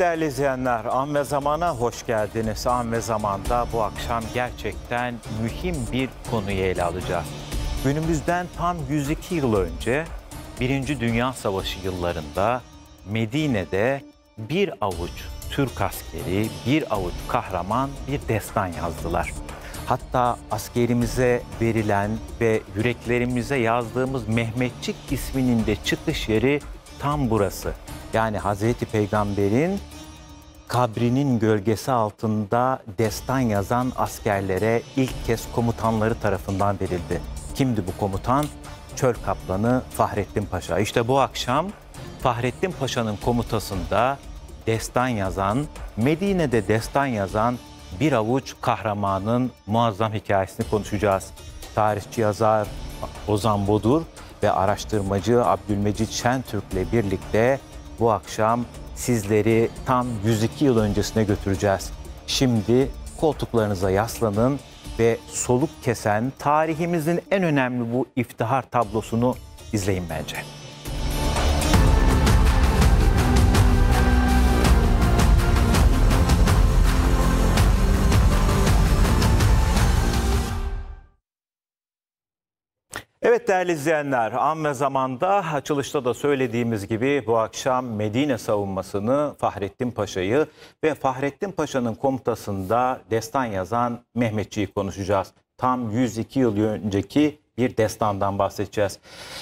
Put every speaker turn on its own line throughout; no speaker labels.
Evet değerli izleyenler, An ve Zaman'a hoş geldiniz. An ve Zaman'da bu akşam gerçekten mühim bir konuyu ele alacağız. Günümüzden tam 102 yıl önce, Birinci Dünya Savaşı yıllarında Medine'de bir avuç Türk askeri, bir avuç kahraman bir destan yazdılar. Hatta askerimize verilen ve yüreklerimize yazdığımız Mehmetçik isminin de çıkış yeri tam burası. Yani Hazreti Peygamber'in kabrinin gölgesi altında destan yazan askerlere ilk kez komutanları tarafından verildi. Kimdi bu komutan? Çöl Kaplanı Fahrettin Paşa. İşte bu akşam Fahrettin Paşa'nın komutasında destan yazan, Medine'de destan yazan bir avuç kahramanın muazzam hikayesini konuşacağız. Tarihçi yazar Ozan Bodur ve araştırmacı Abdülmecit Şentürk'le birlikte bu akşam sizleri tam 102 yıl öncesine götüreceğiz. Şimdi koltuklarınıza yaslanın ve soluk kesen tarihimizin en önemli bu iftihar tablosunu izleyin bence. Evet değerli izleyenler, an ve zamanda açılışta da söylediğimiz gibi bu akşam Medine savunmasını Fahrettin Paşa'yı ve Fahrettin Paşa'nın komutasında destan yazan Mehmetçi'yi konuşacağız. Tam 102 yıl önceki bir destandan bahsedeceğiz.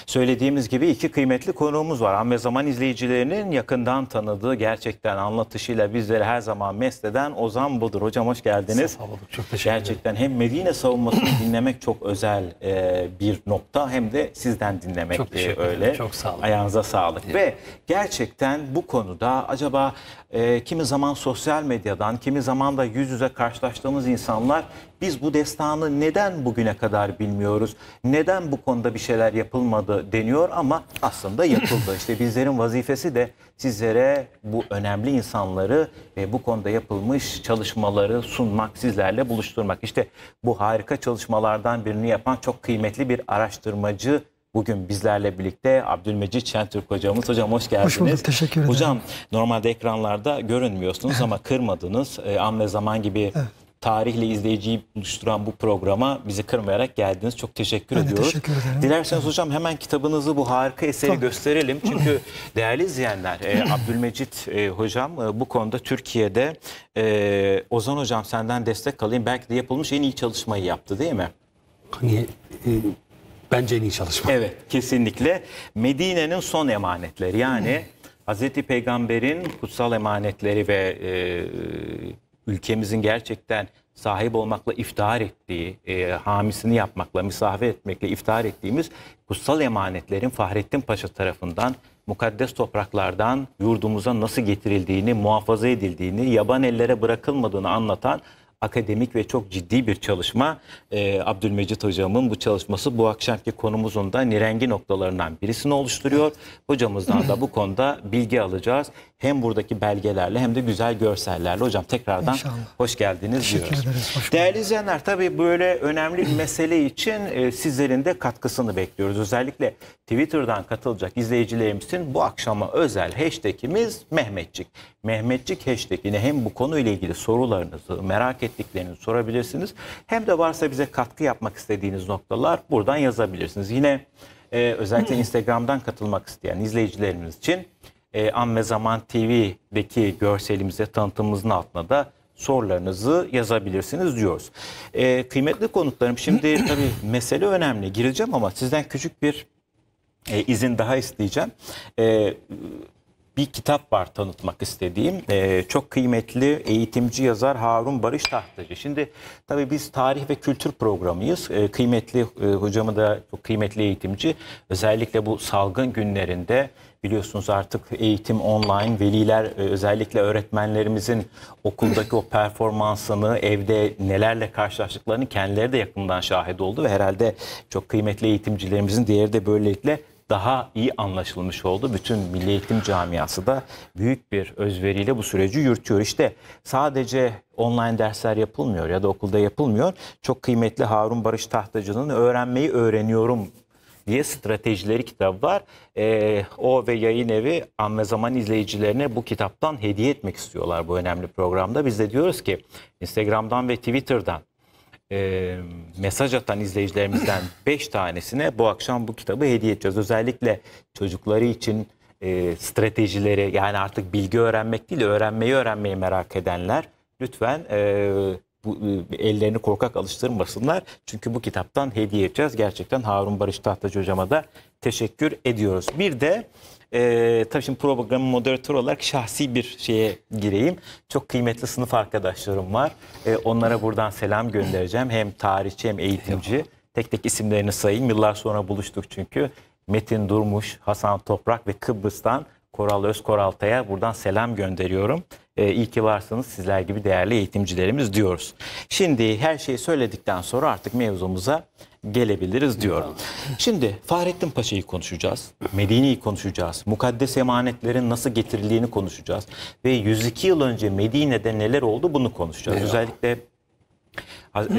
Söylediğimiz gibi iki kıymetli konuğumuz var. Ham ve zaman izleyicilerinin yakından tanıdığı gerçekten anlatışıyla bizleri her zaman mest eden Ozan Budur. Hocam hoş geldiniz. Sağ olun. Çok teşekkür ederim. Gerçekten hem Medine savunmasını dinlemek çok özel e, bir nokta hem de sizden dinlemek çok e, öyle. Ederim. Çok sağ olun. Ayağınıza sağlık. Evet. Ve gerçekten bu konuda acaba e, kimi zaman sosyal medyadan, kimi zaman da yüz yüze karşılaştığımız insanlar biz bu destanı neden bugüne kadar bilmiyoruz, neden bu konuda bir şeyler yapılmadı deniyor ama aslında yapıldı. İşte bizlerin vazifesi de sizlere bu önemli insanları ve bu konuda yapılmış çalışmaları sunmak, sizlerle buluşturmak. İşte bu harika çalışmalardan birini yapan çok kıymetli bir araştırmacı Bugün bizlerle birlikte Abdülmecit Şentürk hocamız. Hocam hoş geldiniz. Hoş bulduk, teşekkür ederim. Hocam normalde ekranlarda görünmüyorsunuz ama kırmadınız. E, ee, Amle Zaman gibi evet. tarihle izleyiciyi buluşturan bu programa bizi kırmayarak geldiniz. Çok teşekkür ben ediyoruz. Teşekkür ederim. Dilerseniz evet. hocam hemen kitabınızı bu harika eseri tamam. gösterelim. Çünkü değerli izleyenler e, Abdülmecit e, hocam e, bu konuda Türkiye'de e, Ozan hocam senden destek alayım. Belki de yapılmış en iyi çalışmayı yaptı değil mi? Hani e, Bence en iyi çalışma. Evet kesinlikle. Medine'nin son emanetleri yani hmm. Hz. Peygamber'in kutsal emanetleri ve e, ülkemizin gerçekten sahip olmakla iftihar ettiği, e, hamisini yapmakla, misafir etmekle iftihar ettiğimiz kutsal emanetlerin Fahrettin Paşa tarafından mukaddes topraklardan yurdumuza nasıl getirildiğini, muhafaza edildiğini, yaban ellere bırakılmadığını anlatan akademik ve çok ciddi bir çalışma. E, Abdülmecit hocamın bu çalışması bu akşamki konumuzun da nirengi noktalarından birisini oluşturuyor. Hocamızdan da bu konuda bilgi alacağız hem buradaki belgelerle hem de güzel görsellerle. Hocam tekrardan İnşallah. hoş geldiniz Teşekkür diyoruz. Ederiz, hoş Değerli izleyenler tabii böyle önemli bir mesele için e, sizlerin de katkısını bekliyoruz. Özellikle Twitter'dan katılacak izleyicilerimizin bu akşama özel hashtagimiz Mehmetçik. Mehmetçik hashtagine hem bu konuyla ilgili sorularınızı, merak ettiklerinizi sorabilirsiniz. Hem de varsa bize katkı yapmak istediğiniz noktalar buradan yazabilirsiniz. Yine e, özellikle Instagram'dan katılmak isteyen izleyicilerimiz için e, An Zaman TV'deki görselimize tanıtımımızın altına da sorularınızı yazabilirsiniz diyoruz. E, kıymetli konuklarım şimdi tabii mesele önemli gireceğim ama sizden küçük bir e, izin daha isteyeceğim. E, bir kitap var tanıtmak istediğim. E, çok kıymetli eğitimci yazar Harun Barış Tahtacı. Şimdi tabii biz tarih ve kültür programıyız. E, kıymetli e, hocamı da çok kıymetli eğitimci. Özellikle bu salgın günlerinde biliyorsunuz artık eğitim online, veliler e, özellikle öğretmenlerimizin okuldaki o performansını, evde nelerle karşılaştıklarını kendileri de yakından şahit oldu ve herhalde çok kıymetli eğitimcilerimizin diğeri de böylelikle daha iyi anlaşılmış oldu. Bütün milli eğitim camiası da büyük bir özveriyle bu süreci yürütüyor. İşte sadece online dersler yapılmıyor ya da okulda yapılmıyor. Çok kıymetli Harun Barış Tahtacı'nın Öğrenmeyi Öğreniyorum diye stratejileri kitabı var. E, o ve yayın evi amme zaman izleyicilerine bu kitaptan hediye etmek istiyorlar bu önemli programda. Biz de diyoruz ki Instagram'dan ve Twitter'dan e, mesaj atan izleyicilerimizden 5 tanesine bu akşam bu kitabı hediye edeceğiz. Özellikle çocukları için e, stratejileri yani artık bilgi öğrenmek değil öğrenmeyi öğrenmeyi merak edenler lütfen e, bu, ellerini korkak alıştırmasınlar. Çünkü bu kitaptan hediye edeceğiz. Gerçekten Harun Barış Tahtacı hocama da teşekkür ediyoruz. Bir de e, tabii şimdi programın moderatörü olarak şahsi bir şeye gireyim. Çok kıymetli sınıf arkadaşlarım var. E, onlara buradan selam göndereceğim. Hem tarihçi hem eğitimci. Tek tek isimlerini sayayım. Yıllar sonra buluştuk çünkü. Metin Durmuş, Hasan Toprak ve Kıbrıs'tan Koral Özkoralta'ya buradan selam gönderiyorum. Ee, iyi ki varsınız sizler gibi değerli eğitimcilerimiz diyoruz. Şimdi her şeyi söyledikten sonra artık mevzumuza gelebiliriz diyor. Şimdi Fahrettin Paşa'yı konuşacağız. Medine'yi konuşacağız. Mukaddes emanetlerin nasıl getirildiğini konuşacağız. Ve 102 yıl önce Medine'de neler oldu bunu konuşacağız. Eyvallah. Özellikle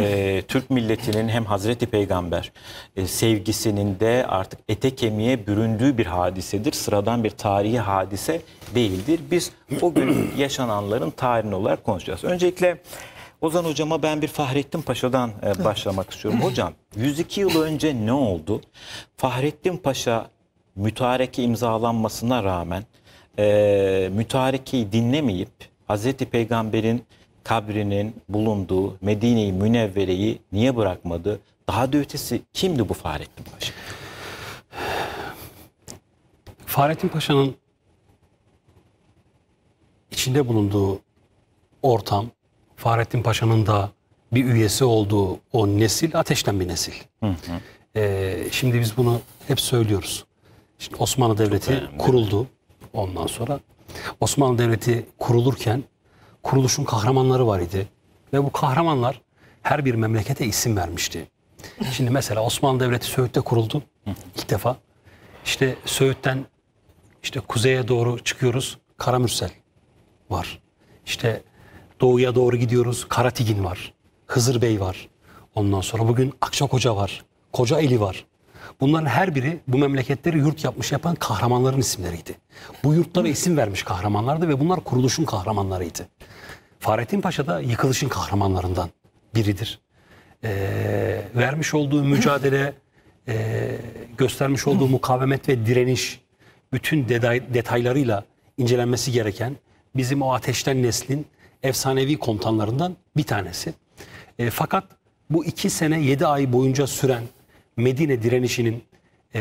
e, Türk milletinin hem Hazreti Peygamber e, sevgisinin de artık ete kemiğe büründüğü bir hadisedir. Sıradan bir tarihi hadise değildir. Biz o gün yaşananların tarihini olarak konuşacağız. Öncelikle Ozan hocama ben bir Fahrettin Paşa'dan e, başlamak istiyorum. Hocam 102 yıl önce ne oldu? Fahrettin Paşa mütareke imzalanmasına rağmen e, mütarekeyi dinlemeyip Hazreti Peygamber'in kabrinin bulunduğu Medine-i Münevvere'yi niye bırakmadı? Daha da ötesi kimdi bu Fahrettin Paşa? Fahrettin Paşa'nın
içinde bulunduğu ortam Fahrettin Paşa'nın da bir üyesi olduğu o nesil ateşten bir nesil. Hı hı. Ee, şimdi biz bunu hep söylüyoruz. Şimdi Osmanlı Devleti kuruldu ondan sonra. Osmanlı Devleti kurulurken kuruluşun kahramanları var idi. Ve bu kahramanlar her bir memlekete isim vermişti. Şimdi mesela Osmanlı Devleti Söğüt'te kuruldu ilk defa. İşte Söğüt'ten işte kuzeye doğru çıkıyoruz. Karamürsel var. İşte Doğuya doğru gidiyoruz. Karatigin var. Hızır Bey var. Ondan sonra bugün Koca var. Koca Eli var. Bunların her biri bu memleketleri yurt yapmış yapan kahramanların isimleriydi. Bu yurtlara isim vermiş kahramanlardı ve bunlar kuruluşun kahramanlarıydı. Fahrettin Paşa da yıkılışın kahramanlarından biridir. Ee, vermiş olduğu mücadele, e, göstermiş olduğu mukavemet ve direniş bütün detay, detaylarıyla incelenmesi gereken bizim o ateşten neslin efsanevi komutanlarından bir tanesi. E, fakat bu iki sene yedi ay boyunca süren Medine direnişinin e,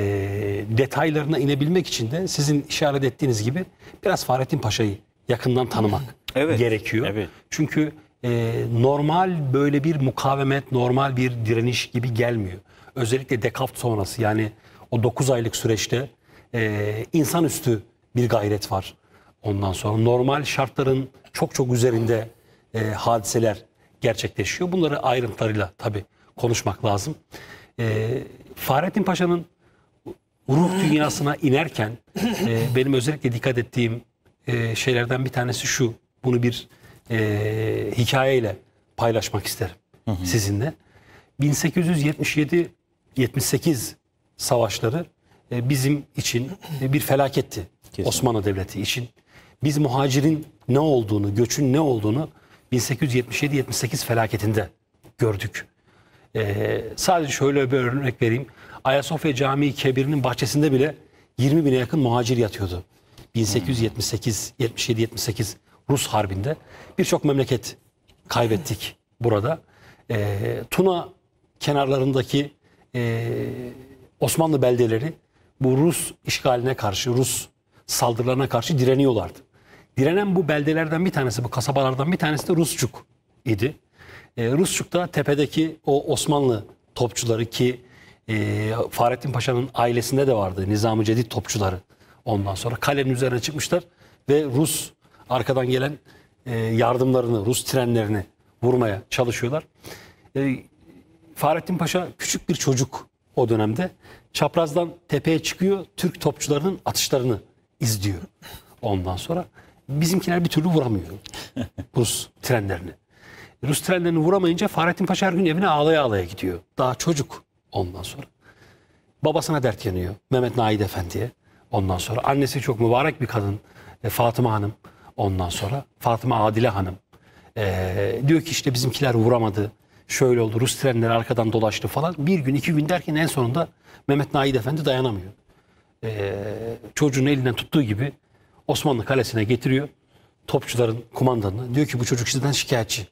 detaylarına inebilmek için de sizin işaret ettiğiniz gibi biraz Fahrettin Paşa'yı yakından tanımak evet, gerekiyor. Evet. Çünkü e, normal böyle bir mukavemet, normal bir direniş gibi gelmiyor. Özellikle dekaft sonrası yani o 9 aylık süreçte e, insanüstü bir gayret var. Ondan sonra normal şartların çok çok üzerinde e, hadiseler gerçekleşiyor. Bunları ayrıntılarıyla tabii konuşmak lazım. E, Fahrettin Paşa'nın ruh dünyasına inerken e, benim özellikle dikkat ettiğim e, şeylerden bir tanesi şu. Bunu bir e, hikayeyle paylaşmak isterim hı hı. sizinle. 1877-78 savaşları e, bizim için e, bir felaketti. Kesin. Osmanlı Devleti için biz muhacirin ne olduğunu, göçün ne olduğunu 1877-78 felaketinde gördük. Ee, sadece şöyle bir örnek vereyim. Ayasofya Camii Kebir'inin bahçesinde bile 20 bine yakın muhacir yatıyordu. 1878, 77, 78 Rus Harbi'nde birçok memleket kaybettik burada. E, Tuna kenarlarındaki e, Osmanlı beldeleri bu Rus işgaline karşı, Rus saldırılarına karşı direniyorlardı. Direnen bu beldelerden bir tanesi, bu kasabalardan bir tanesi de Rusçuk idi. E, Rusçuk'ta tepedeki o Osmanlı topçuları ki e, Fahrettin Paşa'nın ailesinde de vardı Nizam-ı Cedid topçuları. Ondan sonra kalenin üzerine çıkmışlar ve Rus arkadan gelen e, yardımlarını, Rus trenlerini vurmaya çalışıyorlar. E, Fahrettin Paşa küçük bir çocuk o dönemde. Çaprazdan tepeye çıkıyor, Türk topçularının atışlarını izliyor ondan sonra. Bizimkiler bir türlü vuramıyor Rus trenlerini. Rus trenlerini vuramayınca Fahrettin Paşa her gün evine ağlaya ağlaya gidiyor. Daha çocuk ondan sonra. Babasına dert yanıyor Mehmet Naid Efendi'ye ondan sonra. Annesi çok mübarek bir kadın e, Fatıma Hanım ondan sonra. Fatıma Adile Hanım. E, diyor ki işte bizimkiler vuramadı. Şöyle oldu Rus trenleri arkadan dolaştı falan. Bir gün iki gün derken en sonunda Mehmet Naid Efendi dayanamıyor. E, çocuğun elinden tuttuğu gibi Osmanlı kalesine getiriyor. Topçuların kumandanını. Diyor ki bu çocuk sizden şikayetçi.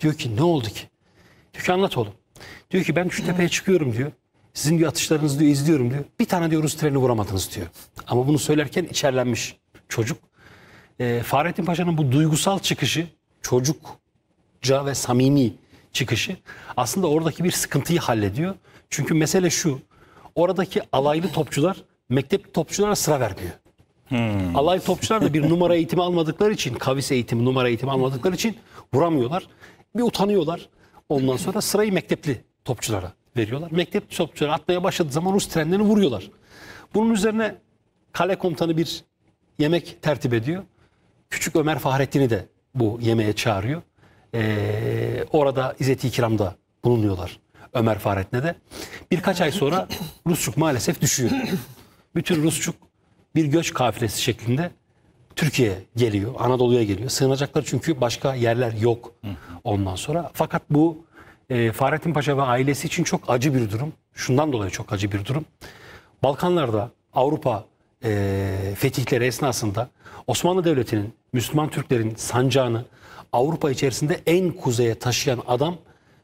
Diyor ki ne oldu ki? Diyor ki anlat oğlum. Diyor ki ben şu tepeye çıkıyorum diyor. Sizin diyor atışlarınızı diyor izliyorum diyor. Bir tane diyor Rus treni vuramadınız diyor. Ama bunu söylerken içerlenmiş çocuk. E, Fahrettin Paşa'nın bu duygusal çıkışı çocukca ve samimi çıkışı aslında oradaki bir sıkıntıyı hallediyor. Çünkü mesele şu. Oradaki alaylı topçular mektep topçulara sıra vermiyor. Hmm. Alay topçular da bir numara eğitimi almadıkları için, kavis eğitimi, numara eğitimi almadıkları için vuramıyorlar. Bir utanıyorlar. Ondan sonra sırayı mektepli topçulara veriyorlar. Mektepli topçulara atmaya başladığı zaman Rus trenlerini vuruyorlar. Bunun üzerine kale komutanı bir yemek tertip ediyor. Küçük Ömer Fahrettin'i de bu yemeğe çağırıyor. Ee, orada İzzet-i İkram'da bulunuyorlar Ömer Fahrettin'e de. Birkaç ay sonra Rusçuk maalesef düşüyor. Bütün Rusçuk bir göç kafilesi şeklinde Türkiye geliyor, Anadolu'ya geliyor. Sığınacakları çünkü başka yerler yok ondan sonra. Fakat bu e, Fahrettin Paşa ve ailesi için çok acı bir durum. Şundan dolayı çok acı bir durum. Balkanlarda Avrupa e, fetihleri esnasında Osmanlı Devleti'nin Müslüman Türklerin sancağını Avrupa içerisinde en kuzeye taşıyan adam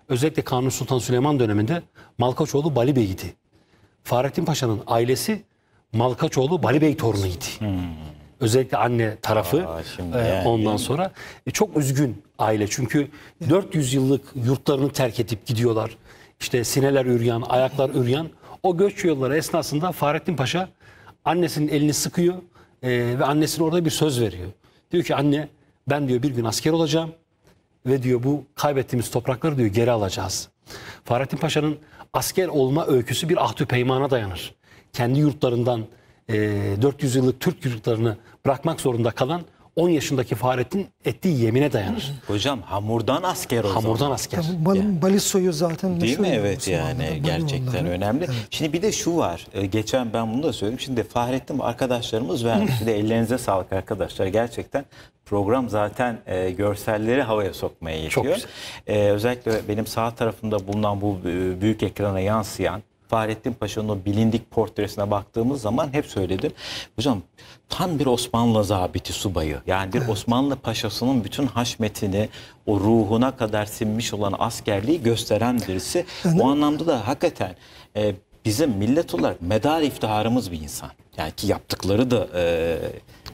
özellikle Kanuni Sultan Süleyman döneminde Malkaçoğlu Bali Bey'di. Fahrettin Paşa'nın ailesi Malkaçoğlu Bali Bey torunuydu. Hmm. Özellikle anne tarafı Aa, şimdi, e, yani, ondan sonra. E, çok üzgün aile çünkü 400 yıllık yurtlarını terk edip gidiyorlar. İşte sineler üryan, ayaklar üryan. O göç yolları esnasında Fahrettin Paşa annesinin elini sıkıyor e, ve annesine orada bir söz veriyor. Diyor ki anne ben diyor bir gün asker olacağım ve diyor bu kaybettiğimiz toprakları diyor geri alacağız. Fahrettin Paşa'nın asker olma öyküsü bir ahdü peymana dayanır kendi yurtlarından e, 400 yıllık Türk yurtlarını bırakmak zorunda kalan 10 yaşındaki Fahrettin ettiği yemine dayanır.
Hocam hamurdan asker o Hamurdan zaman. asker.
Bal, yani. Balisoyu zaten. Değil mi?
Evet yani gerçekten onları. önemli. Evet. Şimdi bir de şu var. E, geçen ben bunu da söyledim. Şimdi Fahrettin arkadaşlarımız vermiş. de ellerinize sağlık arkadaşlar. Gerçekten program zaten e, görselleri havaya sokmaya yetiyor. Çok güzel. E, özellikle benim sağ tarafımda bulunan bu e, büyük ekrana yansıyan Fahrettin Paşa'nın o bilindik portresine baktığımız zaman hep söyledim. Hocam tam bir Osmanlı zabiti subayı. Yani bir evet. Osmanlı paşasının bütün haşmetini, o ruhuna kadar sinmiş olan askerliği gösteren birisi. Yani, o anlamda da hakikaten e, bizim millet olarak medar iftiharımız bir insan. Yani ki yaptıkları da e,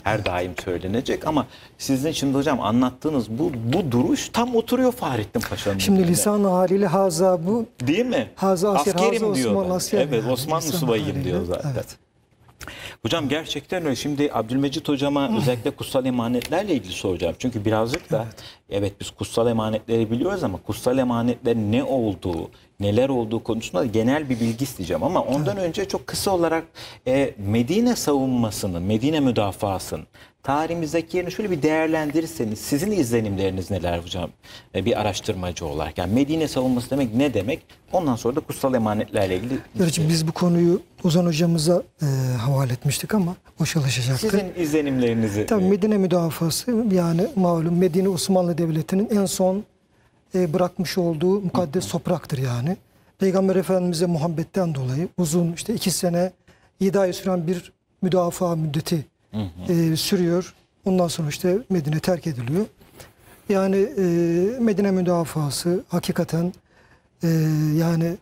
her daim söylenecek ama sizin şimdi hocam anlattığınız bu bu duruş tam oturuyor Fahrettin Paşa'nın. Şimdi üzerinde.
lisan haliyle haza bu.
Değil mi? Haza asir, Askerim haza diyor. Osman, asir. Evet Osmanlı yani, subayıyım diyor zaten. Evet. Hocam gerçekten öyle. Şimdi Abdülmecit hocama özellikle kutsal emanetlerle ilgili soracağım. Çünkü birazcık da evet. evet biz kutsal emanetleri biliyoruz ama kutsal emanetlerin ne olduğu, neler olduğu konusunda genel bir bilgi isteyeceğim. Ama ondan evet. önce çok kısa olarak e, Medine savunmasının, Medine müdafaasını tarihimizdeki yerini şöyle bir değerlendirirseniz sizin izlenimleriniz neler hocam? E, bir araştırmacı olarak. Yani Medine savunması demek ne demek? Ondan sonra da kutsal emanetlerle ilgili.
Evet, biz bu konuyu uzan hocamıza e, havale etmiştik ama o çalışacaktı. Sizin
izlenimlerinizi. Tabii
Medine müdafası yani malum Medine Osmanlı Devleti'nin en son e, bırakmış olduğu mukaddes topraktır yani. Peygamber Efendimiz'e muhabbetten dolayı uzun işte iki sene yedi ay süren bir müdafaa müddeti hı hı. E, sürüyor. Ondan sonra işte Medine terk ediliyor. Yani e, Medine müdafası hakikaten e, yani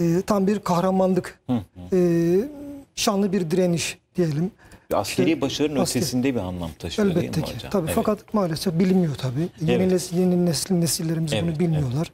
e, tam bir kahramanlık, hı hı. E, şanlı bir direniş diyelim.
Askeri işte, başarının asker, ötesinde bir anlam taşıyor elbette değil mi hocam? Tabii, evet.
Fakat maalesef bilinmiyor tabii. Evet. Yeni, nesil, yeni nesil, nesillerimiz evet, bunu bilmiyorlar.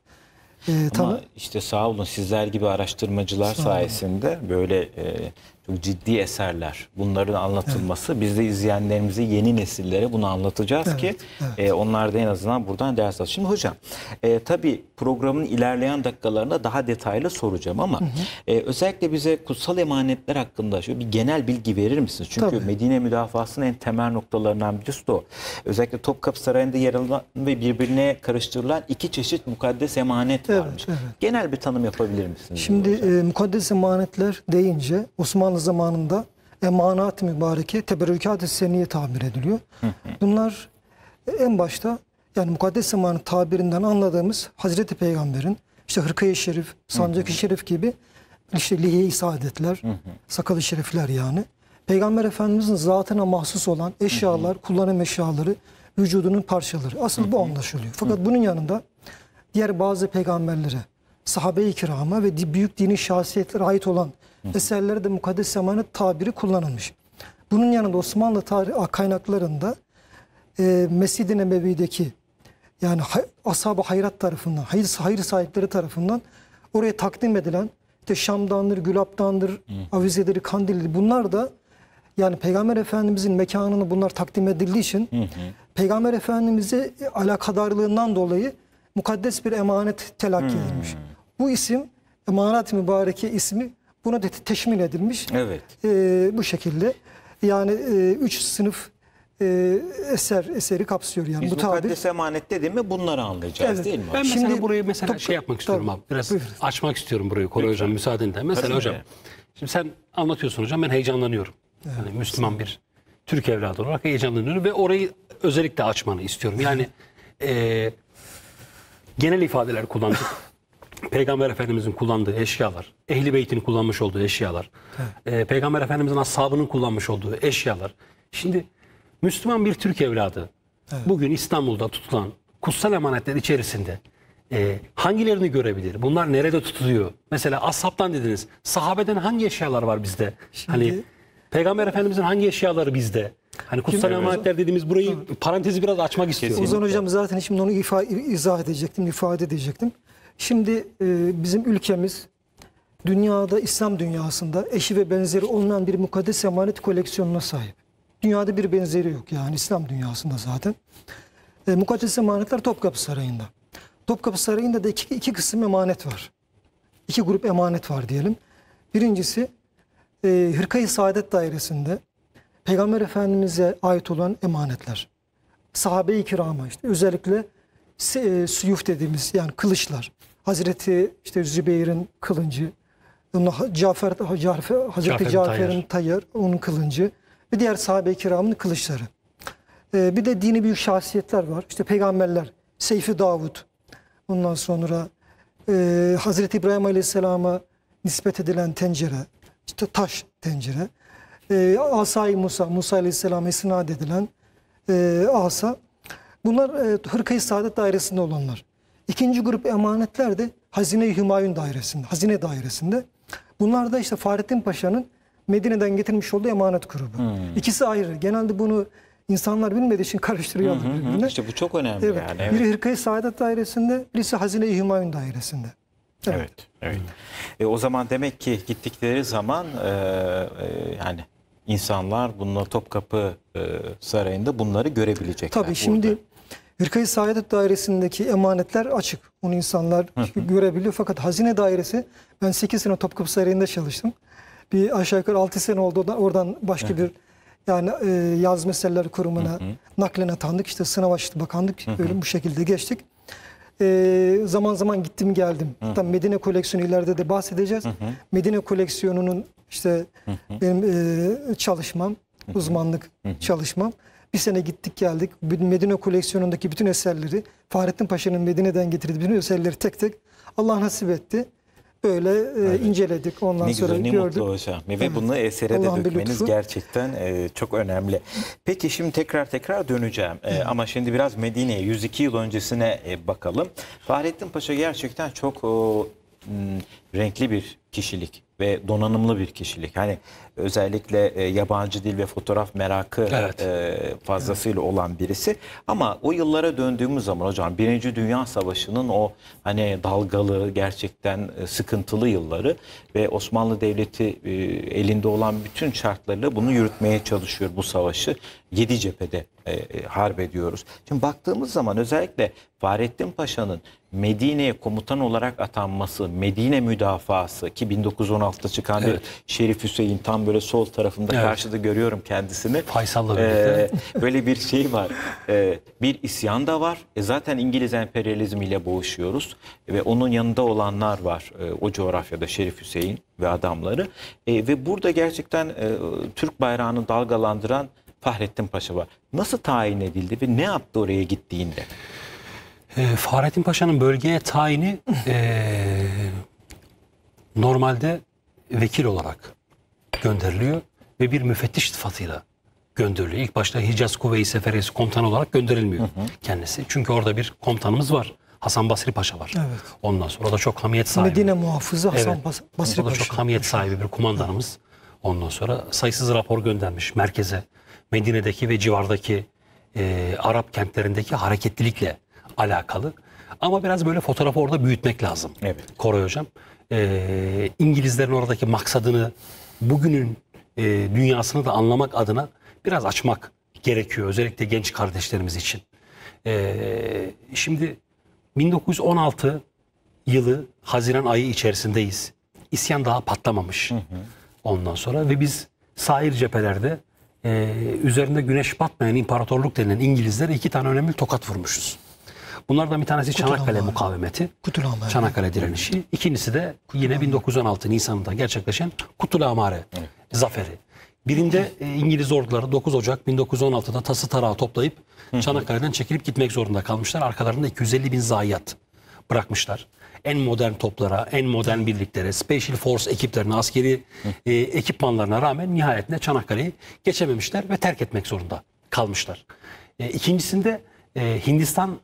Evet. Ee, Ama
işte sağ olun sizler gibi araştırmacılar sağ sayesinde böyle e, çok ciddi eserler. Bunların anlatılması evet. biz de izleyenlerimizi yeni nesillere bunu anlatacağız evet, ki evet. E, onlar da en azından buradan ders alsın. Şimdi hocam e, tabii programın ilerleyen dakikalarında daha detaylı soracağım ama hı hı. E, özellikle bize kutsal emanetler hakkında şöyle bir genel bilgi verir misiniz? Çünkü tabii. Medine müdafasının en temel noktalarından birisi de o. Özellikle Topkapı Sarayı'nda yer alan ve birbirine karıştırılan iki çeşit mukaddes emanet evet, varmış. Evet. Genel bir tanım yapabilir misiniz? Şimdi
e, mukaddes emanetler deyince Osmanlı Osmanlı zamanında emanat-ı mübareke, teberrükat-ı seniye tabir ediliyor. Bunlar e, en başta yani mukaddes zamanın tabirinden anladığımız Hazreti Peygamber'in işte hırkayı şerif, sancak-ı şerif gibi işte lihiye-i sakalı şerifler yani. Peygamber Efendimiz'in zatına mahsus olan eşyalar, kullanım eşyaları, vücudunun parçaları. Asıl bu anlaşılıyor. Fakat bunun yanında diğer bazı peygamberlere, sahabe-i kirama ve büyük dini şahsiyetlere ait olan eserlerde mukaddes emanet tabiri kullanılmış. Bunun yanında Osmanlı tarih kaynaklarında e, Mescid-i Nebevi'deki yani ashab-ı hayrat tarafından, hayır, hayır sahipleri tarafından oraya takdim edilen işte şamdandır, gülaptandır, Hı. avizeleri, kandildir bunlar da yani Peygamber Efendimizin mekanını bunlar takdim edildiği için hı hı. Peygamber Efendimiz'e e, alakadarlığından dolayı mukaddes bir emanet telakki edilmiş. Bu isim emanet mübareke ismi Buna da teşmil edilmiş. Evet. E, bu şekilde. Yani e, üç sınıf e, eser eseri kapsıyor yani Biz bu tabir. mukaddes
emanette değil mi? Bunları anlayacağız
evet. değil mi? Ben Şimdi, mesela
burayı mesela top, şey yapmak
istiyorum tabii, abi. Biraz buyurun. açmak istiyorum burayı Koray Hocam müsaadenle. Mesela Tabii hocam. Mi? Şimdi sen anlatıyorsun hocam ben heyecanlanıyorum. Evet. Yani Müslüman bir Türk evladı olarak heyecanlanıyorum ve orayı özellikle açmanı istiyorum. Yani e, genel ifadeler kullandık. Peygamber Efendimizin kullandığı eşyalar, Ehli Beyt'in kullanmış olduğu eşyalar, e, Peygamber Efendimizin ashabının kullanmış olduğu eşyalar. Şimdi Müslüman bir Türk evladı evet. bugün İstanbul'da tutulan kutsal emanetler içerisinde e, hangilerini görebilir? Bunlar nerede tutuluyor? Mesela ashabtan dediniz. Sahabeden hangi eşyalar var bizde? Hani şimdi, hani Peygamber Efendimizin hangi eşyaları bizde? Hani kutsal emanetler dediğimiz burayı parantezi biraz açmak istiyorum. Uzun
hocam zaten şimdi onu ifa, izah edecektim, ifade edecektim. Şimdi e, bizim ülkemiz dünyada İslam dünyasında eşi ve benzeri olmayan bir mukaddes emanet koleksiyonuna sahip. Dünyada bir benzeri yok yani İslam dünyasında zaten. E, mukaddes emanetler Topkapı Sarayı'nda. Topkapı Sarayı'nda da iki, iki kısım emanet var. İki grup emanet var diyelim. Birincisi e, Hırkayı Saadet Dairesi'nde Peygamber Efendimiz'e ait olan emanetler. Sahabe-i kirama işte özellikle e, suyuf dediğimiz yani kılıçlar. Hazreti işte Zübeyir'in kılıncı, Cafer, Cafer, Hazreti Cafer'in Tayyar, onun kılıncı ve diğer sahabe-i kiramın kılıçları. Ee, bir de dini büyük şahsiyetler var. İşte peygamberler, Seyfi Davud, ondan sonra e, Hazreti İbrahim Aleyhisselam'a nispet edilen tencere, işte taş tencere, e, Asay Musa, Musa Aleyhisselam'a isnat edilen e, asa. Bunlar e, Hırkayı Saadet Dairesi'nde olanlar. İkinci grup emanetler de Hazine-i Hümayun dairesinde, hazine dairesinde. Bunlar da işte Fahrettin Paşa'nın Medine'den getirmiş olduğu emanet grubu. Hmm. İkisi ayrı. Genelde bunu insanlar bilmediği için karıştırıyorlar hmm, birbirine. İşte
bu çok önemli evet. yani. Evet. Biri
Hırkayı Saadet Dairesi'nde, birisi Hazine-i Hümayun Dairesi'nde. Evet. evet.
evet. E, o zaman demek ki gittikleri zaman e, e, yani insanlar bununla Topkapı e, Sarayı'nda bunları görebilecekler. Tabii şimdi
burada. Hırkayı Saadet Dairesi'ndeki emanetler açık. Onu insanlar görebiliyor. Fakat Hazine Dairesi, ben 8 sene Topkapı Sarayı'nda çalıştım. Bir aşağı yukarı 6 sene oldu oradan başka bir yani e, yaz meseleler kurumuna hı hı. naklen atandık. İşte sınav açtı bakanlık Böyle bu şekilde geçtik. E, zaman zaman gittim geldim. Hatta Medine koleksiyonu ileride de bahsedeceğiz. Medine koleksiyonunun işte benim e, çalışmam, uzmanlık çalışmam. Bir sene gittik geldik. Medine koleksiyonundaki bütün eserleri Fahrettin Paşa'nın Medine'den getirdiği bütün eserleri tek tek Allah nasip etti. Böyle e, evet. inceledik ondan ne sonra ne gördük. Ne mutlu
hocam. Ve bunu esere Allah'ın de dökmeniz gerçekten e, çok önemli. Peki şimdi tekrar tekrar döneceğim. E, ama şimdi biraz Medine'ye 102 yıl öncesine e, bakalım. Fahrettin Paşa gerçekten çok o, renkli bir kişilik ve donanımlı bir kişilik. Hani özellikle e, yabancı dil ve fotoğraf merakı evet. e, fazlasıyla evet. olan birisi. Ama o yıllara döndüğümüz zaman hocam Birinci Dünya Savaşı'nın o hani dalgalı gerçekten e, sıkıntılı yılları ve Osmanlı Devleti e, elinde olan bütün şartlarıyla bunu yürütmeye çalışıyor bu savaşı. Yedi cephede e, e harp ediyoruz. Şimdi baktığımız zaman özellikle Fahrettin Paşa'nın Medine'ye komutan olarak atanması, Medine müdafası ki 1916'da çıkan evet. bir Şerif Hüseyin tam böyle sol tarafında evet. karşıda görüyorum kendisini. Faysal'la ee, birlikte. Ee, böyle bir şey var. Ee, bir isyan da var. E zaten İngiliz emperyalizmiyle boğuşuyoruz ve onun yanında olanlar var. E, o coğrafyada Şerif Hüseyin ve adamları. E, ve burada gerçekten e, Türk bayrağını dalgalandıran Fahrettin Paşa var. Nasıl tayin edildi ve ne yaptı oraya gittiğinde?
E, Fahrettin Paşa'nın bölgeye tayini e, normalde vekil olarak gönderiliyor ve bir müfettiş sıfatıyla gönderiliyor. İlk başta Hicaz Kuvve-i Seferesi komutanı olarak gönderilmiyor hı hı. kendisi. Çünkü orada bir komutanımız var. Hasan Basri Paşa var. Evet. Ondan sonra da çok hamiyet sahibi. Medine
muhafızı Hasan evet. Bas Basri Paşa. O
çok hamiyet sahibi bir kumandanımız. Ondan sonra sayısız rapor göndermiş merkeze. Medine'deki ve civardaki e, Arap kentlerindeki hareketlilikle alakalı. Ama biraz böyle fotoğrafı orada büyütmek lazım. Evet. Koray Hocam. Ee, İngilizlerin oradaki maksadını, bugünün e, dünyasını da anlamak adına biraz açmak gerekiyor. Özellikle genç kardeşlerimiz için. Ee, şimdi 1916 yılı Haziran ayı içerisindeyiz. İsyan daha patlamamış. Hı hı. Ondan sonra ve biz sahil cephelerde e, üzerinde güneş batmayan imparatorluk denilen İngilizlere iki tane önemli tokat vurmuşuz. Bunlardan bir tanesi Çanakkale mukavemeti.
Kutulamare. Çanakkale direnişi.
İkincisi de yine 1916 Nisan'da gerçekleşen Kutulamare evet. zaferi. Birinde e, İngiliz orduları 9 Ocak 1916'da tası tarağı toplayıp Çanakkale'den çekilip gitmek zorunda kalmışlar. Arkalarında 250 bin zayiat bırakmışlar. En modern toplara, en modern birliklere, Special Force ekiplerine, askeri e, ekipmanlarına rağmen nihayetinde Çanakkale'yi geçememişler ve terk etmek zorunda kalmışlar. E, ikincisinde e, Hindistan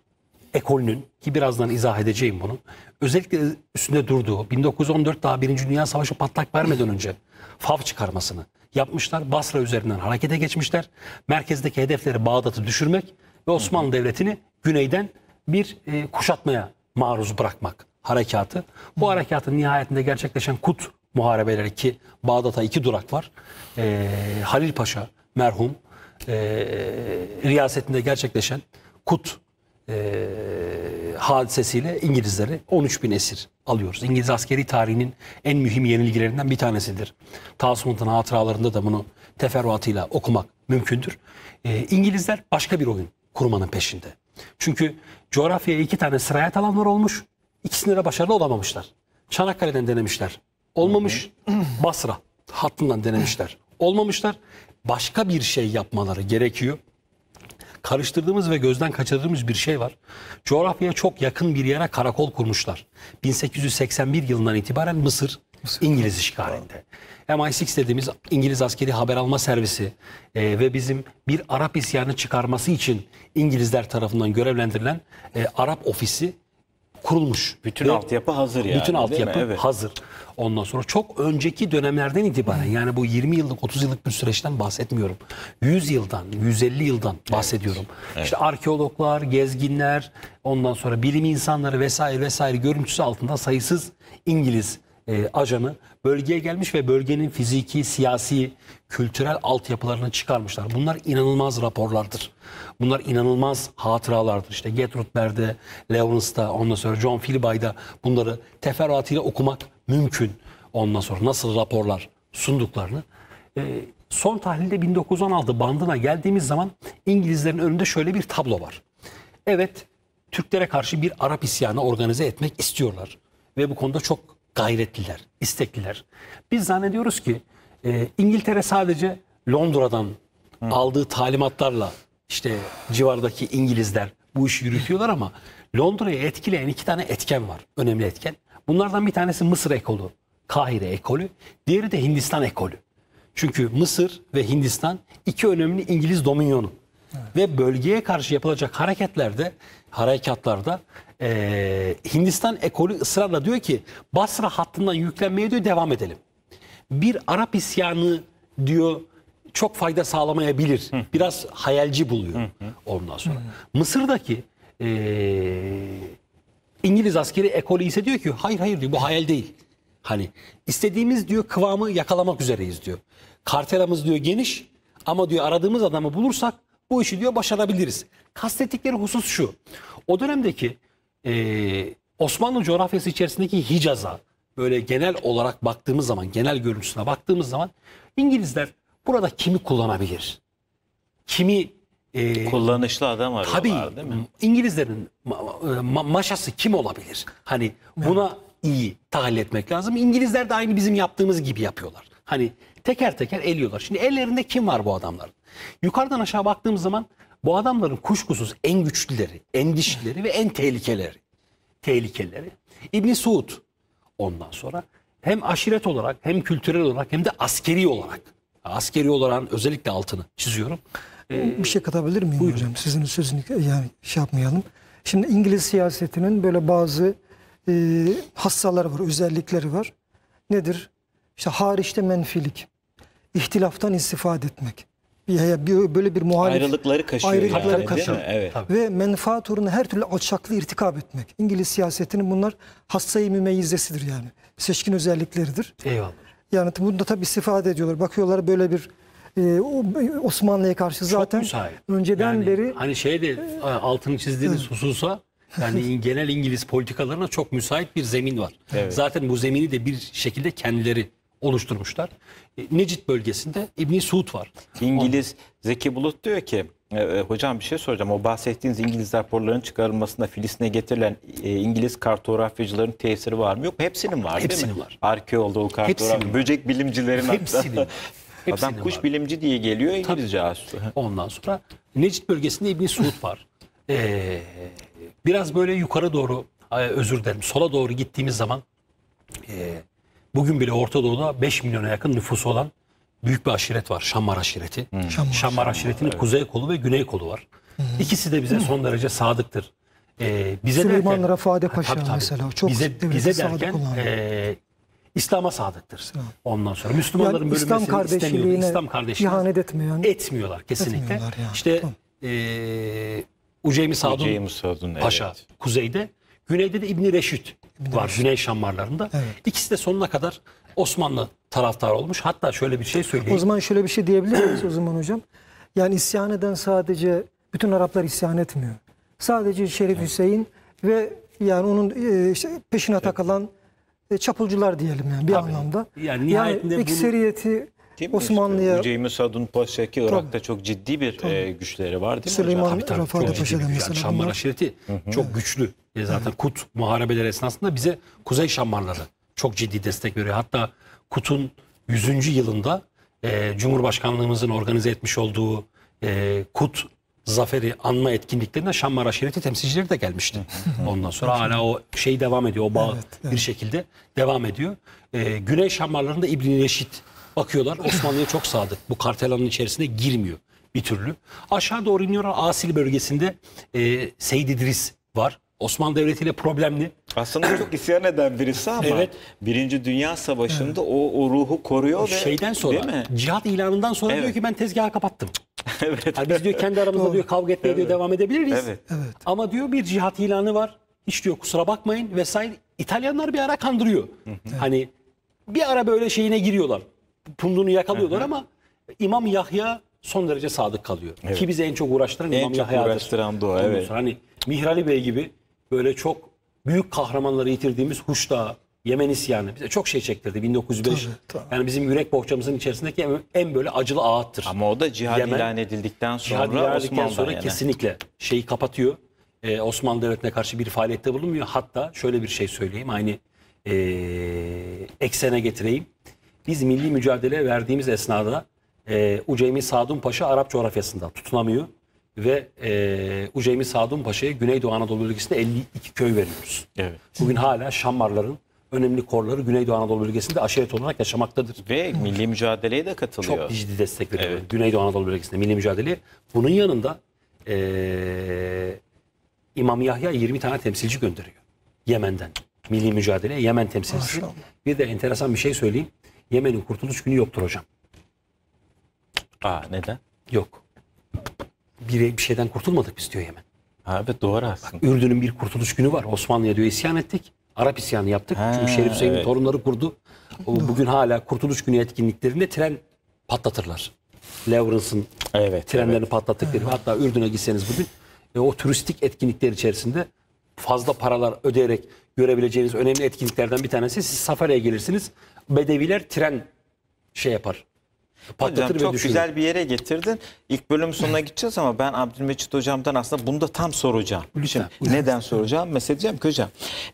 ekolünün ki birazdan izah edeceğim bunu özellikle üstünde durduğu 1914 daha 1. Dünya Savaşı patlak vermeden önce FAV çıkarmasını yapmışlar. Basra üzerinden harekete geçmişler. Merkezdeki hedefleri Bağdat'ı düşürmek ve Osmanlı Devleti'ni güneyden bir e, kuşatmaya maruz bırakmak harekatı. Bu harekatın nihayetinde gerçekleşen Kut muharebeleri ki Bağdat'a iki durak var. E, Halil Paşa merhum e, riyasetinde gerçekleşen Kut e, hadisesiyle İngilizleri 13 bin esir alıyoruz. İngiliz askeri tarihinin en mühim yenilgilerinden bir tanesidir. Tasunt'un hatıralarında da bunu teferruatıyla okumak mümkündür. E, İngilizler başka bir oyun kurmanın peşinde. Çünkü coğrafyaya iki tane sirayet alanlar olmuş. İkisinde de başarılı olamamışlar. Çanakkale'den denemişler. Olmamış. Basra hattından denemişler. Olmamışlar. Başka bir şey yapmaları gerekiyor karıştırdığımız ve gözden kaçırdığımız bir şey var. Coğrafyaya çok yakın bir yere karakol kurmuşlar. 1881 yılından itibaren Mısır, Mısır. İngiliz işgalinde. MI6 dediğimiz İngiliz askeri haber alma servisi e, ve bizim bir Arap isyanı çıkarması için İngilizler tarafından görevlendirilen e, Arap ofisi kurulmuş. Bütün Ve altyapı hazır yani. Bütün altyapı evet. hazır. Ondan sonra çok önceki dönemlerden itibaren yani bu 20 yıllık 30 yıllık bir süreçten bahsetmiyorum. 100 yıldan 150 yıldan bahsediyorum. Evet. Evet. İşte arkeologlar, gezginler, ondan sonra bilim insanları vesaire vesaire görüntüsü altında sayısız İngiliz e, ajanı bölgeye gelmiş ve bölgenin fiziki, siyasi, kültürel altyapılarını çıkarmışlar. Bunlar inanılmaz raporlardır. Bunlar inanılmaz hatıralardır. İşte Berde, Lawrence'da, ondan sonra John Philby'da bunları teferruatıyla okumak mümkün. Ondan sonra nasıl raporlar sunduklarını. E, son tahlilde 1916 bandına geldiğimiz zaman İngilizlerin önünde şöyle bir tablo var. Evet, Türklere karşı bir Arap isyanı organize etmek istiyorlar. Ve bu konuda çok gayretliler, istekliler. Biz zannediyoruz ki e, İngiltere sadece Londra'dan Hı. aldığı talimatlarla işte civardaki İngilizler bu işi yürütüyorlar ama Londra'yı etkileyen iki tane etken var. Önemli etken. Bunlardan bir tanesi Mısır ekolu, Kahire ekolü. Diğeri de Hindistan ekolü. Çünkü Mısır ve Hindistan iki önemli İngiliz dominyonu. Evet. Ve bölgeye karşı yapılacak hareketlerde, harekatlarda e, Hindistan ekolü ısrarla diyor ki Basra hattından yüklenmeye diyor devam edelim. Bir Arap isyanı diyor çok fayda sağlamayabilir. Hı. Biraz hayalci buluyor hı hı. ondan sonra. Hı. Mısır'daki e, İngiliz askeri ekolü ise diyor ki hayır hayır diyor bu hayal değil. Hani istediğimiz diyor kıvamı yakalamak üzereyiz diyor. Karteramız diyor geniş ama diyor aradığımız adamı bulursak bu işi diyor başarabiliriz. Kastettikleri husus şu. O dönemdeki e, Osmanlı coğrafyası içerisindeki Hicaz'a böyle genel olarak baktığımız zaman, genel görüntüsüne baktığımız zaman İngilizler burada kimi kullanabilir? Kimi e, kullanışlı
adam arıyorlar tabii, değil mi?
İngilizlerin ma- e, ma- maşası kim olabilir? Hani buna iyi tahlil etmek lazım. İngilizler de aynı bizim yaptığımız gibi yapıyorlar. Hani teker teker eliyorlar. Şimdi ellerinde kim var bu adamların? Yukarıdan aşağı baktığımız zaman bu adamların kuşkusuz en güçlüleri, en dişlileri ve en tehlikeleri. Tehlikeleri. İbn Suud ondan sonra hem aşiret olarak hem kültürel olarak hem de askeri olarak. Askeri olarak özellikle altını çiziyorum. Ee,
bir şey katabilir miyim buyurun. hocam? Sizin sözünü yani şey yapmayalım. Şimdi İngiliz siyasetinin böyle bazı e, hassalar var, özellikleri var. Nedir? İşte hariçte menfilik, ihtilaftan istifade etmek böyle bir muhalif ayrılıkları kaşıyor. Ayrılıkları yani, kaşıyor. Evet. Ve menfaat uğruna her türlü alçaklı irtikap etmek. İngiliz siyasetinin bunlar hassayı mümeyyizesidir yani. Seçkin özellikleridir. Eyvallah. Yani bunu da tabii istifade ediyorlar. Bakıyorlar böyle bir e, Osmanlı'ya karşı zaten müsait. önceden yani, beri
hani şey de e, altını çizdiğiniz hususa yani genel İngiliz politikalarına çok müsait bir zemin var. Evet. Zaten bu zemini de bir şekilde kendileri oluşturmuşlar. E,
Necit bölgesinde İbni Suud var. İngiliz Zeki Bulut diyor ki e, e hocam bir şey soracağım. O bahsettiğiniz İngiliz raporlarının çıkarılmasında Filistin'e getirilen e, İngiliz kartografyacıların tesiri var mı yok Hepsinin var Hepsinin değil mi? var. Arkeoloğu kartografi. Hepsinin. böcek bilimcilerin Hepsinin. Hepsinin Adam kuş var. bilimci diye geliyor İngilizce aslında. Ondan sonra Necit bölgesinde İbni
Suud var. Ee, biraz böyle yukarı doğru, özür dilerim sola doğru gittiğimiz zaman e, Bugün bile Orta Doğu'da 5 milyona yakın nüfusu olan büyük bir aşiret var. Şammar aşireti. Hmm. Şammar, Şammar aşiretinin evet. kuzey kolu ve güney kolu var. Hmm. İkisi de bize son derece sadıktır. Ee, bize Süleyman derken,
Rafade Paşa tabii, tabii, mesela çok bize, bize derken
e, İslam'a sadıktır. Evet. Ondan sonra Müslümanların yani bölünmesini İslam kardeşliğine İslam kardeşliğine ihanet etmiyor. Etmiyorlar kesinlikle. Etmiyorlar yani. İşte tamam. e, Uceymi Sadun, Sadun Paşa evet. kuzeyde, güneyde de İbni Reşit var şey. Güney Şamlarlarında. Evet. İkisi de sonuna kadar Osmanlı taraftar olmuş. Hatta şöyle bir
şey söyleyeyim. O zaman
şöyle bir şey diyebilir miyiz o zaman hocam? Yani isyan eden sadece bütün Araplar isyan etmiyor. Sadece Şerif evet. Hüseyin ve yani onun e, işte peşine evet. takılan e, çapulcular diyelim yani bir Tabii. anlamda. Yani, nihayetinde yani ekseriyeti Osmanlı'ya...
Hüceymi Sadun Paşa Irak'ta tabii, çok ciddi bir tabii. e, güçleri var değil mi Süleyman hocam? Tabii, Rafa'da çok Paşa'da mesela. Yani Şam Maraşireti
çok güçlü. E zaten Kut muharebeleri esnasında bize Kuzey Şammarları çok ciddi destek veriyor. Hatta Kut'un 100. yılında e, Cumhurbaşkanlığımızın organize etmiş olduğu e, Kut zaferi anma etkinliklerinde Şam Aşireti temsilcileri de gelmişti. Ondan sonra hala o şey devam ediyor. O bağ evet, evet. bir şekilde devam ediyor. Ee, Güney Şamarlarında İbn-i Reşit Bakıyorlar Osmanlı'ya çok sadık. Bu kartel alanın içerisinde girmiyor bir türlü. Aşağı doğru iniyorlar Asil bölgesinde e, Seyyid İdris var. Osmanlı Devleti ile problemli. Aslında çok
isyan eden birisi ama evet. Birinci Dünya Savaşı'nda evet. o, o ruhu koruyor. O ve, şeyden sonra, değil mi? cihat ilanından sonra evet. diyor ki ben tezgahı kapattım. evet.
Yani biz diyor kendi aramızda diyor kavga etmeye evet. diyor devam
edebiliriz. Evet. evet. Ama diyor bir cihat ilanı var. Hiç diyor kusura bakmayın vesaire. İtalyanlar bir ara kandırıyor. Hı hı. Hani bir ara böyle şeyine giriyorlar pundunu yakalıyorlar ama İmam Yahya son derece sadık kalıyor. Evet. Ki bizi en çok uğraştıran en İmam çok Yahya'dır. uğraştıran da o, Ondan evet. Hani Mihrali Bey gibi böyle çok büyük kahramanları yitirdiğimiz Huşda, Yemen isyanı bize çok şey çektirdi 1905. Yani bizim yürek bohçamızın içerisindeki en, en böyle
acılı ağıttır.
Ama o da cihad Yemen- ilan
edildikten sonra Cihad ilan edildikten sonra yana. kesinlikle
şeyi kapatıyor. Ee, Osmanlı Devleti'ne karşı bir faaliyette bulunmuyor. Hatta şöyle bir şey söyleyeyim. Aynı ee, eksene getireyim biz milli mücadele verdiğimiz esnada e, Uceymi Sadun Paşa Arap coğrafyasında tutunamıyor ve e, Uceymi Sadun Paşa'ya Güneydoğu Anadolu bölgesinde 52 köy veriyoruz. Evet. Bugün hala Şammarların önemli korları Güneydoğu Anadolu bölgesinde aşiret olarak yaşamaktadır.
Ve milli mücadeleye de katılıyor.
Çok ciddi
destek veriyor evet. Güneydoğu Anadolu bölgesinde milli mücadeleye. Bunun yanında e, İmam Yahya 20 tane temsilci gönderiyor Yemen'den. Milli mücadeleye Yemen temsilcisi. Maşallah. Bir de enteresan bir şey söyleyeyim. Yemen'in kurtuluş günü yoktur hocam. Aa neden? Yok. Bir, bir şeyden kurtulmadık biz diyor Yemen. Ha, evet doğru aslında. Bak, Ürdün'ün bir kurtuluş günü var. Osmanlı'ya diyor isyan ettik. Arap isyanı yaptık. Ha, Çünkü Şerif Hüseyin'in evet. torunları kurdu. O, bugün hala kurtuluş günü etkinliklerinde tren patlatırlar. Lawrence'ın evet, trenlerini evet. patlattıkları. Evet. Hatta Ürdün'e gitseniz bugün e, o turistik etkinlikler içerisinde fazla paralar ödeyerek görebileceğiniz önemli
etkinliklerden bir tanesi. Siz Safarya'ya gelirsiniz. Bedeviler tren şey yapar.
Patlatır hocam, çok düşürür. güzel
bir yere getirdin. İlk bölüm sonuna gideceğiz ama ben Abdülmecit hocamdan aslında bunu da tam soracağım. Lütfen, Şimdi, neden soracağım? Mesela diyeceğim ki hocam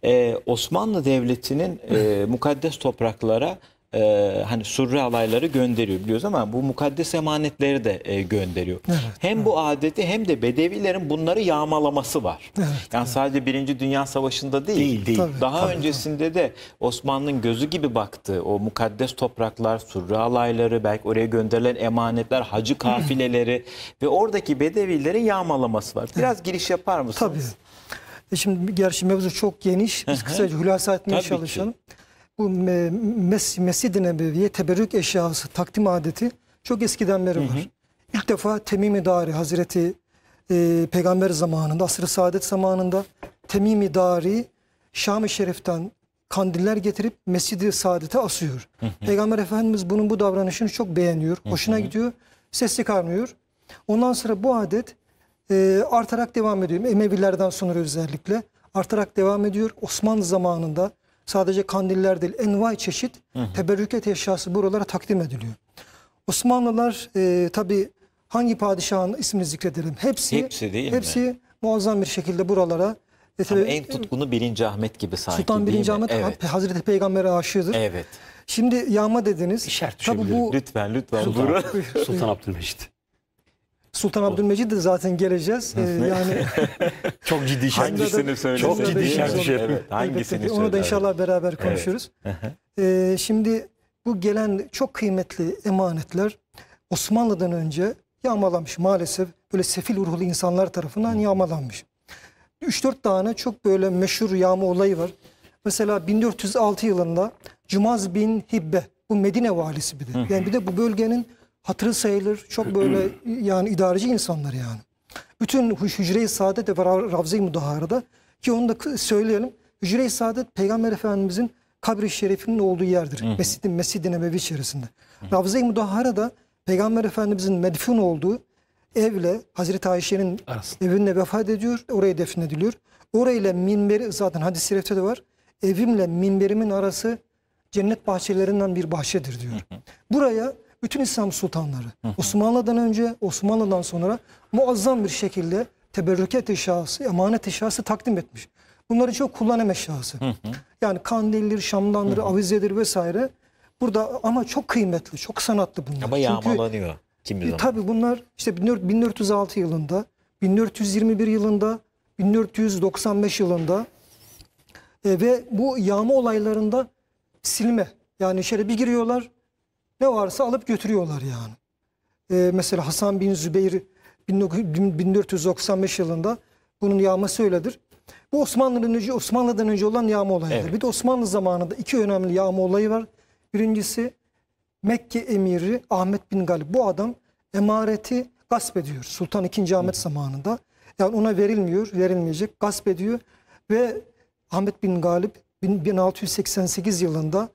e, Osmanlı Devleti'nin e, mukaddes topraklara e, hani surre alayları gönderiyor biliyoruz ama bu mukaddes emanetleri de e, gönderiyor. Evet, hem evet. bu adeti hem de Bedevilerin bunları yağmalaması var. Evet, yani evet. sadece Birinci Dünya Savaşı'nda değil. Değil değil. Tabii, Daha tabii, öncesinde tabii. de Osmanlı'nın gözü gibi baktığı o mukaddes topraklar, surre alayları, belki oraya gönderilen emanetler, hacı kafileleri ve oradaki Bedevilerin yağmalaması
var. Biraz evet. giriş yapar mısınız? Tabii. E şimdi gerçi mevzu çok geniş. Biz kısaca hülasa etmeye çalışalım. Ki bu mes Mescid-i Nebevi'ye teberrük eşyası takdim adeti çok eskiden beri var. Hı hı. İlk defa Temim-i Dari Hazreti e, Peygamber zamanında, Asr-ı Saadet zamanında Temim-i Dari Şam-ı Şerif'ten kandiller getirip Mescid-i Saadet'e asıyor. Hı hı. Peygamber Efendimiz bunun bu davranışını çok beğeniyor, hı hı. hoşuna gidiyor, ses çıkarmıyor. Ondan sonra bu adet e, artarak devam ediyor. Emevilerden sonra özellikle artarak devam ediyor. Osmanlı zamanında Sadece kandiller değil envai çeşit teberrüket eşyası buralara takdim ediliyor. Osmanlılar e, tabi hangi padişahın ismini zikredelim? Hepsi, hepsi, değil hepsi mi? muazzam bir şekilde buralara Mesela, Ama en e, tutkunu
birinci Ahmet gibi sanki Sultan birinci Ahmet evet.
Hazreti Peygamber'e aşığıdır. Evet. Şimdi yağma dediniz. Bir bu... Lütfen lütfen. Sultan, Sultan
Abdülmecit.
Sultan Abdülmecid de zaten geleceğiz. Ee, yani çok ciddi şey. Hangisini söyler? Çok ciddi şey. Evet. Hangisini söyler? Onu da inşallah beraber konuşuruz. Evet. ee, şimdi bu gelen çok kıymetli emanetler Osmanlı'dan önce yağmalanmış maalesef. Böyle sefil ruhlu insanlar tarafından yağmalanmış. 3-4 tane çok böyle meşhur yağma olayı var. Mesela 1406 yılında Cumaz bin Hibbe bu Medine valisi bir de. Yani bir de bu bölgenin hatırı sayılır. Çok böyle yani idareci insanlar yani. Bütün Hücre-i Saadet ve Ravza-i Mudahara'da ki onu da söyleyelim. Hücre-i Saadet Peygamber Efendimizin kabri şerifinin olduğu yerdir. Mescid-i Mescid Nebevi içerisinde. Ravza-i Mudahara'da Peygamber Efendimizin medfun olduğu evle Hazreti Ayşe'nin evinde vefat ediyor. Oraya defnediliyor. Orayla minberi zaten hadis-i şerifte de var. Evimle minberimin arası cennet bahçelerinden bir bahçedir diyor. Buraya bütün İslam sultanları Osmanlı'dan önce Osmanlı'dan sonra muazzam bir şekilde teberrüket-i şahsı, emanet-i takdim etmiş. Bunları çok kullanan eşyası. Yani kandildir, şamdandır, avizedir vesaire. Burada ama çok kıymetli, çok sanatlı bunlar.
Ama yağmalanıyor. Çünkü, kim e,
tabii bunlar işte 1406 yılında, 1421 yılında, 1495 yılında e, ve bu yağma olaylarında silme. Yani içeri bir giriyorlar, ne varsa alıp götürüyorlar yani. Ee, mesela Hasan bin Zübeyir 1495 yılında bunun yağması öyledir. Bu Osmanlı'dan önce, Osmanlı'dan önce olan yağma olayıdır. Evet. Bir de Osmanlı zamanında iki önemli yağma olayı var. Birincisi Mekke emiri Ahmet bin Galip. Bu adam emareti gasp ediyor. Sultan II. Ahmet Hı. zamanında. Yani ona verilmiyor, verilmeyecek. Gasp ediyor ve Ahmet bin Galip 1688 yılında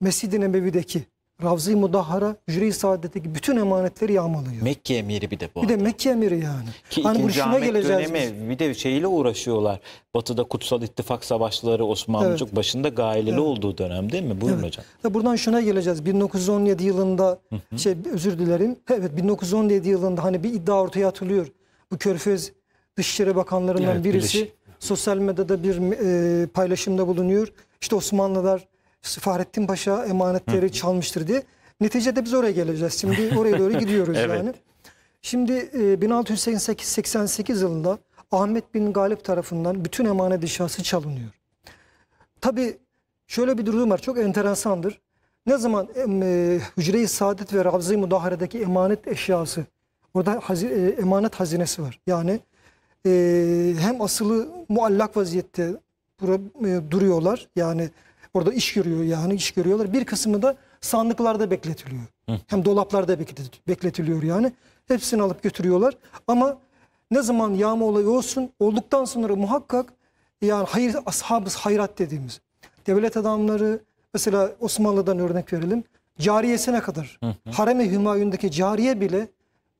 Mescid-i Nebevi'deki Ravzi-i Mudahhara, Hücre-i Saadet'teki bütün emanetleri yağmalıyor.
Mekke emiri bir de bu. Bir
adam. de Mekke emiri yani. Ki hani ikinci Ahmet dönemi
biz. bir de şeyle uğraşıyorlar. Batı'da Kutsal İttifak Savaşları Osmanlıcık evet. başında gaileli evet. olduğu dönem değil mi? Buyurun evet. hocam.
Ve buradan şuna geleceğiz. 1917 yılında hı hı. şey özür dilerim. Evet 1917 yılında hani bir iddia ortaya atılıyor. Bu Körfez Dışişleri Bakanlarından evet, birisi biliş. sosyal medyada bir e, paylaşımda bulunuyor. İşte Osmanlılar Fahrettin Paşa emanetleri çalmıştır diye. Neticede biz oraya geleceğiz. Şimdi oraya doğru gidiyoruz evet. yani. Şimdi 1688 e, yılında Ahmet bin Galip tarafından bütün emanet eşyası çalınıyor. Tabi şöyle bir durum var çok enteresandır. Ne zaman e, e Hücre-i Saadet ve Ravza-i Mudahare'deki emanet eşyası, orada hazi, e, emanet hazinesi var. Yani e, hem asılı muallak vaziyette dura, e, duruyorlar yani Orada iş görüyor yani iş görüyorlar. Bir kısmı da sandıklarda bekletiliyor. Hı. Hem dolaplarda bekletiliyor yani. Hepsini alıp götürüyorlar. Ama ne zaman yağma olayı olsun olduktan sonra muhakkak yani hayır ashabız hayrat dediğimiz devlet adamları mesela Osmanlı'dan örnek verelim cariyesine kadar Harem-i Hümayun'daki cariye bile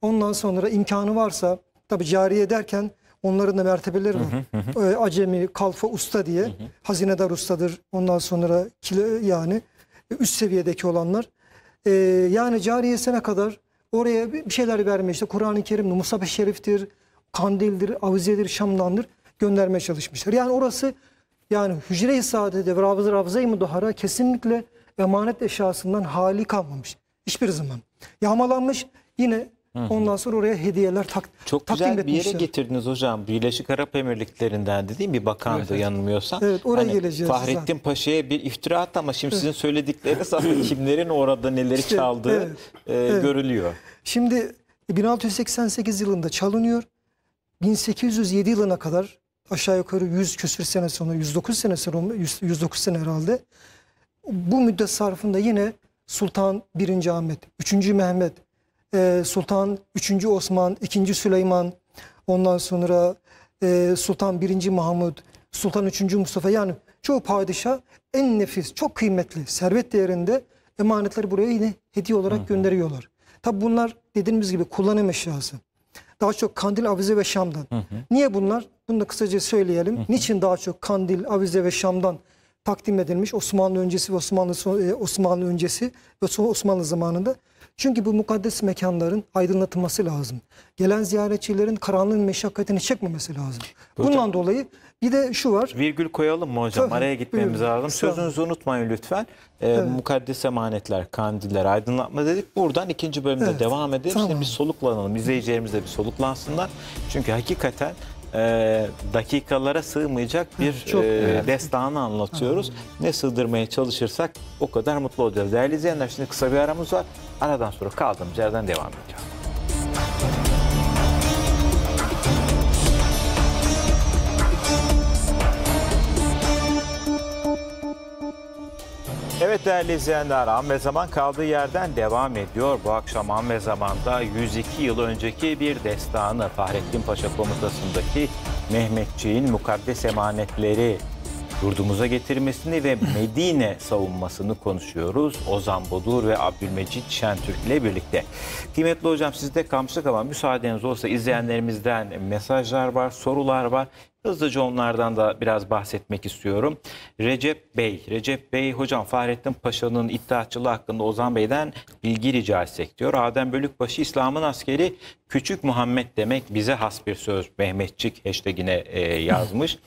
ondan sonra imkanı varsa tabi cariye derken Onların da mertebeleri var. Ee, acemi, kalfa, usta diye. Hazinedar ustadır. Ondan sonra kile, yani üst seviyedeki olanlar. Ee, yani cariyesine kadar oraya bir şeyler vermeye işte Kur'an-ı Kerim'dir, Musab-ı Şerif'tir, Kandil'dir, Avize'dir, Şam'dandır göndermeye çalışmışlar. Yani orası yani Hücre-i Saadet'e ve Rabız-ı Rabza'yı kesinlikle emanet eşyasından hali kalmamış. Hiçbir zaman. Yağmalanmış yine Ondan sonra oraya hediyeler tak Çok takdim güzel bir yere
getirdiniz hocam. Birleşik Arap Emirlikleri'nden dediğim bir mi? Bakandı Evet. yanılmıyorsam. Evet, oraya hani geleceğiz Fahrettin Paşa'ya bir iftira attı ama şimdi sizin söyledikleriniz aslında kimlerin orada neleri İşte, çaldığı evet, e, görülüyor.
Şimdi 1688 yılında çalınıyor. 1807 yılına kadar aşağı yukarı 100 küsür sene sonra 109 sene sonra 109 sene herhalde bu müddet sarfında yine Sultan 1. Ahmet, 3. Mehmet, e, Sultan 3. Osman, 2. Süleyman, ondan sonra e, Sultan 1. Mahmud, Sultan 3. Mustafa yani çoğu padişah en nefis, çok kıymetli, servet değerinde emanetleri buraya yine hediye olarak hı hı. gönderiyorlar. Tabi bunlar dediğimiz gibi kullanım eşyası. Daha çok kandil, avize ve şamdan. Hı hı. Niye bunlar? Bunu da kısaca söyleyelim. Hı hı. Niçin daha çok kandil, avize ve şamdan takdim edilmiş Osmanlı öncesi ve Osmanlı e, Osmanlı öncesi ve Osmanlı zamanında? Çünkü bu mukaddes mekanların aydınlatılması lazım. Gelen ziyaretçilerin karanlığın meşakkatini çekmemesi lazım. Bundan dolayı bir de şu var.
Virgül koyalım mı hocam? Tabii, Araya gitmemiz buyurun. lazım. Sözünüzü unutmayın lütfen. Ee, evet. Mukaddes emanetler, kandiller, aydınlatma dedik. Buradan ikinci bölümde evet. devam edelim. Tamam. Şimdi bir soluklanalım. İzleyicilerimiz de bir soluklansınlar. Çünkü hakikaten e, dakikalara sığmayacak bir Çok, e, evet. destanı anlatıyoruz. ne sığdırmaya çalışırsak o kadar mutlu olacağız. Değerli izleyenler şimdi kısa bir aramız var. Aradan sonra kaldığımız yerden devam edeceğiz. Evet değerli izleyenler Amme Zaman kaldığı yerden devam ediyor. Bu akşam Amme Zaman'da 102 yıl önceki bir destanı Fahrettin Paşa komutasındaki Mehmetçiğin mukaddes emanetleri yurdumuza getirmesini ve Medine savunmasını konuşuyoruz. Ozan Bodur ve Abdülmecit Şentürk ile birlikte. Kıymetli hocam sizde kalmıştık ama müsaadeniz olsa izleyenlerimizden mesajlar var, sorular var. Hızlıca onlardan da biraz bahsetmek istiyorum. Recep Bey, Recep Bey hocam Fahrettin Paşa'nın iddiatçılığı hakkında Ozan Bey'den bilgi rica etsek diyor. Adem Bölükbaşı İslam'ın askeri Küçük Muhammed demek bize has bir söz Mehmetçik hashtagine e, yazmış.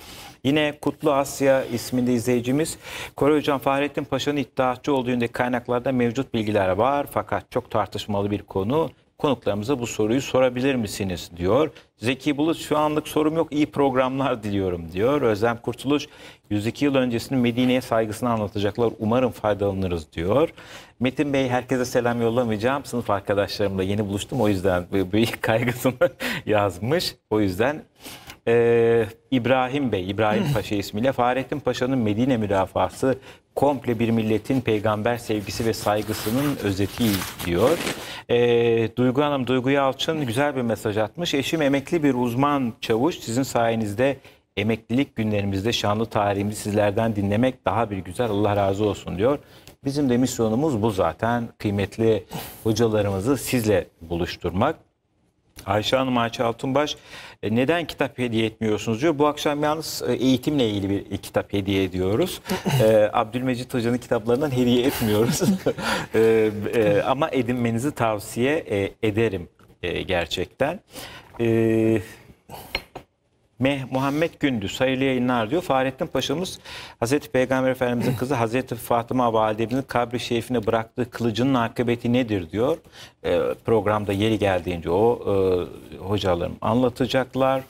Yine Kutlu Asya isminde izleyicimiz Kore Hocam Fahrettin Paşa'nın iddiaçı olduğu yönündeki kaynaklarda mevcut bilgiler var fakat çok tartışmalı bir konu. Konuklarımıza bu soruyu sorabilir misiniz diyor. Zeki Bulut şu anlık sorum yok iyi programlar diliyorum diyor. Özlem Kurtuluş 102 yıl öncesinin Medine'ye saygısını anlatacaklar. Umarım faydalanırız diyor. Metin Bey herkese selam yollamayacağım. Sınıf arkadaşlarımla yeni buluştum o yüzden büyük kaygısını yazmış. O yüzden e, İbrahim Bey, İbrahim hmm. Paşa ismiyle Fahrettin Paşa'nın Medine müdafası komple bir milletin peygamber sevgisi ve saygısının özeti diyor. E, Duygu Hanım, Duygu Yalçın güzel bir mesaj atmış. Eşim emekli bir uzman çavuş. Sizin sayenizde emeklilik günlerimizde şanlı tarihimizi sizlerden dinlemek daha bir güzel. Allah razı olsun diyor. Bizim de misyonumuz bu zaten. Kıymetli hocalarımızı sizle buluşturmak. Ayşe Hanım, Ayşe Altunbaş, e, neden kitap hediye etmiyorsunuz diyor. Bu akşam yalnız e, eğitimle ilgili bir kitap hediye ediyoruz. e, Abdülmecit Hoca'nın kitaplarından hediye etmiyoruz. E, ama edinmenizi tavsiye ederim gerçekten. Evet. Meh, Muhammed Gündüz hayırlı yayınlar diyor. Fahrettin Paşa'mız Hazreti Peygamber Efendimiz'in kızı Hazreti Fatıma Validemizin kabri şerifine bıraktığı kılıcının akıbeti nedir diyor. E, programda yeri geldiğince o e, hocalarım anlatacaklar.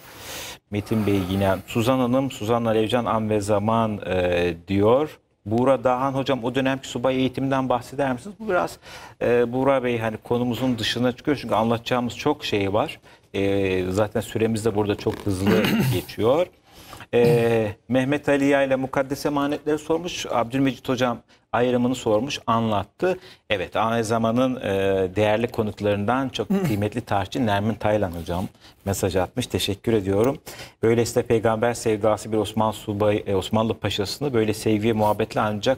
Metin Bey yine Suzan Hanım, Suzan Alevcan An ve Zaman e, diyor. Buğra Dağhan hocam o dönemki subay eğitimden bahseder misiniz? Bu biraz e, Buğra Bey hani konumuzun dışına çıkıyor çünkü anlatacağımız çok şey var. E, zaten süremiz de burada çok hızlı geçiyor. E, Mehmet Ali ile mukaddes emanetleri sormuş. Abdülmecit Hocam ayrımını sormuş, anlattı. Evet, aynı zamanın e, değerli konuklarından çok kıymetli tarihçi Nermin Taylan hocam mesaj atmış. Teşekkür ediyorum. Böylesine peygamber sevdası bir Osmanlı subay, e, Osmanlı paşasını böyle sevgi muhabbetle ancak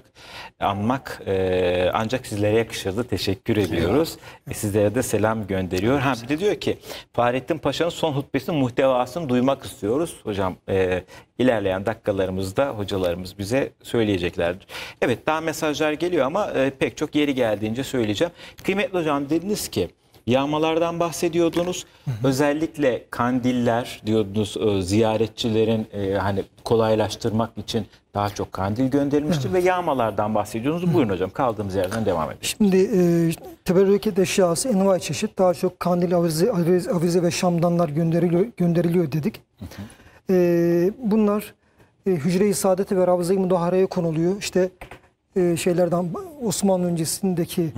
anmak e, ancak sizlere yakışırdı. Teşekkür ediyoruz. E, sizlere de selam gönderiyor. Ha bir de diyor ki Fahrettin Paşa'nın son hutbesinin muhtevasını duymak istiyoruz. Hocam e, ilerleyen dakikalarımızda hocalarımız bize söyleyeceklerdir. Evet daha mesaj mesajlar geliyor ama e, pek çok yeri geldiğince söyleyeceğim. Kıymetli hocam dediniz ki yağmalardan bahsediyordunuz. Hı hı. Özellikle kandiller diyordunuz e, ziyaretçilerin e, hani kolaylaştırmak için daha çok kandil gönderilmiştir evet. ve yağmalardan bahsediyordunuz. Buyurun hocam kaldığımız yerden devam edelim.
Şimdi e, teberrüket eşyası en envai çeşit daha çok kandil avize, avize, avize ve şamdanlar gönderiliyor, gönderiliyor dedik. E, bunlar e, Hücre-i Saadet'e ve Ravza-i Mudahare'ye konuluyor. İşte e, şeylerden Osmanlı öncesindeki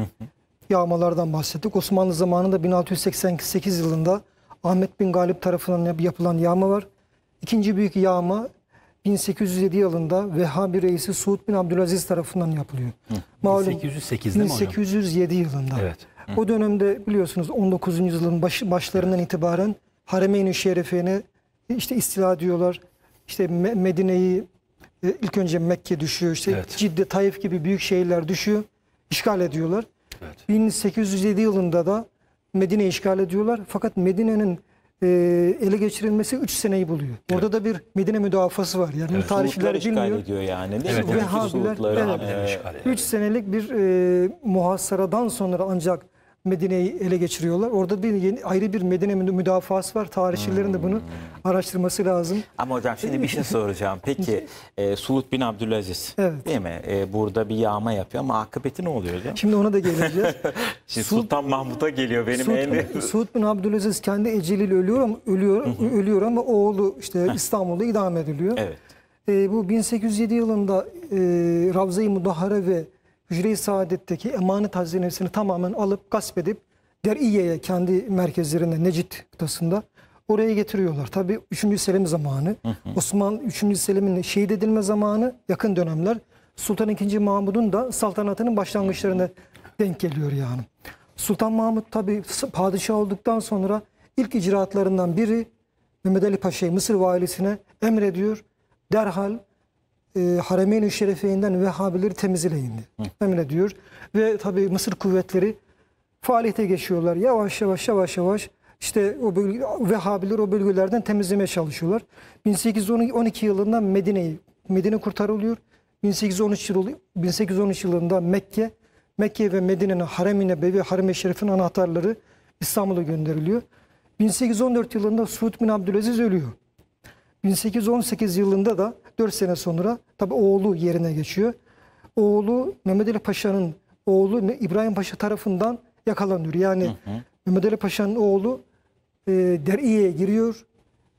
yağmalardan bahsettik. Osmanlı zamanında 1688 yılında Ahmet bin Galip tarafından yapılan yağma var. İkinci büyük yağma 1807 yılında Vehhabi reisi Suud bin Abdülaziz tarafından yapılıyor. Hı. Malum 1808 1807 yılında. Evet. O dönemde biliyorsunuz 19. yüzyılın baş, başlarından evet. itibaren Haremeyn-i Şerife'ni işte istila diyorlar. İşte Medine'yi ee, ilk önce Mekke düşüyor. İşte evet. Cidde, Taif gibi büyük şehirler düşüyor. işgal ediyorlar. Evet. 1807 yılında da Medine işgal ediyorlar. Fakat Medine'nin e, ele geçirilmesi 3 seneyi buluyor. Evet. Orada da bir Medine müdafası var. Yani evet. tarihçiler bilmiyor. işgal
ediyor yani. Değil evet. Ve Habiler
evet, evet. senelik bir e, muhasaradan sonra ancak Medine'yi ele geçiriyorlar. Orada bir yeni, ayrı bir Medine müdafası var. Tarihçilerin de hmm. bunu araştırması lazım.
Ama hocam şimdi bir şey soracağım. Peki e, Sulut bin Abdülaziz Evet. değil mi? E, burada bir yağma yapıyor ama akıbeti ne oluyor hocam? Şimdi ona da geleceğiz. Şimdi Suud- Sultan Mahmut'a geliyor benim en...
Suud, bin Abdülaziz kendi eceliyle ölüyor ama ölüyor, ölüyor ama oğlu işte İstanbul'da idam ediliyor. Evet. E, bu 1807 yılında e, Ravza-i Mudahhara ve Hücre-i Saadet'teki emanet hazinesini tamamen alıp gasp edip Deriye'ye kendi merkezlerinde Necit kıtasında oraya getiriyorlar. Tabi 3. Selim zamanı, hı hı. Osman 3. Selim'in şehit edilme zamanı yakın dönemler. Sultan II. Mahmud'un da saltanatının başlangıçlarına denk geliyor yani. Sultan Mahmud tabi padişah olduktan sonra ilk icraatlarından biri Mehmet Ali Paşa'yı Mısır valisine emrediyor. Derhal e, Haremeyn-i Şerife'inden Vehhabileri temizleyin diye. diyor. Ve tabi Mısır kuvvetleri faaliyete geçiyorlar. Yavaş yavaş yavaş yavaş işte o bölge, Vehhabiler o bölgelerden temizlemeye çalışıyorlar. 1812 yılında Medine'yi Medine kurtarılıyor. 1813 yılı 1813 yılında Mekke Mekke ve Medine'nin haremine i Harem-i Şerif'in anahtarları İstanbul'a gönderiliyor. 1814 yılında Suud bin Abdülaziz ölüyor. 1818 yılında da 4 sene sonra tabi oğlu yerine geçiyor. Oğlu Mehmet Ali Paşa'nın oğlu İbrahim Paşa tarafından yakalanıyor. Yani hı hı. Mehmet Ali Paşa'nın oğlu e, Deriye'ye giriyor.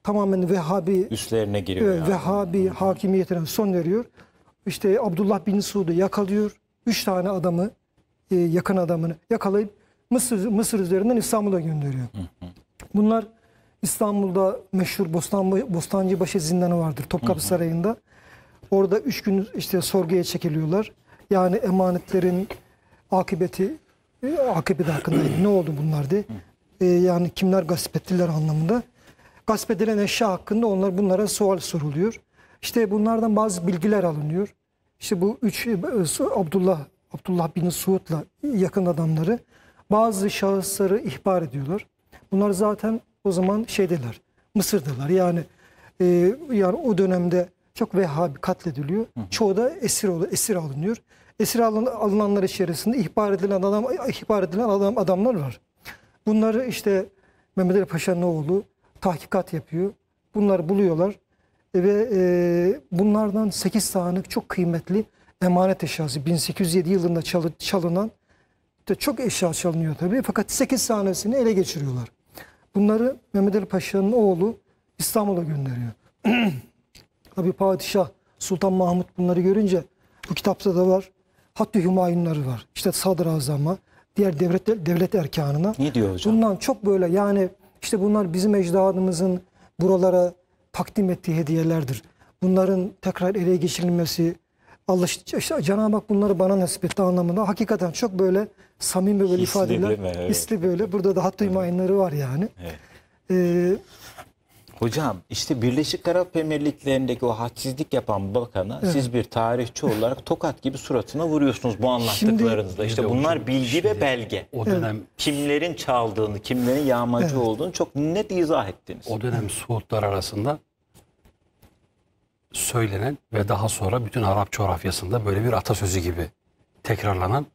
Tamamen Vehhabi
üstlerine giriyor. E, yani.
Vehhabi hı hı. hakimiyetine son veriyor. İşte Abdullah bin Suud'u yakalıyor. Üç tane adamı e, yakın adamını yakalayıp Mısır Mısır üzerinden İstanbul'a gönderiyor. Hı hı. Bunlar İstanbul'da meşhur Bostancıbaşı zindanı vardır Topkapı Sarayı'nda. Orada üç gün işte sorguya çekiliyorlar. Yani emanetlerin akıbeti, e, akıbeti hakkında ne oldu bunlar diye. Ee, yani kimler gasp ettiler anlamında. Gasp edilen eşya hakkında onlar bunlara sual soruluyor. İşte bunlardan bazı bilgiler alınıyor. İşte bu üç e, Abdullah Abdullah bin Suud'la yakın adamları bazı şahısları ihbar ediyorlar. Bunlar zaten o zaman şeydeler, Mısır'dalar. Yani e, yani o dönemde çok Vehhabi katlediliyor. Hı Çoğu da esir oluyor, esir alınıyor. Esir alın, alınanlar içerisinde ihbar edilen adam ihbar edilen adam adamlar var. Bunları işte Mehmet Ali Paşa'nın oğlu tahkikat yapıyor. Bunları buluyorlar e, ve e, bunlardan 8 tanelik çok kıymetli emanet eşyası 1807 yılında çalı, çalınan çok eşya çalınıyor tabii fakat 8 tanesini ele geçiriyorlar. Bunları Mehmet Ali Paşa'nın oğlu İstanbul'a gönderiyor. Tabi padişah Sultan Mahmut bunları görünce bu kitapta da var. Hattı Hümayunları var. İşte sadrazama, diğer devlet devlet erkanına. Ne diyor hocam? Bundan çok böyle yani işte bunlar bizim ecdadımızın buralara takdim ettiği hediyelerdir. Bunların tekrar ele geçirilmesi, Allah işte, işte Cenab-ı Hak bunları bana nasip etti anlamında. Hakikaten çok böyle samimi böyle hisli ifadeler. Mi? Evet. Hisli böyle. Burada da hattı evet. var yani. Evet. Ee,
Hocam işte Birleşik Arap Emirlikleri'ndeki o hadsizlik yapan bakana evet. siz bir tarihçi olarak tokat gibi suratına vuruyorsunuz bu anlattıklarınızda. Şimdi, işte bunlar bilgi ve belge. O dönem kimlerin çaldığını, kimlerin yağmacı evet. olduğunu çok net izah ettiniz. O dönem Suudlar arasında
söylenen ve daha sonra bütün Arap coğrafyasında böyle bir atasözü gibi tekrarlanan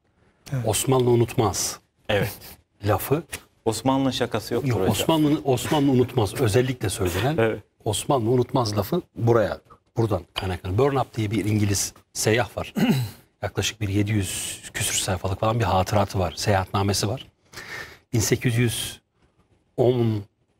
evet. Osmanlı unutmaz.
Evet. Lafı Osmanlı şakası yoktur yok,
Osmanlı Osmanlı unutmaz özellikle söylenen evet. Osmanlı unutmaz lafı buraya buradan kaynaklanıyor. Burnap diye bir İngiliz seyyah var. Yaklaşık bir 700 küsür sayfalık falan bir hatıratı var. Seyahatnamesi var. 1810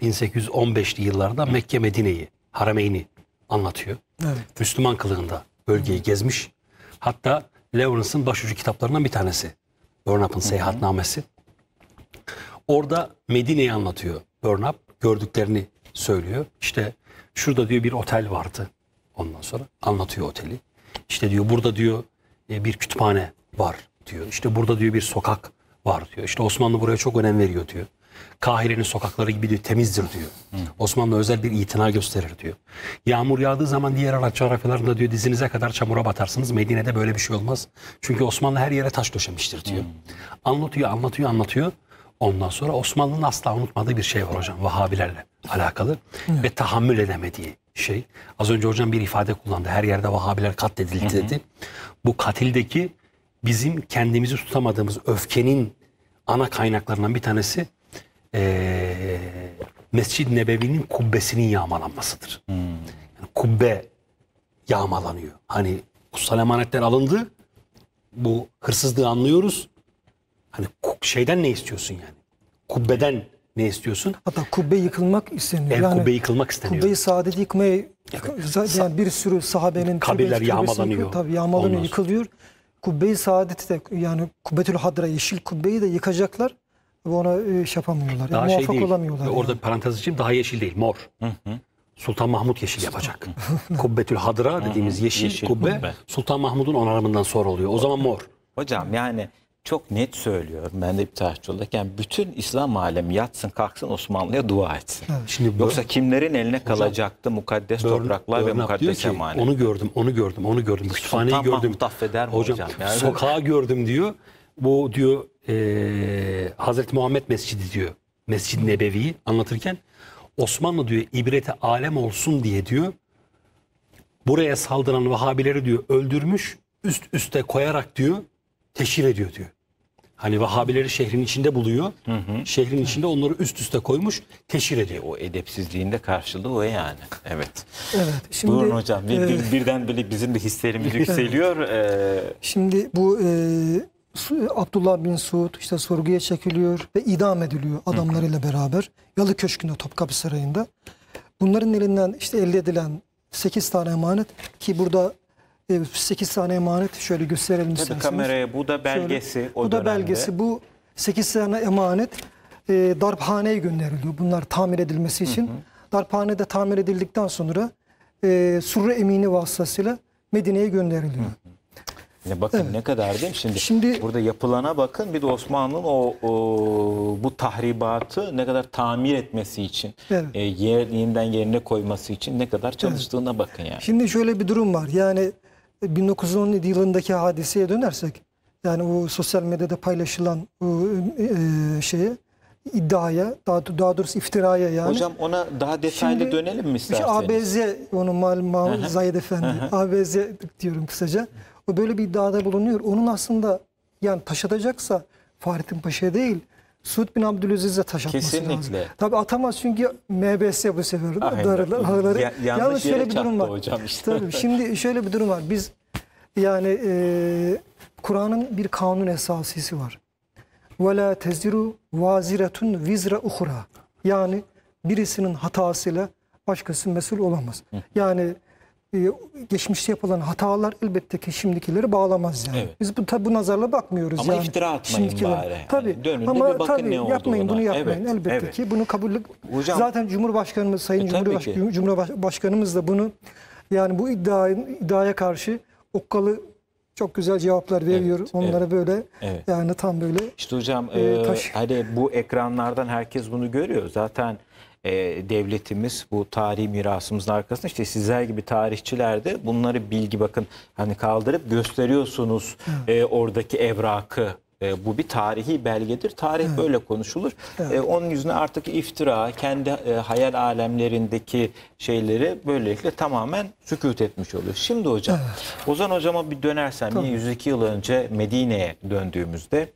1815'li yıllarda Mekke Medine'yi, Harameyni anlatıyor. Evet. Müslüman kılığında bölgeyi gezmiş. Hatta Lawrence'ın başucu kitaplarından bir tanesi. Burnup'ın seyahatnamesi. Orada Medine'yi anlatıyor Burnup. Gördüklerini söylüyor. İşte şurada diyor bir otel vardı. Ondan sonra anlatıyor oteli. İşte diyor burada diyor e, bir kütüphane var diyor. İşte burada diyor bir sokak var diyor. İşte Osmanlı buraya çok önem veriyor diyor. Kahire'nin sokakları gibi diyor temizdir diyor. Hı. Osmanlı özel bir itina gösterir diyor. Yağmur yağdığı zaman diğer araç coğrafyalarında diyor dizinize kadar çamura batarsınız. Medine'de böyle bir şey olmaz. Çünkü Osmanlı her yere taş döşemiştir diyor. Hı. Anlatıyor, anlatıyor, anlatıyor. Ondan sonra Osmanlı'nın asla unutmadığı bir şey var hocam Vahabilerle alakalı Hı. ve tahammül edemediği şey. Az önce hocam bir ifade kullandı. Her yerde Vahabiler katledildi Hı. dedi. Bu katildeki bizim kendimizi tutamadığımız öfkenin ana kaynaklarından bir tanesi e, Mescid-i Nebevi'nin kubbesinin yağmalanmasıdır. Hmm. Yani kubbe yağmalanıyor. Hani kutsal emanetler alındı. Bu hırsızlığı anlıyoruz. Hani şeyden ne istiyorsun yani?
Kubbeden ne istiyorsun? Hatta kubbe yıkılmak isteniyor. Evet, yani, kubbe yıkılmak isteniyor. Kubbeyi saadet yıkmayı. evet. yani bir sürü sahabenin kabirler yağmalanıyor. Yıkıyor, tabii yağmalanıyor, yıkılıyor. Kubbeyi saadeti de yani Kubbetül Hadra yeşil kubbeyi de yıkacaklar. Ona e, şey yapamıyorlar. Daha yani şey muvaffak değil. olamıyorlar. Yani.
Orada bir parantez için daha yeşil değil mor. Hı hı. Sultan Mahmut
yeşil yapacak. Kubbetül Hadra dediğimiz yeşil, yeşil kubbe, kubbe Sultan Mahmut'un onarımından sonra oluyor. O zaman mor. Hocam yani çok net söylüyorum ben de bir tarihçi olarak. Yani bütün İslam alemi yatsın kalksın Osmanlı'ya dua etsin. Evet. Şimdi bu, Yoksa kimlerin eline hocam, kalacaktı mukaddes Börn, topraklar ve mukaddes emanet. Onu
gördüm, onu gördüm, onu gördüm. Kütüphaneyi Sultan gördüm.
Mahmut affeder mi hocam? hocam? Yani, sokağı
gördüm diyor. Bu diyor e, Hazreti Muhammed Mescidi diyor. Mescid-i Nebevi'yi anlatırken Osmanlı diyor ibrete alem olsun diye diyor. Buraya saldıran Vahabileri diyor öldürmüş üst üste koyarak diyor teşhir ediyor diyor. Hani Vahabileri şehrin içinde buluyor. Hı hı.
Şehrin içinde onları üst üste koymuş, teşhir ediyor. O edepsizliğinde karşılığı o yani. Evet.
Evet. Şimdi, Buyurun hocam. Bir, e,
birden böyle bizim de hislerimiz yükseliyor. Evet. Ee,
şimdi bu e, Abdullah bin Suud işte sorguya çekiliyor ve idam ediliyor adamlarıyla beraber. Yalı Köşkü'nde Topkapı Sarayı'nda. Bunların elinden işte elde edilen 8 tane emanet ki burada 8 e, tane emanet şöyle gösterelim Tabii isterseniz. kameraya bu da belgesi şöyle, o Bu da dönemde. belgesi bu 8 tane emanet e, darphaneye gönderiliyor. Bunlar tamir edilmesi için. Hı hı. Darphanede tamir edildikten sonra e, Surre Emini vasıtasıyla Medine'ye gönderiliyor. Hı.
Ya bakın evet. ne kadar değil mi? Şimdi, Şimdi burada yapılana bakın bir de Osmanlı'nın o, o bu tahribatı ne kadar tamir etmesi için, evet. e, yer, yeniden yerine koyması için ne kadar çalıştığına evet. bakın yani.
Şimdi şöyle bir durum var. Yani 1917 e, yılındaki hadiseye dönersek yani o sosyal medyada paylaşılan o, e, e, şeye iddiaya daha, daha doğrusu iftiraya yani. Hocam
ona daha detaylı Şimdi, dönelim mi şey, isterseniz? ABZ
onu malum mal Zahid Efendi. ABZ diyorum kısaca böyle bir iddiada bulunuyor. Onun aslında yani taş atacaksa Fahrettin Paşa değil Suud bin Abdülaziz'e taşatması Kesinlikle. lazım. Tabii atamaz çünkü MBS bu sefer ah, darıları. Ya, yanlış Yalnız şöyle bir durum var.
Hocam işte. Tabii,
şimdi şöyle bir durum var. Biz yani e, Kur'an'ın bir kanun esasisi var. Ve la teziru vaziretun vizra uhra. Yani birisinin hatasıyla başkası mesul olamaz. Yani e, geçmişte yapılan hatalar elbette ki şimdikileri bağlamaz yani. Evet. Biz bu, tabi bu nazarla bakmıyoruz ama yani. Ama iftira atmayın şimdikiler. bari. Tabii. Yani dönün ama bakın tabii, ne oldu yapmayın buna. bunu yapmayın evet. elbette evet. ki. Bunu kabul Hocam, zaten Cumhurbaşkanımız Sayın e, Cumhurbaş ki. Cumhurbaşkanımız da bunu yani bu iddianın iddiaya karşı okkalı çok güzel cevaplar veriyor. Evet, Onlara evet, böyle evet. yani tam böyle.
İşte hocam e, e, taş. hani bu ekranlardan herkes bunu görüyor. Zaten e, devletimiz bu tarihi mirasımızın arkasında işte sizler gibi tarihçiler de bunları bilgi bakın hani kaldırıp gösteriyorsunuz e, oradaki evrakı e, bu bir tarihi belgedir. Tarih evet. böyle konuşulur. E, evet. E, onun yüzüne artık iftira, kendi e, hayal alemlerindeki şeyleri böylelikle tamamen sükut etmiş oluyor. Şimdi hocam, evet. Ozan hocama bir dönersen, tamam. 102 yıl önce Medine'ye döndüğümüzde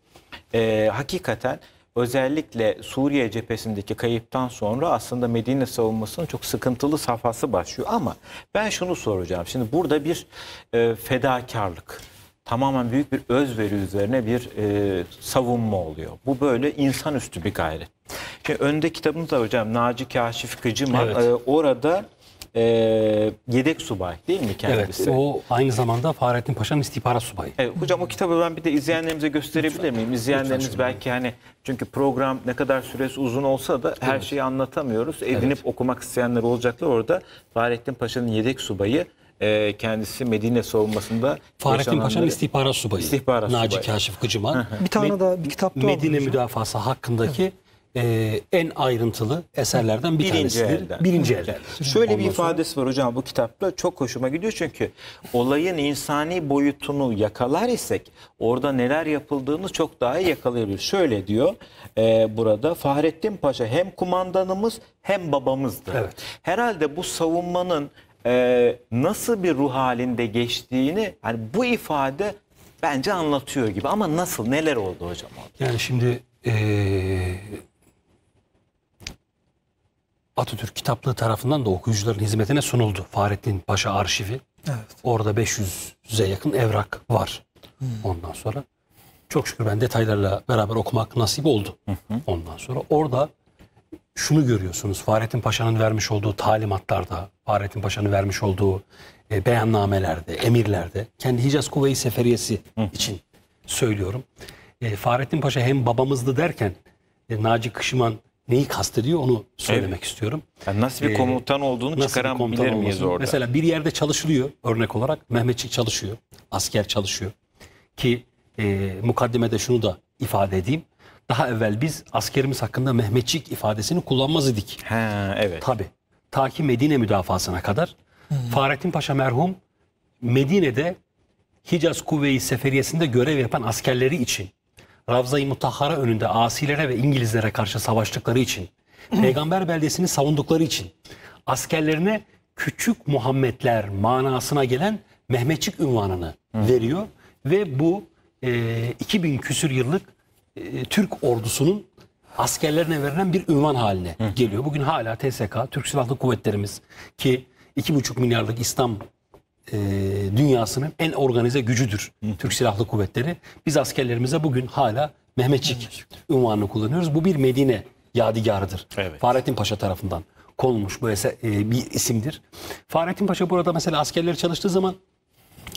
e, hakikaten özellikle Suriye cephesindeki kayıptan sonra aslında Medine savunmasının çok sıkıntılı safhası başlıyor. Ama ben şunu soracağım. Şimdi burada bir e, fedakarlık, tamamen büyük bir özveri üzerine bir e, savunma oluyor. Bu böyle insanüstü bir gayret. Şimdi önde kitabınız da hocam Naci Kaşif Kıcıman evet. e, orada e, yedek subay değil mi kendisi? Evet o
aynı zamanda Fahrettin Paşa'nın istihbarat subayı.
Evet, hocam o kitabı ben bir de izleyenlerimize gösterebilir miyim? İzleyenlerimiz Lütfen. belki hani çünkü program ne kadar süresi uzun olsa da her şeyi anlatamıyoruz. Edinip evet. okumak isteyenler olacaklar orada. Fahrettin Paşa'nın yedek subayı e, kendisi Medine savunmasında Fahrettin Paşa'nın istihbarat subayı. İstihbarat Naci subayı. Kaşif Gıcıman. bir tane
daha bir kitapta Medine müdafası hakkındaki
e, en ayrıntılı eserlerden bir birinci tanesidir. Elden. Birinci elden. Şöyle Ondan bir ifadesi sonra... var hocam bu kitapta çok hoşuma gidiyor çünkü olayın insani boyutunu yakalar isek orada neler yapıldığını çok daha iyi yakalayabilir. Şöyle diyor e, burada Fahrettin Paşa hem kumandanımız hem babamızdı. Evet. Herhalde bu savunmanın e, nasıl bir ruh halinde geçtiğini hani bu ifade bence anlatıyor gibi ama nasıl neler oldu hocam?
Yani şimdi e, Atatürk kitaplığı tarafından da okuyucuların hizmetine sunuldu. Fahrettin Paşa arşivi. Evet. Orada 500'e yakın evrak var. Hmm. Ondan sonra çok şükür ben detaylarla beraber okumak nasip oldu. Hı Ondan sonra orada şunu görüyorsunuz. Fahrettin Paşa'nın vermiş olduğu talimatlarda, Fahrettin Paşa'nın vermiş olduğu e, beyannamelerde, emirlerde, kendi Hicaz Kuvve-i Seferiyesi hı. için söylüyorum. E, Fahrettin Paşa hem babamızdı derken e, Naci Kışıman neyi kastediyor onu söylemek evet. istiyorum. Yani nasıl bir ee, komutan
olduğunu nasıl çıkaran komutan bilir miyiz orada? Mesela
bir yerde çalışılıyor örnek olarak. Mehmetçik çalışıyor, asker çalışıyor. Ki e, mukaddimede şunu da ifade edeyim. Daha evvel biz askerimiz hakkında Mehmetçik ifadesini kullanmaz idik. Ha, evet. Tabii. Ta ki Medine müdafasına kadar. Hı. Hmm. Fahrettin Paşa merhum Medine'de Hicaz Kuvve-i Seferiyesi'nde görev yapan askerleri için Ravza-i Mutahhara önünde asilere ve İngilizlere karşı savaştıkları için, peygamber beldesini savundukları için askerlerine küçük Muhammedler manasına gelen Mehmetçik ünvanını veriyor ve bu e, 2000 küsür yıllık e, Türk ordusunun askerlerine verilen bir ünvan haline geliyor. Bugün hala TSK, Türk Silahlı Kuvvetlerimiz ki 2,5 milyarlık İslam e, dünyasının en organize gücüdür Türk Silahlı Kuvvetleri. Biz askerlerimize bugün hala Mehmetçik unvanını kullanıyoruz. Bu bir Medine yadigarıdır. Evet. Fahrettin Paşa tarafından konmuş bu eser, e, bir isimdir. Fahrettin Paşa burada mesela askerleri çalıştığı zaman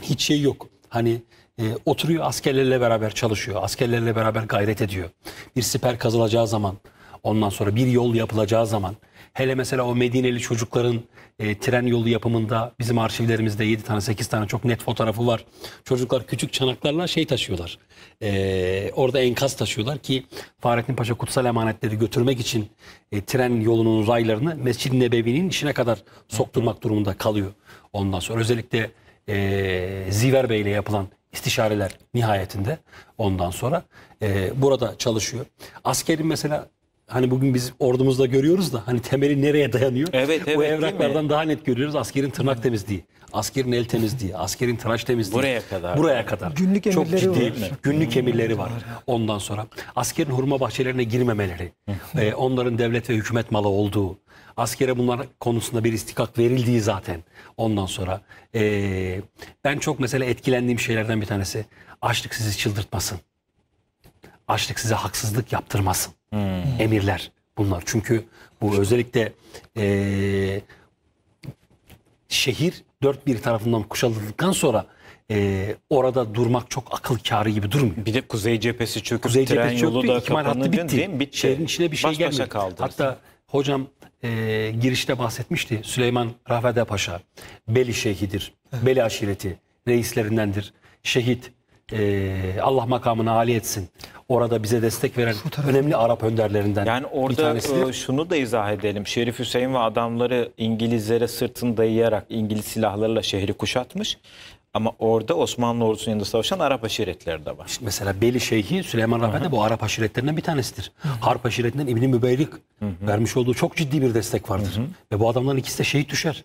hiç şey yok. Hani e, oturuyor askerlerle beraber çalışıyor. Askerlerle beraber gayret ediyor. Bir siper kazılacağı zaman ondan sonra bir yol yapılacağı zaman Hele mesela o Medineli çocukların e, tren yolu yapımında bizim arşivlerimizde 7 tane 8 tane çok net fotoğrafı var. Çocuklar küçük çanaklarla şey taşıyorlar. E, orada enkaz taşıyorlar ki Fahrettin Paşa kutsal emanetleri götürmek için e, tren yolunun raylarını Mescid-i Nebevi'nin içine kadar sokturmak durumunda kalıyor. Ondan sonra özellikle e, Ziver Bey ile yapılan istişareler nihayetinde ondan sonra e, burada çalışıyor. Askerin mesela hani bugün biz ordumuzda görüyoruz da hani temeli nereye dayanıyor?
Evet, evet. O evraklardan
daha net görüyoruz askerin tırnak temizliği, askerin el temizliği, askerin tıraş temizliği. Buraya kadar. Buraya kadar. Günlük emirleri Çok ciddi, var. Günlük emirleri var. Ondan sonra askerin hurma bahçelerine girmemeleri, e, onların devlet ve hükümet malı olduğu, askere bunlar konusunda bir istikak verildiği zaten. Ondan sonra e, ben çok mesela etkilendiğim şeylerden bir tanesi açlık sizi çıldırtmasın. Açlık size haksızlık yaptırmasın Hmm. Emirler bunlar. Çünkü bu özellikle e, şehir dört bir tarafından kuşatıldıktan sonra e, orada durmak çok akıl kârı gibi durmuyor. Bir de Kuzey cephesi çöküp Kuzey tren cephesi yolu çöktü, da ikmal bitti. bitti. Şehrin içine bir şey Baş gelmedi. Kaldı. Hatta hocam e, girişte bahsetmişti Süleyman Rafede Paşa. Beli şehidir. Beli aşireti reislerindendir. Şehit e, Allah makamını âli etsin. Orada bize destek veren önemli Arap önderlerinden Yani
orada e, şunu da izah edelim. Şerif Hüseyin ve adamları İngilizlere sırtını dayayarak İngiliz silahlarıyla şehri kuşatmış. Ama orada Osmanlı ordusunun yanında savaşan Arap aşiretleri de var. İşte mesela Beli Şeyhi Süleyman
Rafa de bu Arap aşiretlerinden bir tanesidir. Hı-hı. Harp aşiretinden İbni Mübeylik Hı-hı. vermiş olduğu çok ciddi bir destek vardır. Hı-hı. Ve bu adamların ikisi de şehit düşer.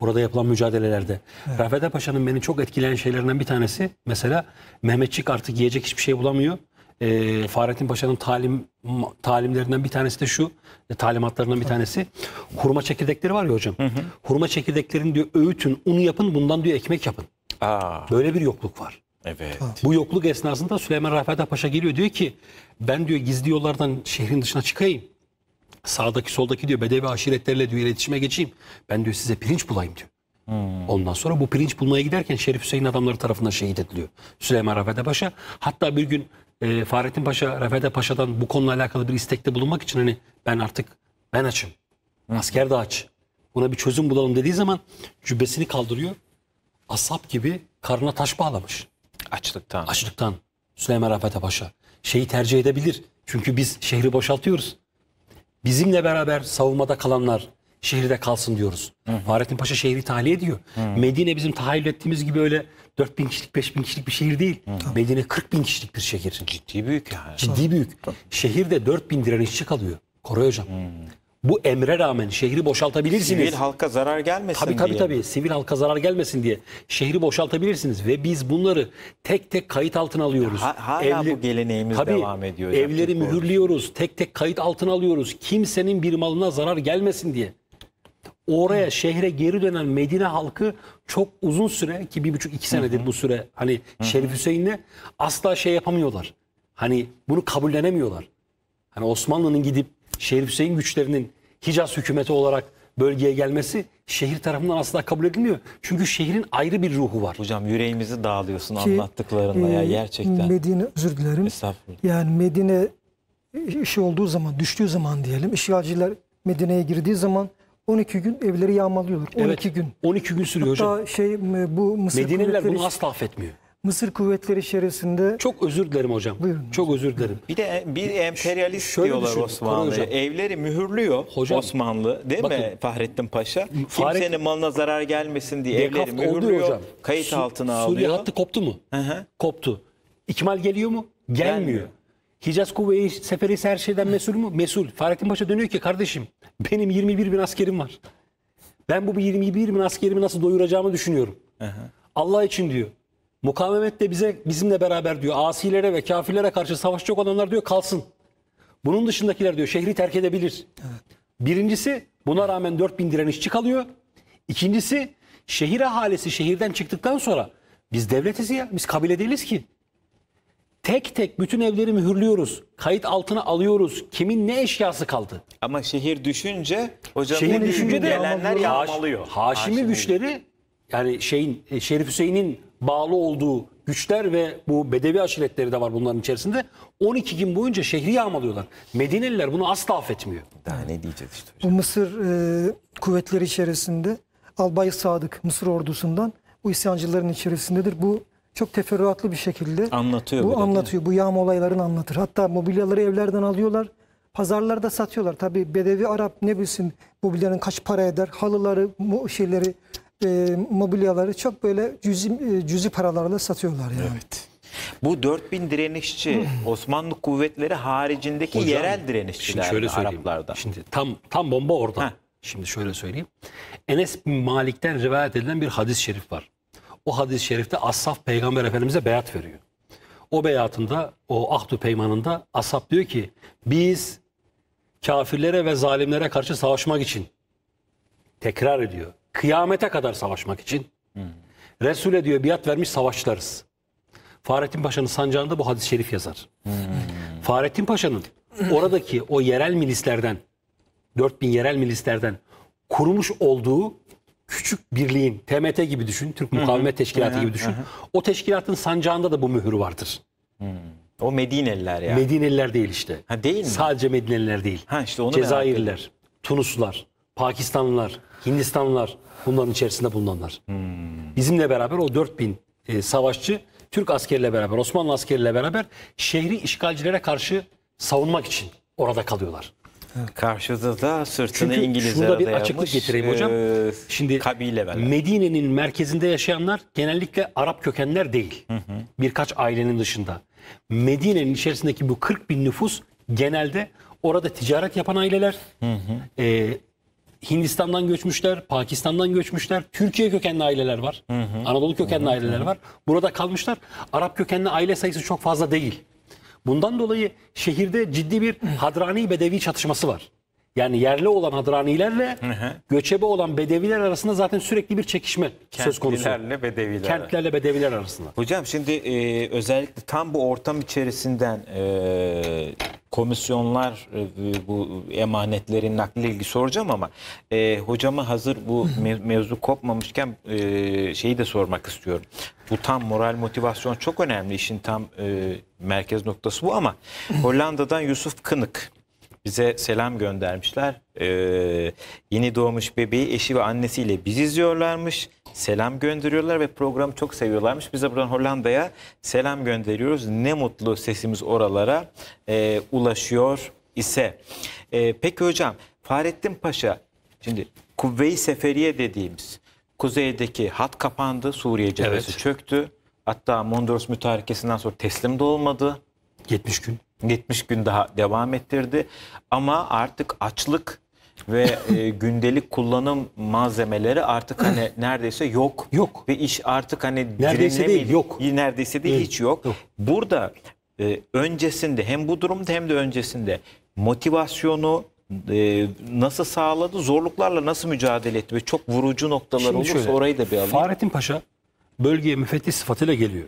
Burada yapılan mücadelelerde. Evet. Rafet Paşa'nın beni çok etkileyen şeylerinden bir tanesi mesela Mehmetçik artık yiyecek hiçbir şey bulamıyor. E, Fahrettin Paşa'nın talim talimlerinden bir tanesi de şu, e, talimatlarından bir tanesi. Hurma çekirdekleri var ya hocam. Hı hı. Hurma çekirdeklerini diyor öğütün, unu yapın, bundan diyor ekmek yapın. Aa. Böyle bir yokluk var. Evet. Bu yokluk esnasında Süleyman Rafet Paşa geliyor diyor ki ben diyor gizli yollardan şehrin dışına çıkayım. Sağdaki soldaki diyor bedevi aşiretlerle diyor iletişime geçeyim. Ben diyor size pirinç bulayım diyor. Hmm. Ondan sonra bu pirinç bulmaya giderken Şerif Hüseyin adamları tarafından şehit ediliyor. Süleyman Rafede Paşa. Hatta bir gün e, Fahrettin Paşa Rafede Paşa'dan bu konuyla alakalı bir istekte bulunmak için hani ben artık ben açım. Hmm. Asker de aç. Buna bir çözüm bulalım dediği zaman cübbesini kaldırıyor. Asap gibi karnına taş bağlamış. Açlıktan. Açlıktan. Süleyman Rafete Paşa. Şeyi tercih edebilir. Çünkü biz şehri boşaltıyoruz. Bizimle beraber savunmada kalanlar şehirde kalsın diyoruz. Hı. Fahrettin Paşa şehri tahliye ediyor. Hı. Medine bizim tahayyül ettiğimiz gibi öyle 4 bin kişilik 5 bin kişilik bir şehir değil. Hı. Medine 40 bin kişilik bir şehir. Ciddi büyük yani. Ciddi büyük. Hı. Şehirde 4 bin direnişçi kalıyor. Koray Hocam. Hı bu emre rağmen şehri boşaltabilirsiniz. Sivil halka
zarar gelmesin tabii, tabii, diye. Tabii
tabii sivil halka zarar gelmesin diye şehri boşaltabilirsiniz ve biz bunları tek tek kayıt altına alıyoruz. hala Evli, bu geleneğimiz tabii, devam ediyor. Evleri mühürlüyoruz, tek tek kayıt altına alıyoruz. Kimsenin bir malına zarar gelmesin diye. Oraya Hı. şehre geri dönen Medine halkı çok uzun süre ki bir buçuk iki senedir Hı. bu süre hani Hı. Şerif Hüseyin'le asla şey yapamıyorlar. Hani bunu kabullenemiyorlar. Hani Osmanlı'nın gidip Şerif Hüseyin güçlerinin Hicaz hükümeti olarak bölgeye gelmesi şehir tarafından asla kabul edilmiyor. Çünkü şehrin ayrı bir ruhu var. Hocam
yüreğimizi dağılıyorsun Ki, anlattıklarında
ya e, gerçekten.
Medine özür dilerim. Estağfurullah. Yani Medine işi olduğu zaman, düştüğü zaman diyelim işgalciler Medine'ye girdiği zaman 12 gün evleri yağmalıyorlar. 12 evet, gün. 12 gün sürüyor Hatta hocam. şey bu Mısır Medineliler bunu asla affetmiyor. Mısır kuvvetleri içerisinde... Çok özür dilerim hocam. Buyurun. Çok özür dilerim.
Bir de bir emperyalist Şöyle diyorlar düşün, Osmanlı. Hocam. Evleri mühürlüyor hocam, Osmanlı değil bakın, mi Fahrettin Paşa? Fahret... Kimsenin malına zarar gelmesin diye evleri mühürlüyor. Hocam. Kayıt Su, altına alıyor. Suriye hattı
koptu mu? Hı hı. Koptu. İkmal geliyor mu? Gelmiyor. Gelmiyor. Hicaz kuvveti Seferisi her şeyden mesul mu? Mesul. Fahrettin Paşa dönüyor ki kardeşim benim 21 bin askerim var. Ben bu 21 bin askerimi nasıl doyuracağımı düşünüyorum. Hı hı. Allah için diyor. Mukavemet de bize bizimle beraber diyor asilere ve kafirlere karşı savaşacak olanlar diyor kalsın. Bunun dışındakiler diyor şehri terk edebilir. Evet. Birincisi buna rağmen 4000 direnişçi kalıyor. İkincisi şehir ahalisi şehirden çıktıktan sonra biz devletiz ya biz kabile değiliz ki. Tek tek bütün evleri mühürlüyoruz. Kayıt altına alıyoruz. Kimin ne eşyası
kaldı? Ama şehir düşünce hocam şehir düşünce de gelenler yağmalıyor. Haşimi, Haşimi güçleri
yani şeyin e, Şerif Hüseyin'in bağlı olduğu güçler ve bu bedevi aşiretleri de var bunların içerisinde. 12 gün boyunca şehri yağmalıyorlar. Medineliler bunu asla
affetmiyor. Daha ne diyeceğiz işte.
Hocam. Bu Mısır e, kuvvetleri içerisinde Albay Sadık Mısır ordusundan bu isyancıların içerisindedir. Bu çok teferruatlı bir şekilde
anlatıyor. Bu
anlatıyor. Bu yağma olaylarını anlatır. Hatta mobilyaları evlerden alıyorlar. Pazarlarda satıyorlar. Tabi Bedevi Arap ne bilsin mobilyanın kaç para eder. Halıları, şeyleri, e, mobilyaları çok böyle cüzi, e, cüzi paralarla satıyorlar yani. Evet.
Bu 4000 direnişçi hmm. Osmanlı kuvvetleri haricindeki Hocam, yerel direnişçiler şimdi şöyle söyleyeyim.
Araplardan. Şimdi tam tam bomba orada. Şimdi şöyle söyleyeyim. Enes Malik'ten rivayet edilen bir hadis-i şerif var. O hadis-i şerifte Asaf Peygamber Efendimiz'e beyat veriyor. O beyatında, o ahdu peymanında Ashab diyor ki biz kafirlere ve zalimlere karşı savaşmak için tekrar ediyor kıyamete kadar savaşmak için. Hmm. Resul'e diyor biat vermiş savaşlarız. Fahrettin Paşa'nın sancağında bu hadis-i şerif yazar. Hmm. Fahrettin Paşa'nın oradaki o yerel milislerden 4000 yerel milislerden kurmuş olduğu küçük birliğin TMT gibi düşün, Türk Mukavemet Teşkilatı gibi düşün. o teşkilatın sancağında da bu mühür vardır. Hmm. O Medineliler ya. Yani. Medineliler değil işte. Ha değil mi? Sadece Medineliler değil. Ha işte onu Cezayirliler, Tunuslular, Pakistanlılar, Hindistanlılar bunların içerisinde bulunanlar. Hmm. Bizimle beraber o 4000 e, savaşçı Türk askeriyle beraber, Osmanlı askeriyle beraber şehri işgalcilere karşı savunmak için orada kalıyorlar.
Karşıda da sırtını Çünkü İngilizlere şurada bir dayamış, açıklık getireyim hocam. E, Şimdi
Medine'nin merkezinde yaşayanlar genellikle Arap kökenler değil. Hı hı. Birkaç ailenin dışında. Medine'nin içerisindeki bu 40 bin nüfus genelde orada ticaret yapan aileler,
hı hı.
E, Hindistan'dan göçmüşler, Pakistan'dan göçmüşler, Türkiye kökenli aileler var. Hı hı. Anadolu kökenli hı hı. aileler var. Burada kalmışlar. Arap kökenli aile sayısı çok fazla değil. Bundan dolayı şehirde ciddi bir Hadrani Bedevi çatışması var. Yani yerli olan Hadranilerle göçebe olan Bedeviler arasında zaten sürekli bir çekişme Kentlilerle söz konusu. Kentlilerle Bedeviler. Kentlerle Bedeviler arasında.
Hocam şimdi e, özellikle tam bu ortam içerisinden e, komisyonlar e, bu emanetlerin nakli ilgi soracağım ama e, hocama hazır bu mevzu kopmamışken e, şeyi de sormak istiyorum. Bu tam moral motivasyon çok önemli. işin tam e, merkez noktası bu ama Hollanda'dan Yusuf Kınık bize selam göndermişler. Ee, yeni doğmuş bebeği eşi ve annesiyle biz izliyorlarmış. Selam gönderiyorlar ve programı çok seviyorlarmış. Biz de buradan Hollanda'ya selam gönderiyoruz. Ne mutlu sesimiz oralara e, ulaşıyor ise. E, peki hocam Fahrettin Paşa şimdi Kuvve-i Seferiye dediğimiz kuzeydeki hat kapandı. Suriye cephesi evet. çöktü. Hatta Mondros mütarekesinden sonra teslim de olmadı. 70 gün. 70 gün daha devam ettirdi. Ama artık açlık ve e, gündelik kullanım malzemeleri artık hani neredeyse yok. Yok. Ve iş artık hani neredeyse değil yok. Neredeyse de hiç yok. yok. Burada e, öncesinde hem bu durumda hem de öncesinde motivasyonu e, nasıl sağladı, zorluklarla nasıl mücadele etti ve çok vurucu noktalar Şimdi olursa şöyle, orayı da bir alayım.
Fahrettin Paşa bölgeye müfettiş sıfatıyla geliyor.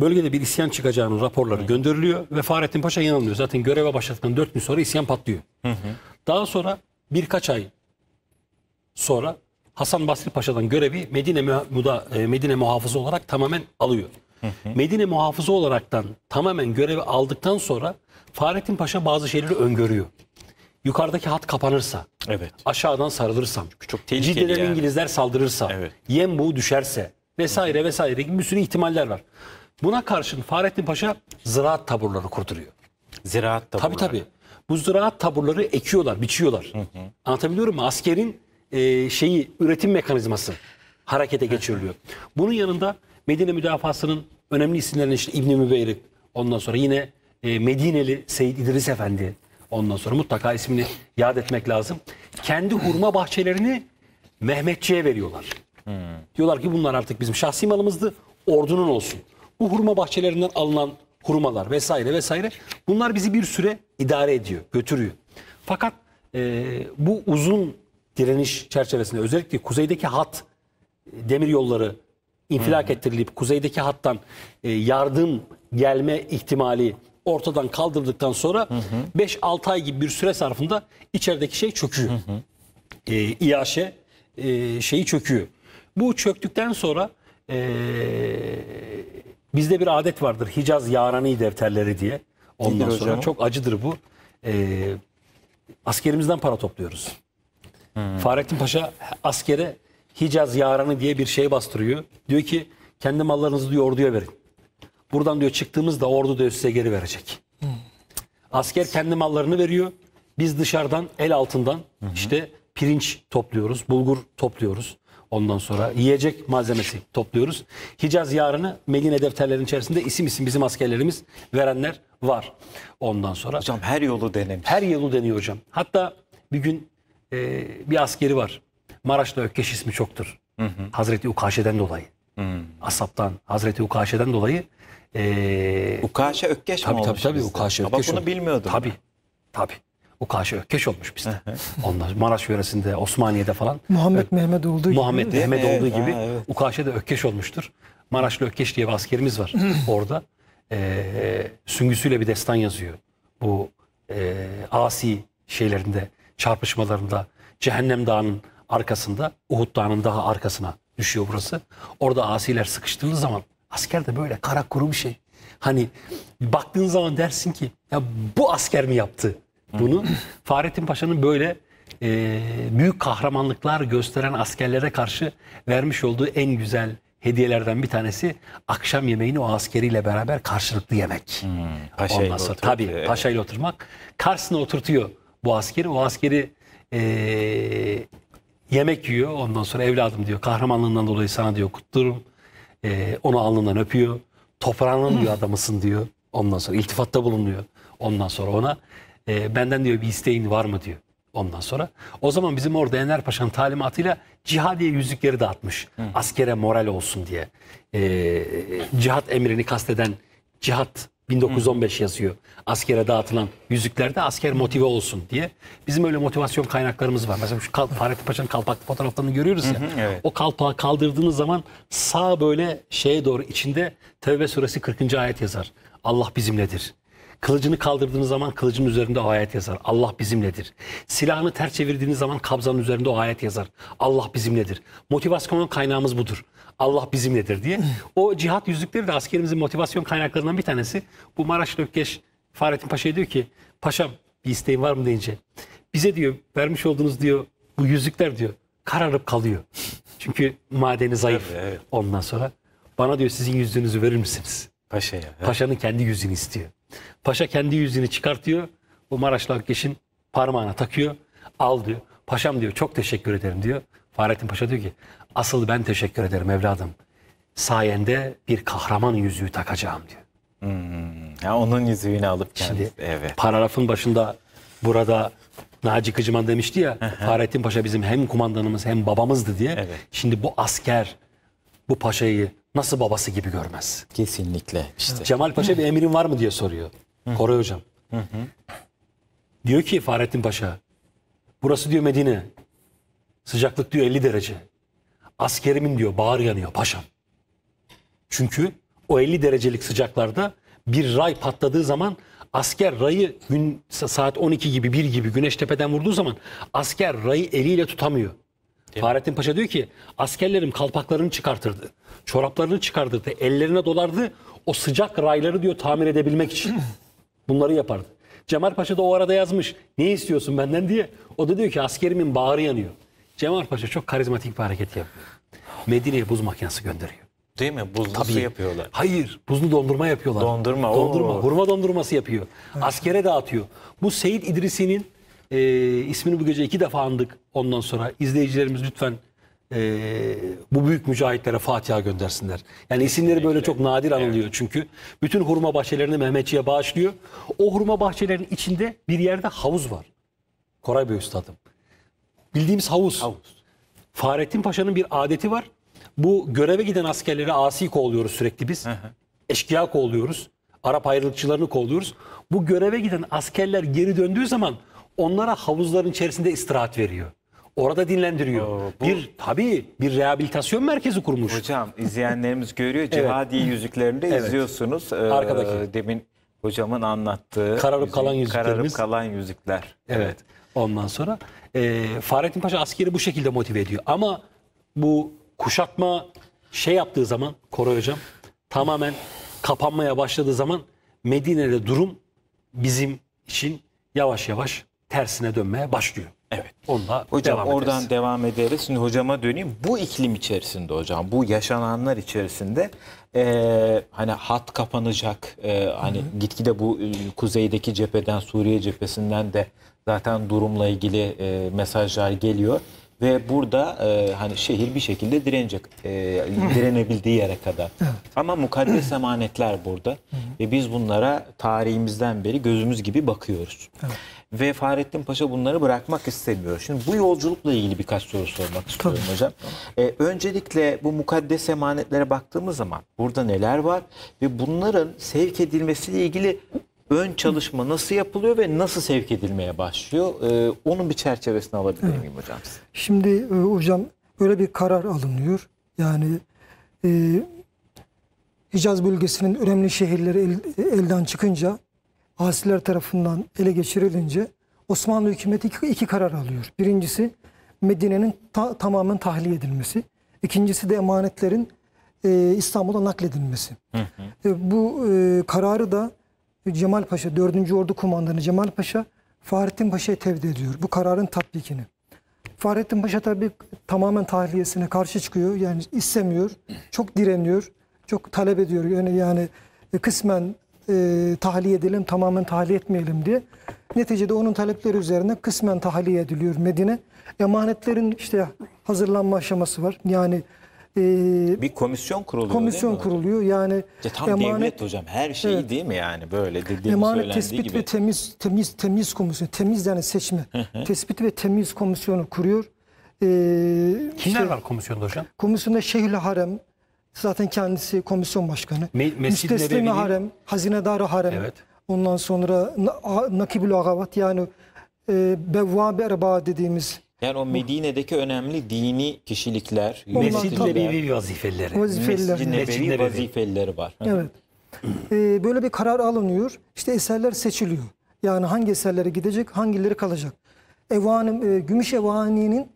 Bölgede bir isyan çıkacağının raporları gönderiliyor ve Fahrettin Paşa yanılmıyor. Zaten göreve başladıktan 4 gün sonra isyan patlıyor. Hı hı. Daha sonra birkaç ay sonra Hasan Basri Paşa'dan görevi Medine Muda, e, Medine muhafızı olarak tamamen alıyor. Hı hı. Medine muhafızı olaraktan tamamen görevi aldıktan sonra Fahrettin Paşa bazı şeyleri öngörüyor. Yukarıdaki hat kapanırsa, evet. aşağıdan sarılırsam, Çünkü çok tehlikeli yani. İngilizler saldırırsa, evet. bu düşerse vesaire vesaire gibi bir sürü ihtimaller var. Buna karşın Fahrettin Paşa ziraat taburları kurduruyor. Ziraat taburları. Tabii tabii. Bu ziraat taburları ekiyorlar, biçiyorlar. Hı hı. Anlatabiliyor muyum? Askerin e, şeyi, üretim mekanizması harekete geçiriliyor. Bunun yanında Medine müdafasının önemli isimlerinden işte i̇bn Mübeyrik, ondan sonra yine e, Medineli Seyyid İdris Efendi, ondan sonra mutlaka ismini yad etmek lazım. Kendi hurma bahçelerini Mehmetçi'ye veriyorlar. Hmm. Diyorlar ki bunlar artık bizim şahsi malımızdı, ordunun olsun. Bu hurma bahçelerinden alınan hurmalar vesaire vesaire bunlar bizi bir süre idare ediyor, götürüyor. Fakat e, bu uzun direniş çerçevesinde özellikle kuzeydeki hat e, demir yolları infilak hmm. ettirilip kuzeydeki hattan e, yardım gelme ihtimali ortadan kaldırdıktan sonra 5-6 ay gibi bir süre sarfında içerideki şey çöküyor. Hı E, İAŞ'e e, şeyi çöküyor. Bu çöktükten sonra e, Bizde bir adet vardır Hicaz Yarani defterleri diye. Ondan Nedir sonra hocam? çok acıdır bu. Ee, askerimizden para topluyoruz. Hmm. Fahrettin Paşa askere Hicaz Yarani diye bir şey bastırıyor. Diyor ki kendi mallarınızı diyor orduya verin. Buradan diyor çıktığımızda ordu diyor size geri verecek. Hmm. Asker kendi mallarını veriyor. Biz dışarıdan el altından hı işte pirinç topluyoruz, bulgur topluyoruz. Ondan sonra yiyecek malzemesi topluyoruz. Hicaz yarını Medine defterlerin içerisinde isim isim bizim askerlerimiz verenler var. Ondan sonra. Hocam her yolu denemiş. Her yolu deniyor hocam. Hatta bir gün e, bir askeri var. Maraş'ta Ökkeş ismi çoktur. Hı hı. Hazreti Ukaşe'den dolayı. Hı. Asaptan Hazreti Ukaşe'den dolayı. E, Ukaşe Ökkeş tabii, mi tabii, olmuş? Tabii tabii Ukaşe Ökkeş. Ama bunu bilmiyordum. Tabii. Tabii. Ukaşı Ökkeş olmuş bizde. Onlar Maraş yöresinde, Osmaniye'de falan. Muhammed
Mehmet olduğu Muhammed gibi. Mehmet olduğu gibi ha,
evet. Ukaşı da Ökkeş olmuştur. Maraşlı Ökkeş diye bir askerimiz var orada. Ee, süngüsüyle bir destan yazıyor. Bu e, asi şeylerinde, çarpışmalarında, Cehennem Dağı'nın arkasında, Uhud Dağı'nın daha arkasına düşüyor burası. Orada asiler sıkıştırıldığı zaman asker de böyle kara kuru bir şey. Hani baktığın zaman dersin ki ya bu asker mi yaptı? Bunu Fahrettin Paşa'nın böyle e, büyük kahramanlıklar gösteren askerlere karşı vermiş olduğu en güzel hediyelerden bir tanesi akşam yemeğini o askeriyle beraber
karşılıklı yemek. Hmm, paşayla Ondan sonra
tabii evet. paşayla oturmak. Karşısına oturtuyor bu askeri. O askeri e, yemek yiyor. Ondan sonra evladım diyor kahramanlığından dolayı sana diyor kutluyorum. E, onu alnından öpüyor. Toprağının diyor adamısın diyor. Ondan sonra iltifatta bulunuyor. Ondan sonra ona e, benden diyor bir isteğin var mı diyor ondan sonra. O zaman bizim orada Enver Paşa'nın talimatıyla cihadiye yüzükleri dağıtmış. Hı. Askere moral olsun diye. E, cihat emrini kasteden cihat 1915 Hı. yazıyor. Askere dağıtılan yüzüklerde asker motive olsun diye. Bizim öyle motivasyon kaynaklarımız var. Mesela şu kal Fahrettin Paşa'nın kalpaklı fotoğraflarını görüyoruz ya. Hı hı, evet. O kalpağı kaldırdığınız zaman sağ böyle şeye doğru içinde Tevbe suresi 40. ayet yazar. Allah bizimledir. Kılıcını kaldırdığınız zaman kılıcın üzerinde o ayet yazar. Allah bizimledir. Silahını ters çevirdiğiniz zaman kabzanın üzerinde o ayet yazar. Allah bizimledir. Motivasyon kaynağımız budur. Allah bizimledir diye. O cihat yüzükleri de askerimizin motivasyon kaynaklarından bir tanesi. Bu Maraş Dökkeş Fahrettin Paşa'ya diyor ki paşam bir isteğin var mı deyince bize diyor vermiş olduğunuz diyor bu yüzükler diyor kararıp kalıyor. Çünkü madeni zayıf. Evet, evet. Ondan sonra bana diyor sizin yüzüğünüzü verir misiniz? Paşa'ya. Evet. Paşa'nın kendi yüzünü istiyor. Paşa kendi yüzünü çıkartıyor. Bu Maraşlı Akkeş'in parmağına takıyor. Al diyor. Paşam diyor çok teşekkür ederim diyor. Fahrettin Paşa diyor ki asıl ben teşekkür ederim evladım. Sayende bir kahraman yüzüğü takacağım diyor. Hmm, ya onun yüzüğünü alıp kendisi. Şimdi evet. paragrafın başında burada Naci Kıcıman demişti ya Fahrettin Paşa bizim hem kumandanımız hem babamızdı diye. Evet. Şimdi bu asker bu paşayı nasıl babası gibi görmez? Kesinlikle işte. Cemal Paşa bir emirin var mı diye soruyor. Koray hocam. diyor ki Fahrettin Paşa burası diyor Medine. Sıcaklık diyor 50 derece. Askerimin diyor bağır yanıyor paşam. Çünkü o 50 derecelik sıcaklarda bir ray patladığı zaman asker rayı gün saat 12 gibi 1 gibi güneş tepeden vurduğu zaman asker rayı eliyle tutamıyor. Fahrettin Paşa diyor ki askerlerim kalpaklarını çıkartırdı. Çoraplarını çıkartırdı. Ellerine dolardı. O sıcak rayları diyor tamir edebilmek için. Bunları yapardı. Cemal Paşa da o arada yazmış. Ne istiyorsun benden diye. O da diyor ki askerimin bağrı yanıyor. Cemal Paşa çok karizmatik bir hareket yapıyor. Medine'ye buz makinesi gönderiyor. Değil mi? Buzlu Tabii. su yapıyorlar. Hayır, buzlu dondurma yapıyorlar. Dondurma. Dondurma, hurma dondurması yapıyor. Askere dağıtıyor. Bu Seyit İdrisi'nin e, ismini bu gece iki defa andık. Ondan sonra izleyicilerimiz lütfen e, bu büyük mücahitlere Fatiha göndersinler. Yani isimleri böyle çok nadir anılıyor çünkü. Bütün hurma bahçelerini Mehmetçi'ye bağışlıyor. O hurma bahçelerinin içinde bir yerde havuz var. Koray Bey Üstad'ım. Bildiğimiz havuz. havuz. Fahrettin Paşa'nın bir adeti var. Bu göreve giden askerleri asi kovuluyoruz sürekli biz. Eşkıya kovuluyoruz. Arap ayrılıkçılarını kovuluyoruz. Bu göreve giden askerler geri döndüğü zaman onlara havuzların içerisinde istirahat veriyor. Orada dinlendiriyor. Oo, bu... Bir tabii bir
rehabilitasyon merkezi kurmuş. Hocam izleyenlerimiz görüyor. Cihadi evet. yüzüklerini evet. izliyorsunuz. Ee, Arkadaki. Demin hocamın anlattığı. Kararıp yüzük, kalan yüzüklerimiz. Kararıp kalan yüzükler. Evet. evet.
Ondan sonra e, Fahrettin Paşa askeri bu şekilde motive ediyor. Ama bu kuşatma şey yaptığı zaman Koray hocam tamamen kapanmaya başladığı zaman Medine'de durum bizim için yavaş yavaş tersine
dönmeye başlıyor.
Evet onunla hocam, devam ederiz. oradan
devam ederiz. Şimdi hocama döneyim. Bu iklim içerisinde hocam bu yaşananlar içerisinde e, hani hat kapanacak e, hani Hı-hı. gitgide bu e, kuzeydeki cepheden Suriye cephesinden de zaten durumla ilgili e, mesajlar geliyor ve burada e, hani şehir bir şekilde direnecek e, direnebildiği yere kadar. Evet. Ama mukaddes emanetler burada ve biz bunlara tarihimizden beri gözümüz gibi bakıyoruz. Evet. Ve Fahrettin Paşa bunları bırakmak istemiyor. Şimdi bu yolculukla ilgili birkaç soru sormak istiyorum Tabii. hocam. Ee, öncelikle bu mukaddes emanetlere baktığımız zaman burada neler var ve bunların sevk edilmesiyle ilgili ön çalışma nasıl yapılıyor ve nasıl sevk edilmeye başlıyor? Ee, onun bir çerçevesini alabilir miyim evet. hocam?
Şimdi e, hocam böyle bir karar alınıyor. Yani e, Hicaz bölgesinin önemli şehirleri el, elden çıkınca asiler tarafından ele geçirilince Osmanlı hükümeti iki, iki karar alıyor. Birincisi Medine'nin ta, tamamen tahliye edilmesi. İkincisi de emanetlerin e, İstanbul'a nakledilmesi. Hı hı. E, bu e, kararı da Cemal Paşa, 4. Ordu Kumandanı Cemal Paşa, Fahrettin Paşa'ya tevdi ediyor bu kararın tatbikini. Fahrettin Paşa tabi tamamen tahliyesine karşı çıkıyor. Yani istemiyor, çok direniyor, çok talep ediyor. Yani, yani kısmen e, tahliye edelim, tamamen tahliye etmeyelim diye. Neticede onun talepleri üzerine kısmen tahliye ediliyor Medine. Emanetlerin işte hazırlanma aşaması var. Yani e,
bir komisyon kuruluyor Komisyon kuruluyor.
Yani ya tam emanet, devlet hocam her şeyi evet,
değil mi yani böyle dediğimiz Emanet tespit gibi. ve
temiz temiz temiz komisyonu. Temiz yani seçme. tespit ve temiz komisyonu kuruyor. Ee, Kimler işte, var komisyonda hocam? Komisyonda Şeyhül Harem, Zaten kendisi komisyon başkanı. Me Müsteslim harem, hazinedarı harem. Evet. Ondan sonra nakibül agavat yani e, bevvab erba dediğimiz
yani o Medine'deki önemli dini kişilikler, Mescid-i Nebevi vazifeleri. Mescid-i Nebevi vazifeleri var. Evet.
ee, böyle bir karar alınıyor. İşte eserler seçiliyor. Yani hangi eserlere gidecek, hangileri kalacak. Evanim, e, Gümüş Evani'nin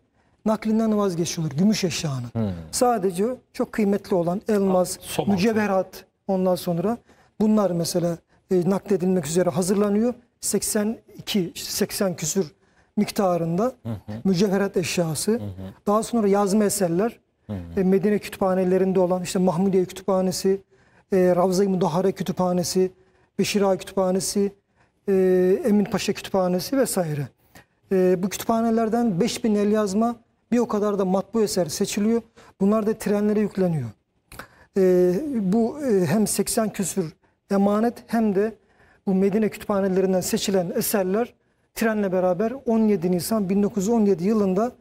naklinden vazgeçiyorlar gümüş eşyanın. Hmm. Sadece çok kıymetli olan elmas, ha, mücevherat ondan sonra bunlar mesela e, nakledilmek üzere hazırlanıyor. 82 80 küsür miktarında hı hı. mücevherat eşyası. Hı hı. Daha sonra yazma eserler hı hı. E, Medine kütüphanelerinde olan işte Mahmudiye Kütüphanesi, e, Ravza-i Mudahare Kütüphanesi, Beşir Kütüphanesi, e, Emin Paşa Kütüphanesi vesaire. E, bu kütüphanelerden 5000 el yazma, bir o kadar da matbu eser seçiliyor. Bunlar da trenlere yükleniyor. E, bu e, hem 80 küsür emanet hem de bu Medine kütüphanelerinden seçilen eserler trenle beraber 17 Nisan 1917 yılında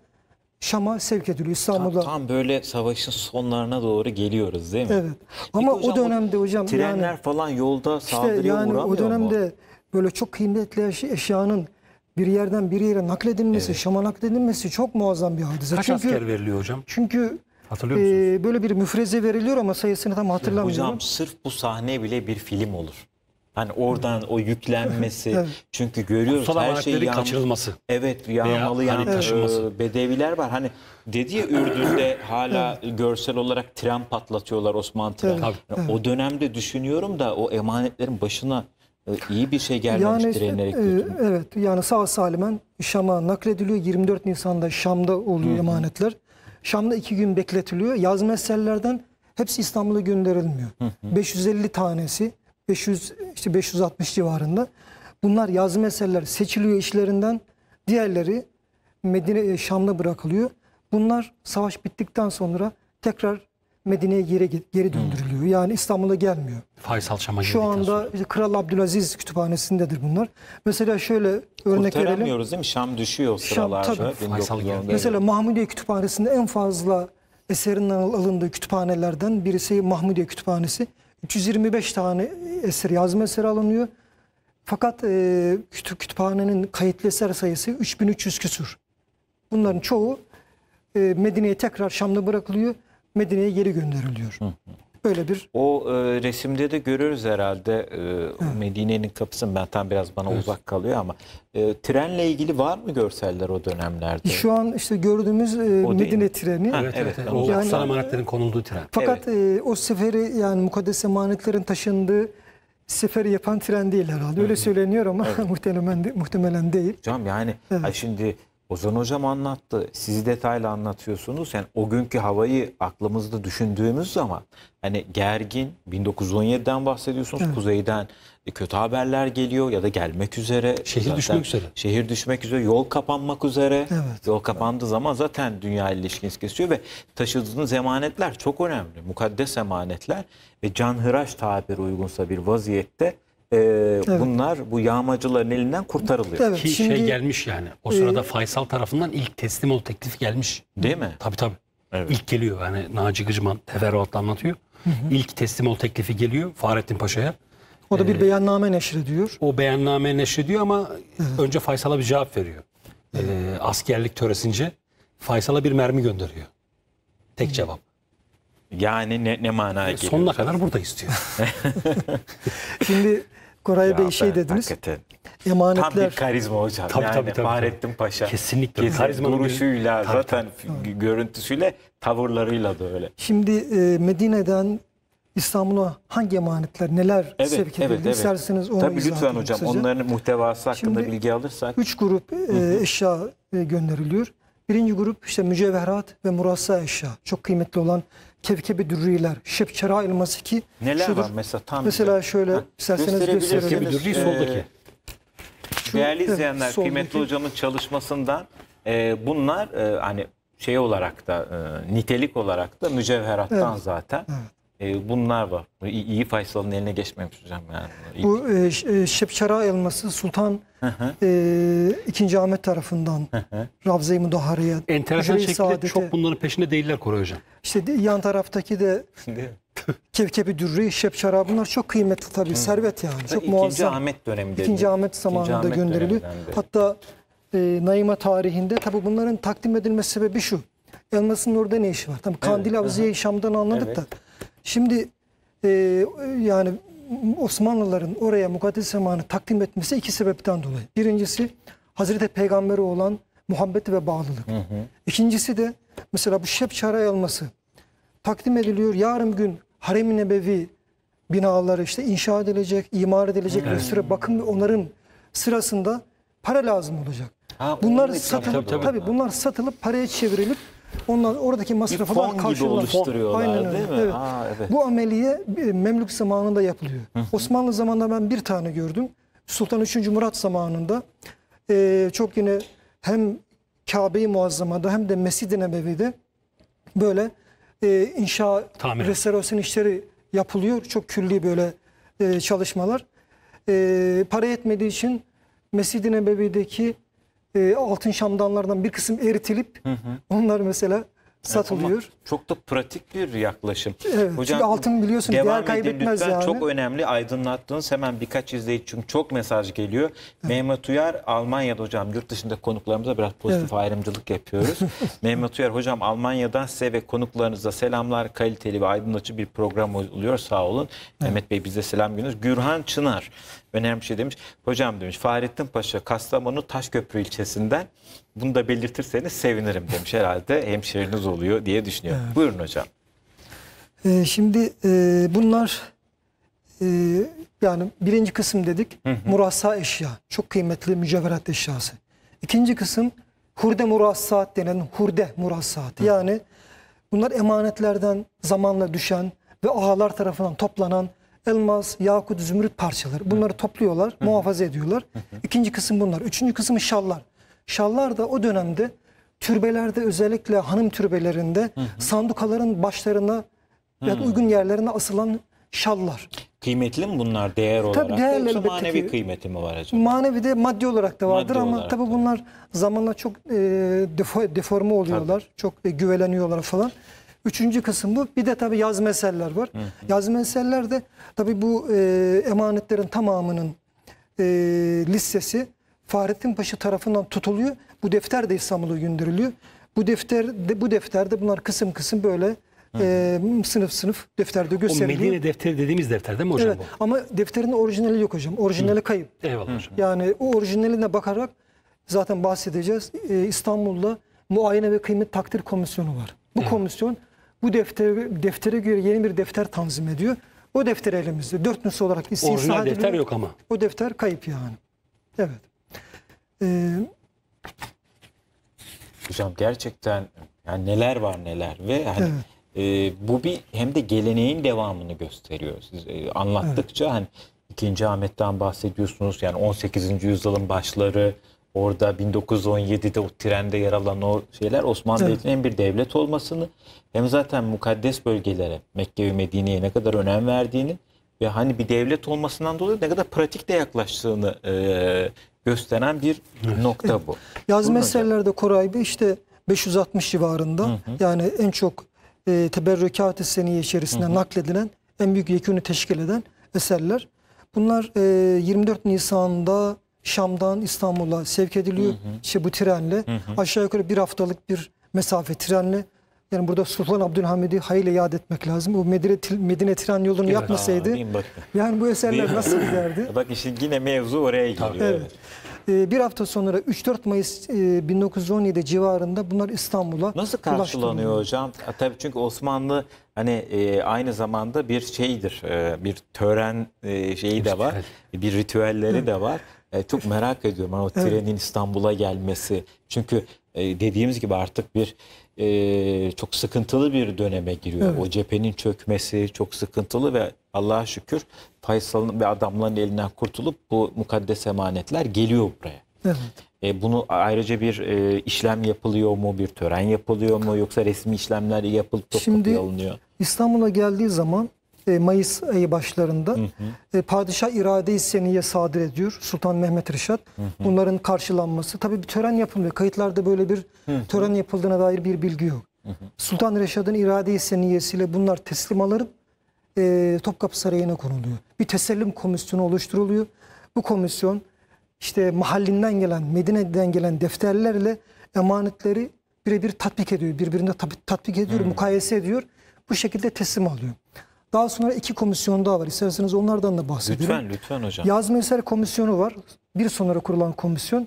Şam'a sevk ediliyor İstanbul'da. Tam,
tam böyle savaşın sonlarına doğru geliyoruz değil mi? Evet. Ama hocam, o dönemde hocam trenler yani, falan yolda
saldırıya işte yani uğramıyor mu? O dönemde mu?
böyle çok kıymetli eşyanın bir yerden bir yere nakledilmesi, evet. Şam'a nakledilmesi çok muazzam bir hadise. Kaç çünkü, asker veriliyor hocam? Çünkü Hatırlıyor e, musunuz? E, böyle bir müfreze veriliyor ama sayısını tam hatırlamıyorum. Hocam
sırf bu sahne bile bir film olur. Hani oradan o yüklenmesi. evet. Çünkü görüyoruz Kutsal her şey yan... kaçırılması. Evet yağmalı yani evet. taşınması. E, Bedeviler var. Hani dedi ya Ürdün'de hala evet. görsel olarak tren patlatıyorlar Osman Tren. Evet. Yani evet. O dönemde düşünüyorum da o emanetlerin başına e, iyi bir şey gelmemiştir yani işte,
E, evet yani sağ salimen Şam'a naklediliyor. 24 Nisan'da Şam'da oluyor Hı. emanetler. Şam'da iki gün bekletiliyor. Yaz meselelerden hepsi İstanbul'a gönderilmiyor. Hı hı. 550 tanesi 500 işte 560 civarında. Bunlar yaz meseleler seçiliyor işlerinden. Diğerleri Medine e, Şam'da bırakılıyor. Bunlar savaş bittikten sonra tekrar Medine'ye geri, geri hmm. döndürülüyor. Yani İstanbul'a gelmiyor.
Faysal Şam'a
Şu anda işte Kral Abdülaziz kütüphanesindedir bunlar. Mesela şöyle örnek verelim. Kurtaramıyoruz değil mi?
Şam düşüyor o sıralarda. tabii. Faysal Mesela
Mahmudiye Kütüphanesi'nde en fazla eserin alındığı kütüphanelerden birisi Mahmudiye Kütüphanesi. 325 tane eser, yazma eseri alınıyor. Fakat e, kütüphanenin kayıtlı eser sayısı 3300 küsur. Bunların çoğu e, Medine'ye tekrar Şam'da bırakılıyor. Medine'ye geri gönderiliyor. Böyle bir...
O e, resimde de görürüz herhalde e, evet. Medine'nin kapısını ben tam biraz bana evet. uzak kalıyor ama e, trenle ilgili var mı görseller o dönemlerde?
Şu an işte gördüğümüz e, Medine değil. treni. Ha, evet, evet, evet. O yani, kutsal
emanetlerin konulduğu tren.
Fakat evet. e, o seferi yani mukaddes emanetlerin taşındığı seferi yapan tren değil herhalde. Öyle evet. söyleniyor ama evet. muhtemelen, de, muhtemelen değil.
Hocam yani evet. şimdi Ozan Hocam anlattı. Siz detaylı anlatıyorsunuz. Yani o günkü havayı aklımızda düşündüğümüz zaman hani gergin 1917'den bahsediyorsunuz. Evet. Kuzeyden kötü haberler geliyor ya da gelmek üzere. Şehir zaten, düşmek üzere. Şehir düşmek üzere. Yol kapanmak üzere. Evet. Yol kapandığı zaman zaten dünya ilişkiniz kesiyor ve taşıdığınız emanetler çok önemli. Mukaddes emanetler ve canhıraş tabiri uygunsa bir vaziyette e, evet. bunlar bu yağmacıların elinden kurtarılıyor. Evet, Ki şey şimdi, şey gelmiş yani o sırada
e, Faysal tarafından ilk teslim ol teklifi gelmiş. Değil mi? Tabii tabii. Evet. İlk geliyor yani Naci Gıcıman teferruatla anlatıyor. Hı hı. İlk teslim ol teklifi geliyor Fahrettin Paşa'ya. O da bir ee,
beyanname neşrediyor. O
beyanname neşrediyor ama evet. önce Faysal'a bir cevap veriyor. Ee, askerlik töresince Faysal'a bir mermi gönderiyor. Tek hı. cevap.
Yani ne, ne manaya geliyor? Sonuna kadar
burada istiyor. Şimdi Koray ya Bey şey dediniz. Hakikaten. Emanetler. Tam bir
karizma hocam. Tabii, yani tabii, tabii, Fahrettin Paşa. Kesinlikle. Kesin duruşuyla tabii, zaten tabii. görüntüsüyle tavırlarıyla da öyle.
Şimdi e, Medine'den İstanbul'a hangi emanetler, neler evet, sevk edildi evet, evet. isterseniz onu Tabii lütfen hocam kısaca.
onların muhtevası hakkında Şimdi, bilgi alırsak.
Üç grup e, eşya e, gönderiliyor. Birinci grup işte mücevherat ve murassa eşya. Çok kıymetli olan kevkebi dürriler, şepçera elması ki
Neler şudur. var mesela tam Mesela
bize. şöyle ha, isterseniz gösterelim. Kevkebi dürri ee, soldaki. Ee, Şu, değerli izleyenler, soldaki. kıymetli
hocamın çalışmasından e, bunlar e, hani şey olarak da e, nitelik olarak da mücevherattan evet. zaten. Evet. Ee, bunlar var. İyi, iyi Faysal'ın eline geçmemiş hocam yani.
Bu e, e, Şepçara elması Sultan hı e, Ahmet tarafından Ravza-i Mudahare'ye. Enteresan şekilde saadete, çok
bunların peşinde değiller Koray hocam.
İşte yan taraftaki de Kevkebi Dürri, Şepçara bunlar çok kıymetli tabii. Servet yani. Çok muazzam. İkinci Ahmet döneminde. İkinci Ahmet zamanında İkinci gönderiliyor. Hatta e, Naima tarihinde tabii bunların takdim edilmesi sebebi şu. Elmas'ın orada ne işi var? Tabii Kandil evet. Avzi'yi Şam'dan anladık evet. da Şimdi e, yani Osmanlıların oraya mukaddes zamanı takdim etmesi iki sebepten dolayı. Birincisi Hazreti Peygamber'e olan muhabbet ve bağlılık. Hı hı. İkincisi de mesela bu Şep Çaray alması takdim ediliyor. yarım gün Harem-i Nebevi binaları işte inşa edilecek, imar edilecek, evet. restore, bakım ve onarım sırasında para lazım olacak. Ha, bunlar satılıp tabii, tabii. tabii bunlar satılıp paraya çevrilip onlar oradaki masrafı fon karşılıyorlar. Aynen öyle. değil mi? Evet. Aa, evet. Bu ameliye Memlük zamanında yapılıyor. Osmanlı zamanında ben bir tane gördüm. Sultan 3. Murat zamanında e, çok yine hem Kabe-i Muazzama'da hem de Mescid-i Nebevi'de böyle e, inşa, Tamir. restorasyon işleri yapılıyor. Çok külli böyle e, çalışmalar. E, para yetmediği için Mescid-i Nebevi'deki e, altın şamdanlardan bir kısım eritilip hı hı. onlar mesela satılıyor. Evet,
çok da pratik bir yaklaşım. Evet, Hocam, çünkü altın biliyorsun devam değer kaybetmez lütfen. yani. Çok önemli aydınlattınız. Hemen birkaç izleyici çünkü çok mesaj geliyor. Evet. Mehmet Uyar Almanya'da hocam yurt dışında konuklarımıza biraz pozitif evet. ayrımcılık yapıyoruz. Mehmet Uyar hocam Almanya'dan size ve konuklarınıza selamlar. Kaliteli ve aydınlatıcı bir program oluyor sağ olun. Evet. Mehmet Bey bize selam gününüz. Gürhan Çınar önemli bir şey demiş. Hocam demiş Fahrettin Paşa Kastamonu Taşköprü ilçesinden bunu da belirtirseniz sevinirim demiş. Herhalde hemşeriniz oluyor diye düşünüyorum. Evet. Buyurun hocam.
Ee, şimdi e, bunlar e, yani birinci kısım dedik hı hı. murassa eşya. Çok kıymetli mücevherat eşyası. İkinci kısım hurde murassaat denen hurde murassaat. Yani bunlar emanetlerden zamanla düşen ve ağalar tarafından toplanan elmas, yakut, zümrüt parçaları. Bunları topluyorlar, muhafaza ediyorlar. İkinci kısım bunlar. Üçüncü kısım şallar. Şallar da o dönemde türbelerde özellikle hanım türbelerinde sandukaların başlarına ya da uygun yerlerine asılan şallar.
Kıymetli mi bunlar değer olarak? Tabii değerli Yoksa manevi ki, kıymeti mi var acaba?
Manevi de maddi olarak da vardır maddi ama tabii bunlar zamanla çok e, defo, deforme oluyorlar. Tabii. Çok e, güveleniyorlar falan. Üçüncü kısım bu. Bir de tabii yaz meseleler var. Hı hı. Yaz meseleler de tabii bu e, emanetlerin tamamının e, listesi Fahrettin Paşa tarafından tutuluyor. Bu defter de İstanbul'a gönderiliyor. Bu defter bu defterde bunlar kısım kısım böyle e, sınıf sınıf defterde gösteriliyor. O Medine
defteri dediğimiz defter değil mi hocam? Evet
bu? ama defterin orijinali yok hocam. Orijinali Hı. kayıp. Eyvallah Hı. hocam. Yani o orijinaline bakarak zaten bahsedeceğiz. E, İstanbul'da muayene ve kıymet takdir komisyonu var. Bu Hı. komisyon bu defter, deftere göre yeni bir defter tanzim ediyor. O defter elimizde. Dört nüs olarak istisna ediliyor. defter yok ama. O defter kayıp yani. Evet. Ee,
Hocam gerçekten yani neler var neler ve hani evet. E, bu bir hem de geleneğin devamını gösteriyor. Siz e, anlattıkça evet. hani 2. Ahmet'ten bahsediyorsunuz. Yani 18. yüzyılın başları orada 1917'de o trende yer alan o şeyler Osmanlı evet. hem bir devlet olmasını hem zaten mukaddes bölgelere Mekke ve Medine'ye ne kadar önem verdiğini ve hani bir devlet olmasından dolayı ne kadar pratik de yaklaştığını e, gösteren bir evet. nokta bu.
Yaz eserlerde Koray Bey işte 560 civarında hı hı. yani en çok e, teberrükat-ı seniye içerisinde hı hı. nakledilen en büyük yekünü teşkil eden eserler. Bunlar e, 24 Nisan'da Şam'dan İstanbul'a sevk ediliyor. Hı hı. İşte bu trenle hı hı. aşağı yukarı bir haftalık bir mesafe trenle. Yani burada Sultan Abdülhamid'i hayli yad etmek lazım. Bu Medine, Medine tren yolunu evet, yapmasaydı aa, yani bu eserler nasıl giderdi?
Bak işte yine mevzu oraya geliyor. Evet.
Ee, bir hafta sonra 3-4 Mayıs e, 1917 civarında bunlar İstanbul'a Nasıl karşılanıyor
hocam? Tabii çünkü Osmanlı hani e, aynı zamanda bir şeydir. E, bir tören e, şeyi de var. Bir ritüelleri de var. E, çok merak ediyorum o trenin İstanbul'a gelmesi. Çünkü e, dediğimiz gibi artık bir e, çok sıkıntılı bir döneme giriyor. Evet. O cephenin çökmesi çok sıkıntılı ve Allah'a şükür Faysal'ın ve adamların elinden kurtulup bu mukaddes emanetler geliyor buraya. Evet. E, bunu ayrıca bir e, işlem yapılıyor mu, bir tören yapılıyor mu yoksa resmi işlemler yapılıp topluya
alınıyor? Şimdi İstanbul'a geldiği zaman e, Mayıs ayı başlarında hı hı. E, padişah irade-i seniye sadır ediyor Sultan Mehmet Reşat. Hı hı. Bunların karşılanması. Tabii bir tören yapılmıyor. Kayıtlarda böyle bir hı hı. tören yapıldığına dair bir bilgi yok. Hı hı. Sultan Reşad'ın irade-i seniyesiyle bunlar teslim alınıp e, Topkapı Sarayı'na konuluyor. Bir teslim komisyonu oluşturuluyor. Bu komisyon işte mahallinden gelen, Medine'den gelen defterlerle emanetleri birebir tatbik ediyor. Birbirine tatbik ediyor, hmm. mukayese ediyor. Bu şekilde teslim alıyor. Daha sonra iki komisyon daha var. İsterseniz onlardan da bahsedelim. Lütfen, lütfen hocam. Yazma eser komisyonu var. Bir sonra kurulan komisyon.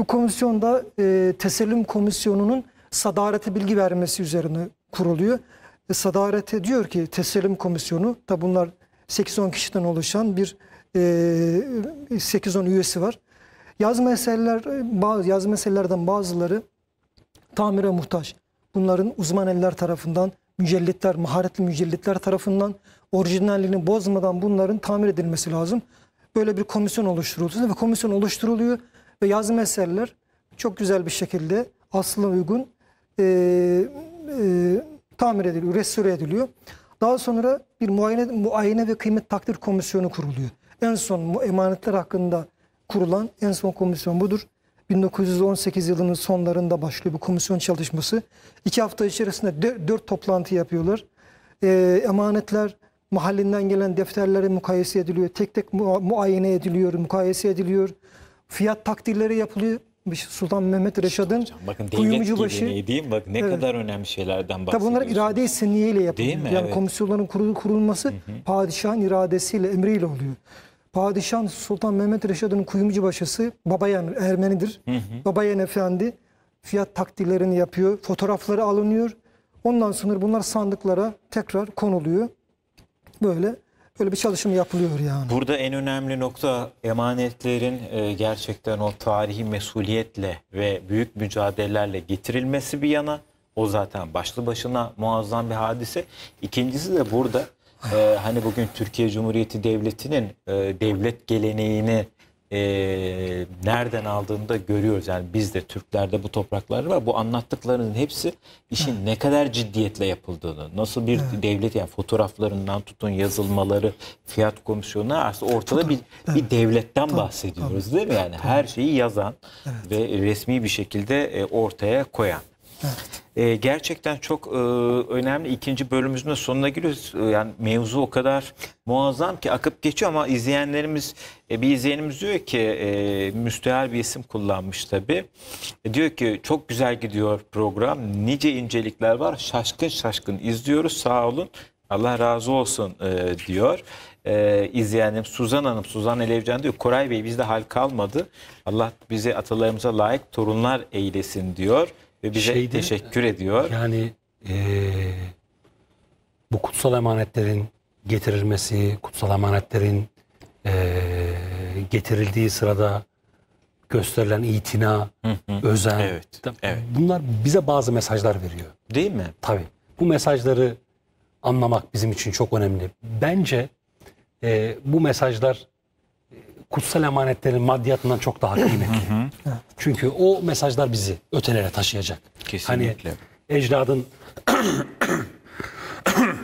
Bu komisyonda e, tesellüm komisyonunun sadarete bilgi vermesi üzerine kuruluyor. E, sadarete diyor ki tesellüm komisyonu, da bunlar 8-10 kişiden oluşan bir e, 8-10 üyesi var. Yazma eserler, e, bazı yazma eserlerden bazıları tamire muhtaç. Bunların uzman eller tarafından mücellitler, maharetli mücellitler tarafından orijinalliğini bozmadan bunların tamir edilmesi lazım. Böyle bir komisyon oluşturuldu ve komisyon oluşturuluyor ve yazım eserler çok güzel bir şekilde aslına uygun e, e, tamir ediliyor, restore ediliyor. Daha sonra bir muayene, muayene ve kıymet takdir komisyonu kuruluyor. En son emanetler hakkında kurulan en son komisyon budur. 1918 yılının sonlarında başlıyor bu komisyon çalışması. İki hafta içerisinde dört, toplantı yapıyorlar. E, emanetler mahallinden gelen defterlere mukayese ediliyor. Tek tek mu muayene ediliyor, mukayese ediliyor. Fiyat takdirleri yapılıyor. Şey, Sultan Mehmet Reşad'ın
bakın Kuyumcubaşı. Diyeyim, bak ne evet. kadar önemli şeylerden bahsediyoruz. Tabi bunlar
irade-i seniyeyle yapılıyor. Değil mi? Yani evet. komisyonların kurulması hı hı. padişahın iradesiyle, emriyle oluyor. Padişah Sultan Mehmet Reşad'ın kuyumcu başısı Babayan Ermenidir. Hı hı. Babayan Efendi fiyat takdirlerini yapıyor. Fotoğrafları alınıyor. Ondan sonra bunlar sandıklara tekrar konuluyor. Böyle böyle bir çalışma yapılıyor yani.
Burada en önemli nokta emanetlerin e, gerçekten o tarihi mesuliyetle ve büyük mücadelelerle getirilmesi bir yana o zaten başlı başına muazzam bir hadise. İkincisi de burada e, hani bugün Türkiye Cumhuriyeti Devleti'nin e, devlet geleneğini e, nereden aldığını da görüyoruz. Yani biz de Türklerde bu topraklar var. Bu anlattıklarının hepsi işin ne kadar ciddiyetle yapıldığını, nasıl bir devlet yani fotoğraflarından tutun yazılmaları, fiyat komisyonu, aslında ortada bir, bir devletten bahsediyoruz değil mi? Yani her şeyi yazan ve resmi bir şekilde e, ortaya koyan. Evet. E, gerçekten çok e, önemli. İkinci bölümümüzün de sonuna geliyoruz. E, ee, yani mevzu o kadar muazzam ki akıp geçiyor ama izleyenlerimiz e, bir izleyenimiz diyor ki e, müstehar bir isim kullanmış tabi. E, diyor ki çok güzel gidiyor program. Nice incelikler var. Şaşkın şaşkın izliyoruz. Sağ olun. Allah razı olsun e, diyor. E, izleyenim Suzan Hanım, Suzan Elevcan diyor. Koray Bey bizde hal kalmadı. Allah bizi atalarımıza layık torunlar eylesin diyor ve bize şeyde, teşekkür ediyor.
Yani e, bu kutsal emanetlerin getirilmesi, kutsal emanetlerin e, getirildiği sırada gösterilen itina,
hı
hı.
özen. Evet, evet. Bunlar bize bazı mesajlar veriyor. Değil mi? Tabii. Bu mesajları anlamak bizim için çok önemli. Bence e, bu mesajlar kutsal emanetlerin maddiyatından çok daha kıymetli. Çünkü o mesajlar bizi ötelere taşıyacak. Kesinlikle. Hani ecdadın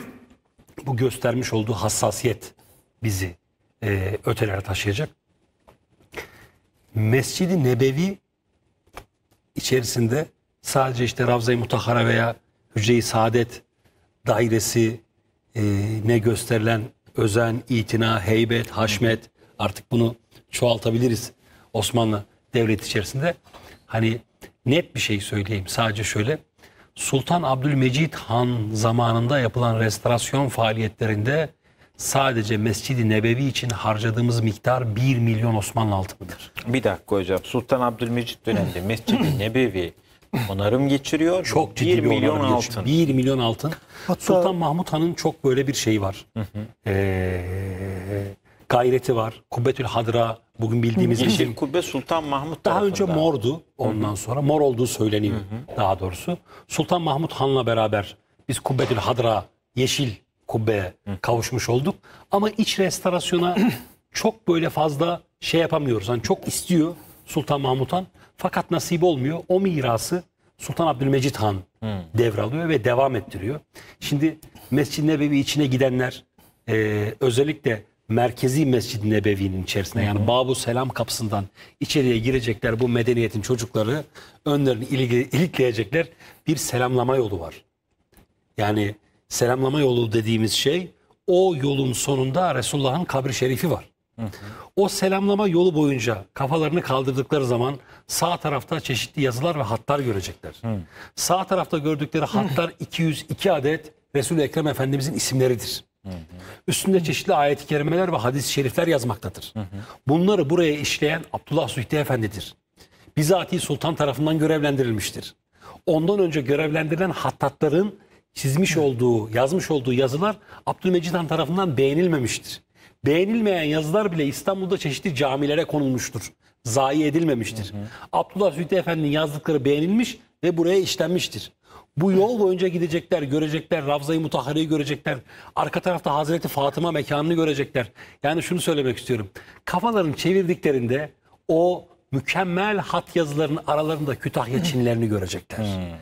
bu göstermiş olduğu hassasiyet bizi e, ötelere taşıyacak. Mescidi Nebevi içerisinde sadece işte Ravza-i Mutahara veya Hücre-i Saadet dairesi e, ne gösterilen özen, itina, heybet, haşmet artık bunu çoğaltabiliriz Osmanlı Devleti içerisinde. Hani net bir şey söyleyeyim sadece şöyle. Sultan Abdülmecid Han zamanında yapılan restorasyon faaliyetlerinde sadece Mescid-i Nebevi için harcadığımız miktar 1 milyon Osmanlı altınıdır.
Bir dakika hocam. Sultan Abdülmecid döneminde Mescid-i Nebevi onarım geçiriyor. Çok ciddi 1 bir milyon altın. Geçiriyor.
1 milyon altın. Hatta... Sultan Mahmut Han'ın çok böyle bir şeyi var. Ee, gayreti var. Kubbetül Hadra bugün bildiğimiz bir şey.
Kubbe Sultan Mahmut Daha tarafında. önce mordu
ondan Hı-hı. sonra. Mor olduğu söyleniyor Hı-hı. daha doğrusu. Sultan Mahmut Han'la beraber biz Kubbetül Hadra yeşil kubbeye Hı-hı. kavuşmuş olduk. Ama iç restorasyona çok böyle fazla şey yapamıyoruz. Hani çok istiyor Sultan Mahmut Han. Fakat nasip olmuyor. O mirası Sultan Abdülmecit Han Hı. devralıyor ve devam ettiriyor. Şimdi Mescid-i Nebevi içine gidenler e, özellikle merkezi Mescid-i Nebevi'nin içerisine yani Babu Selam kapısından içeriye girecekler bu medeniyetin çocukları önlerini ilikleyecekler bir selamlama yolu var. Yani selamlama yolu dediğimiz şey o yolun sonunda Resulullah'ın kabri şerifi var. O selamlama yolu boyunca kafalarını kaldırdıkları zaman sağ tarafta çeşitli yazılar ve hatlar görecekler. Sağ tarafta gördükleri hatlar 202 adet Resul-i Ekrem Efendimizin isimleridir. Üstünde çeşitli ayet-i kerimeler ve hadis-i şerifler yazmaktadır. Bunları buraya işleyen Abdullah Sühti Efendi'dir. Bizatihi Sultan tarafından görevlendirilmiştir. Ondan önce görevlendirilen hattatların çizmiş olduğu, yazmış olduğu yazılar Abdülmecid Han tarafından beğenilmemiştir. Beğenilmeyen yazılar bile İstanbul'da çeşitli camilere konulmuştur. Zayi edilmemiştir. Hı hı. Abdullah Sühti Efendi'nin yazdıkları beğenilmiş ve buraya işlenmiştir. Bu yol boyunca gidecekler, görecekler, Ravza-i Mutahhare'yi görecekler. Arka tarafta Hazreti Fatıma mekanını görecekler. Yani şunu söylemek istiyorum. Kafalarını çevirdiklerinde o mükemmel hat yazılarının aralarında Kütahya hmm. Çinlerini görecekler. Hmm.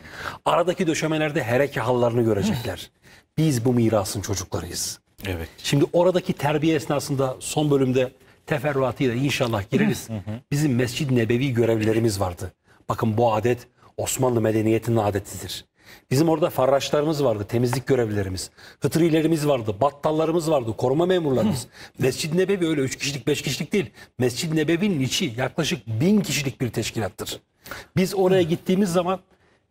Aradaki döşemelerde hereke hallarını görecekler. Hmm. Biz bu mirasın çocuklarıyız. Evet. Şimdi oradaki terbiye esnasında son bölümde teferruatıyla inşallah gireriz. Bizim Mescid-i Nebevi görevlerimiz vardı. Bakın bu adet Osmanlı medeniyetinin adetidir. Bizim orada farraşlarımız vardı, temizlik görevlilerimiz, hıtrilerimiz vardı, battallarımız vardı, koruma memurlarımız. Mescid-i Nebevi öyle 3 kişilik, 5 kişilik değil. Mescid-i Nebevi'nin içi yaklaşık 1000 kişilik bir teşkilattır. Biz oraya gittiğimiz zaman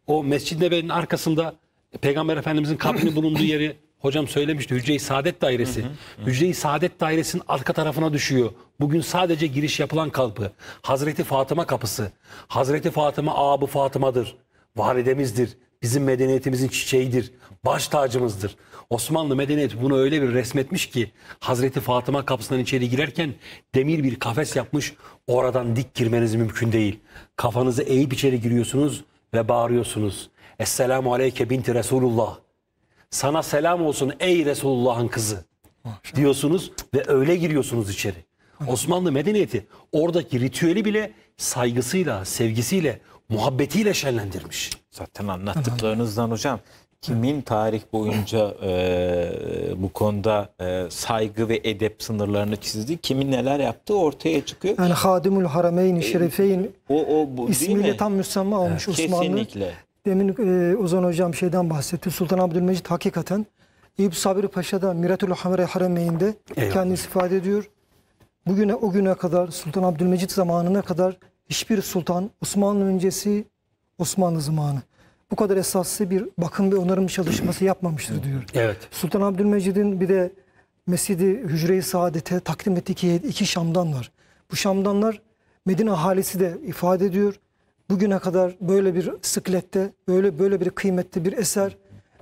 o Mescid-i Nebevi'nin arkasında Peygamber Efendimizin kabrinin bulunduğu yeri hocam söylemişti Hücre-i Saadet Dairesi. Hücre-i Saadet Dairesi'nin arka tarafına düşüyor. Bugün sadece giriş yapılan kapı. Hazreti Fatıma kapısı. Hazreti Fatıma abı Fatıma'dır. Validemizdir bizim medeniyetimizin çiçeğidir, baş tacımızdır. Osmanlı medeniyeti bunu öyle bir resmetmiş ki Hazreti Fatıma kapısından içeri girerken demir bir kafes yapmış. Oradan dik girmeniz mümkün değil. Kafanızı eğip içeri giriyorsunuz ve bağırıyorsunuz. Esselamu aleyke binti Resulullah. Sana selam olsun ey Resulullah'ın kızı diyorsunuz ve öyle giriyorsunuz içeri. Osmanlı medeniyeti oradaki ritüeli bile saygısıyla, sevgisiyle,
muhabbetiyle şenlendirmiş. Zaten anlattıklarınızdan hocam kimin tarih boyunca e, bu konuda e, saygı ve edep sınırlarını çizdi, kimin neler yaptığı ortaya çıkıyor.
Yani Hadimul Harameyn-i e, Şerefeyn o, o, bu, ismiyle tam müsemma olmuş ha, Osmanlı. Kesinlikle. Demin e, Ozan Hocam şeyden bahsetti. Sultan Abdülmecit hakikaten Eyüp Sabri Paşa'da Miratül Harameyn'de kendisi ifade ediyor. Bugüne o güne kadar Sultan Abdülmecit zamanına kadar hiçbir sultan Osmanlı öncesi Osmanlı zamanı bu kadar esaslı bir bakım ve onarım çalışması yapmamıştır diyor. Evet. Sultan Abdülmecid'in bir de mescidi i Hücre-i Saadet'e takdim ettiği iki, iki Şam'dan var. Bu Şam'danlar Medine ahalisi de ifade ediyor. Bugüne kadar böyle bir sıklette, böyle böyle bir kıymetli bir eser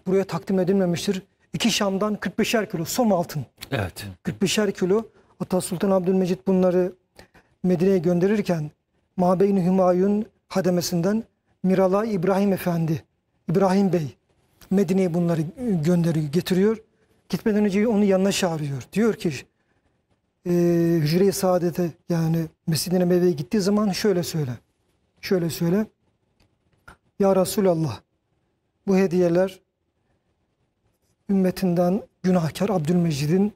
buraya takdim edilmemiştir. İki Şam'dan 45'er kilo som altın. Evet. 45'er kilo. Hatta Sultan Abdülmecid bunları Medine'ye gönderirken Mabeyni Hümayun hademesinden Mirala İbrahim Efendi, İbrahim Bey Medine'ye bunları gönderiyor, getiriyor. Gitmeden önce onu yanına çağırıyor. Diyor ki e, Hücre-i Saadet'e yani Mescid-i Nebevi'ye gittiği zaman şöyle söyle. Şöyle söyle. Ya Resulallah bu hediyeler ümmetinden günahkar Abdülmecid'in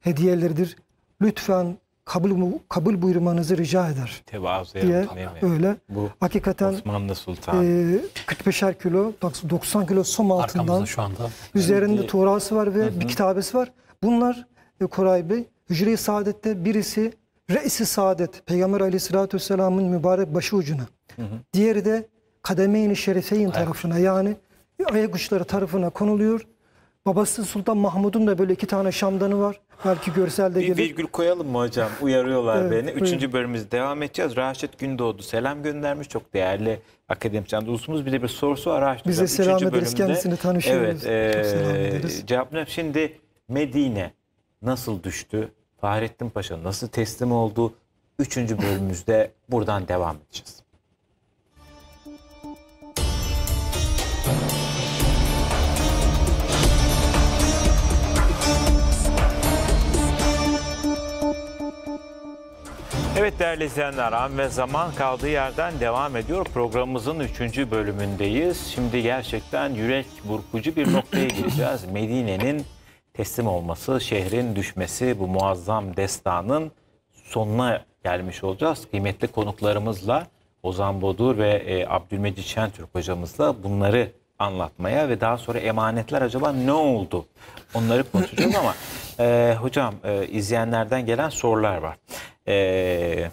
hediyeleridir. Lütfen kabul kabul buyurmanızı rica eder.
Tevazu diye öyle. Bu hakikaten Osmanlı Sultan.
E, 45'er kilo 90 kilo som altından şu anda. üzerinde yani, tuğrası var ve hı hı. bir kitabesi var. Bunlar e, Koray Bey Hücre-i Saadet'te birisi Reis-i Saadet Peygamber Aleyhisselatü Vesselam'ın mübarek başı ucuna. Hı hı. Diğeri de Kademeyn-i Şerifeyn tarafına yani ayak uçları tarafına konuluyor Babası Sultan Mahmud'un da böyle iki tane şamdanı var. Belki görselde gelir. Bir
virgül koyalım mı hocam? Uyarıyorlar evet, beni. Üçüncü buyurun. bölümümüz devam edeceğiz. Raşit Gündoğdu selam göndermiş. Çok değerli akademisyen dostumuz. Bir de bir sorusu araştıracağız. Biz de selam Üçüncü ederiz bölümde, kendisini tanışıyoruz. Evet, e, selam ederiz. Cevaplayalım. Şimdi Medine nasıl düştü? Fahrettin Paşa nasıl teslim oldu? Üçüncü bölümümüzde buradan devam edeceğiz. Evet değerli izleyenler an ve zaman kaldığı yerden devam ediyor. Programımızın üçüncü bölümündeyiz. Şimdi gerçekten yürek burkucu bir noktaya gireceğiz. Medine'nin teslim olması, şehrin düşmesi bu muazzam destanın sonuna gelmiş olacağız. Kıymetli konuklarımızla Ozan Bodur ve e, Abdülmecit Şentürk hocamızla bunları anlatmaya ve daha sonra emanetler acaba ne oldu? Onları konuşacağız ama e, hocam e, izleyenlerden gelen sorular var e,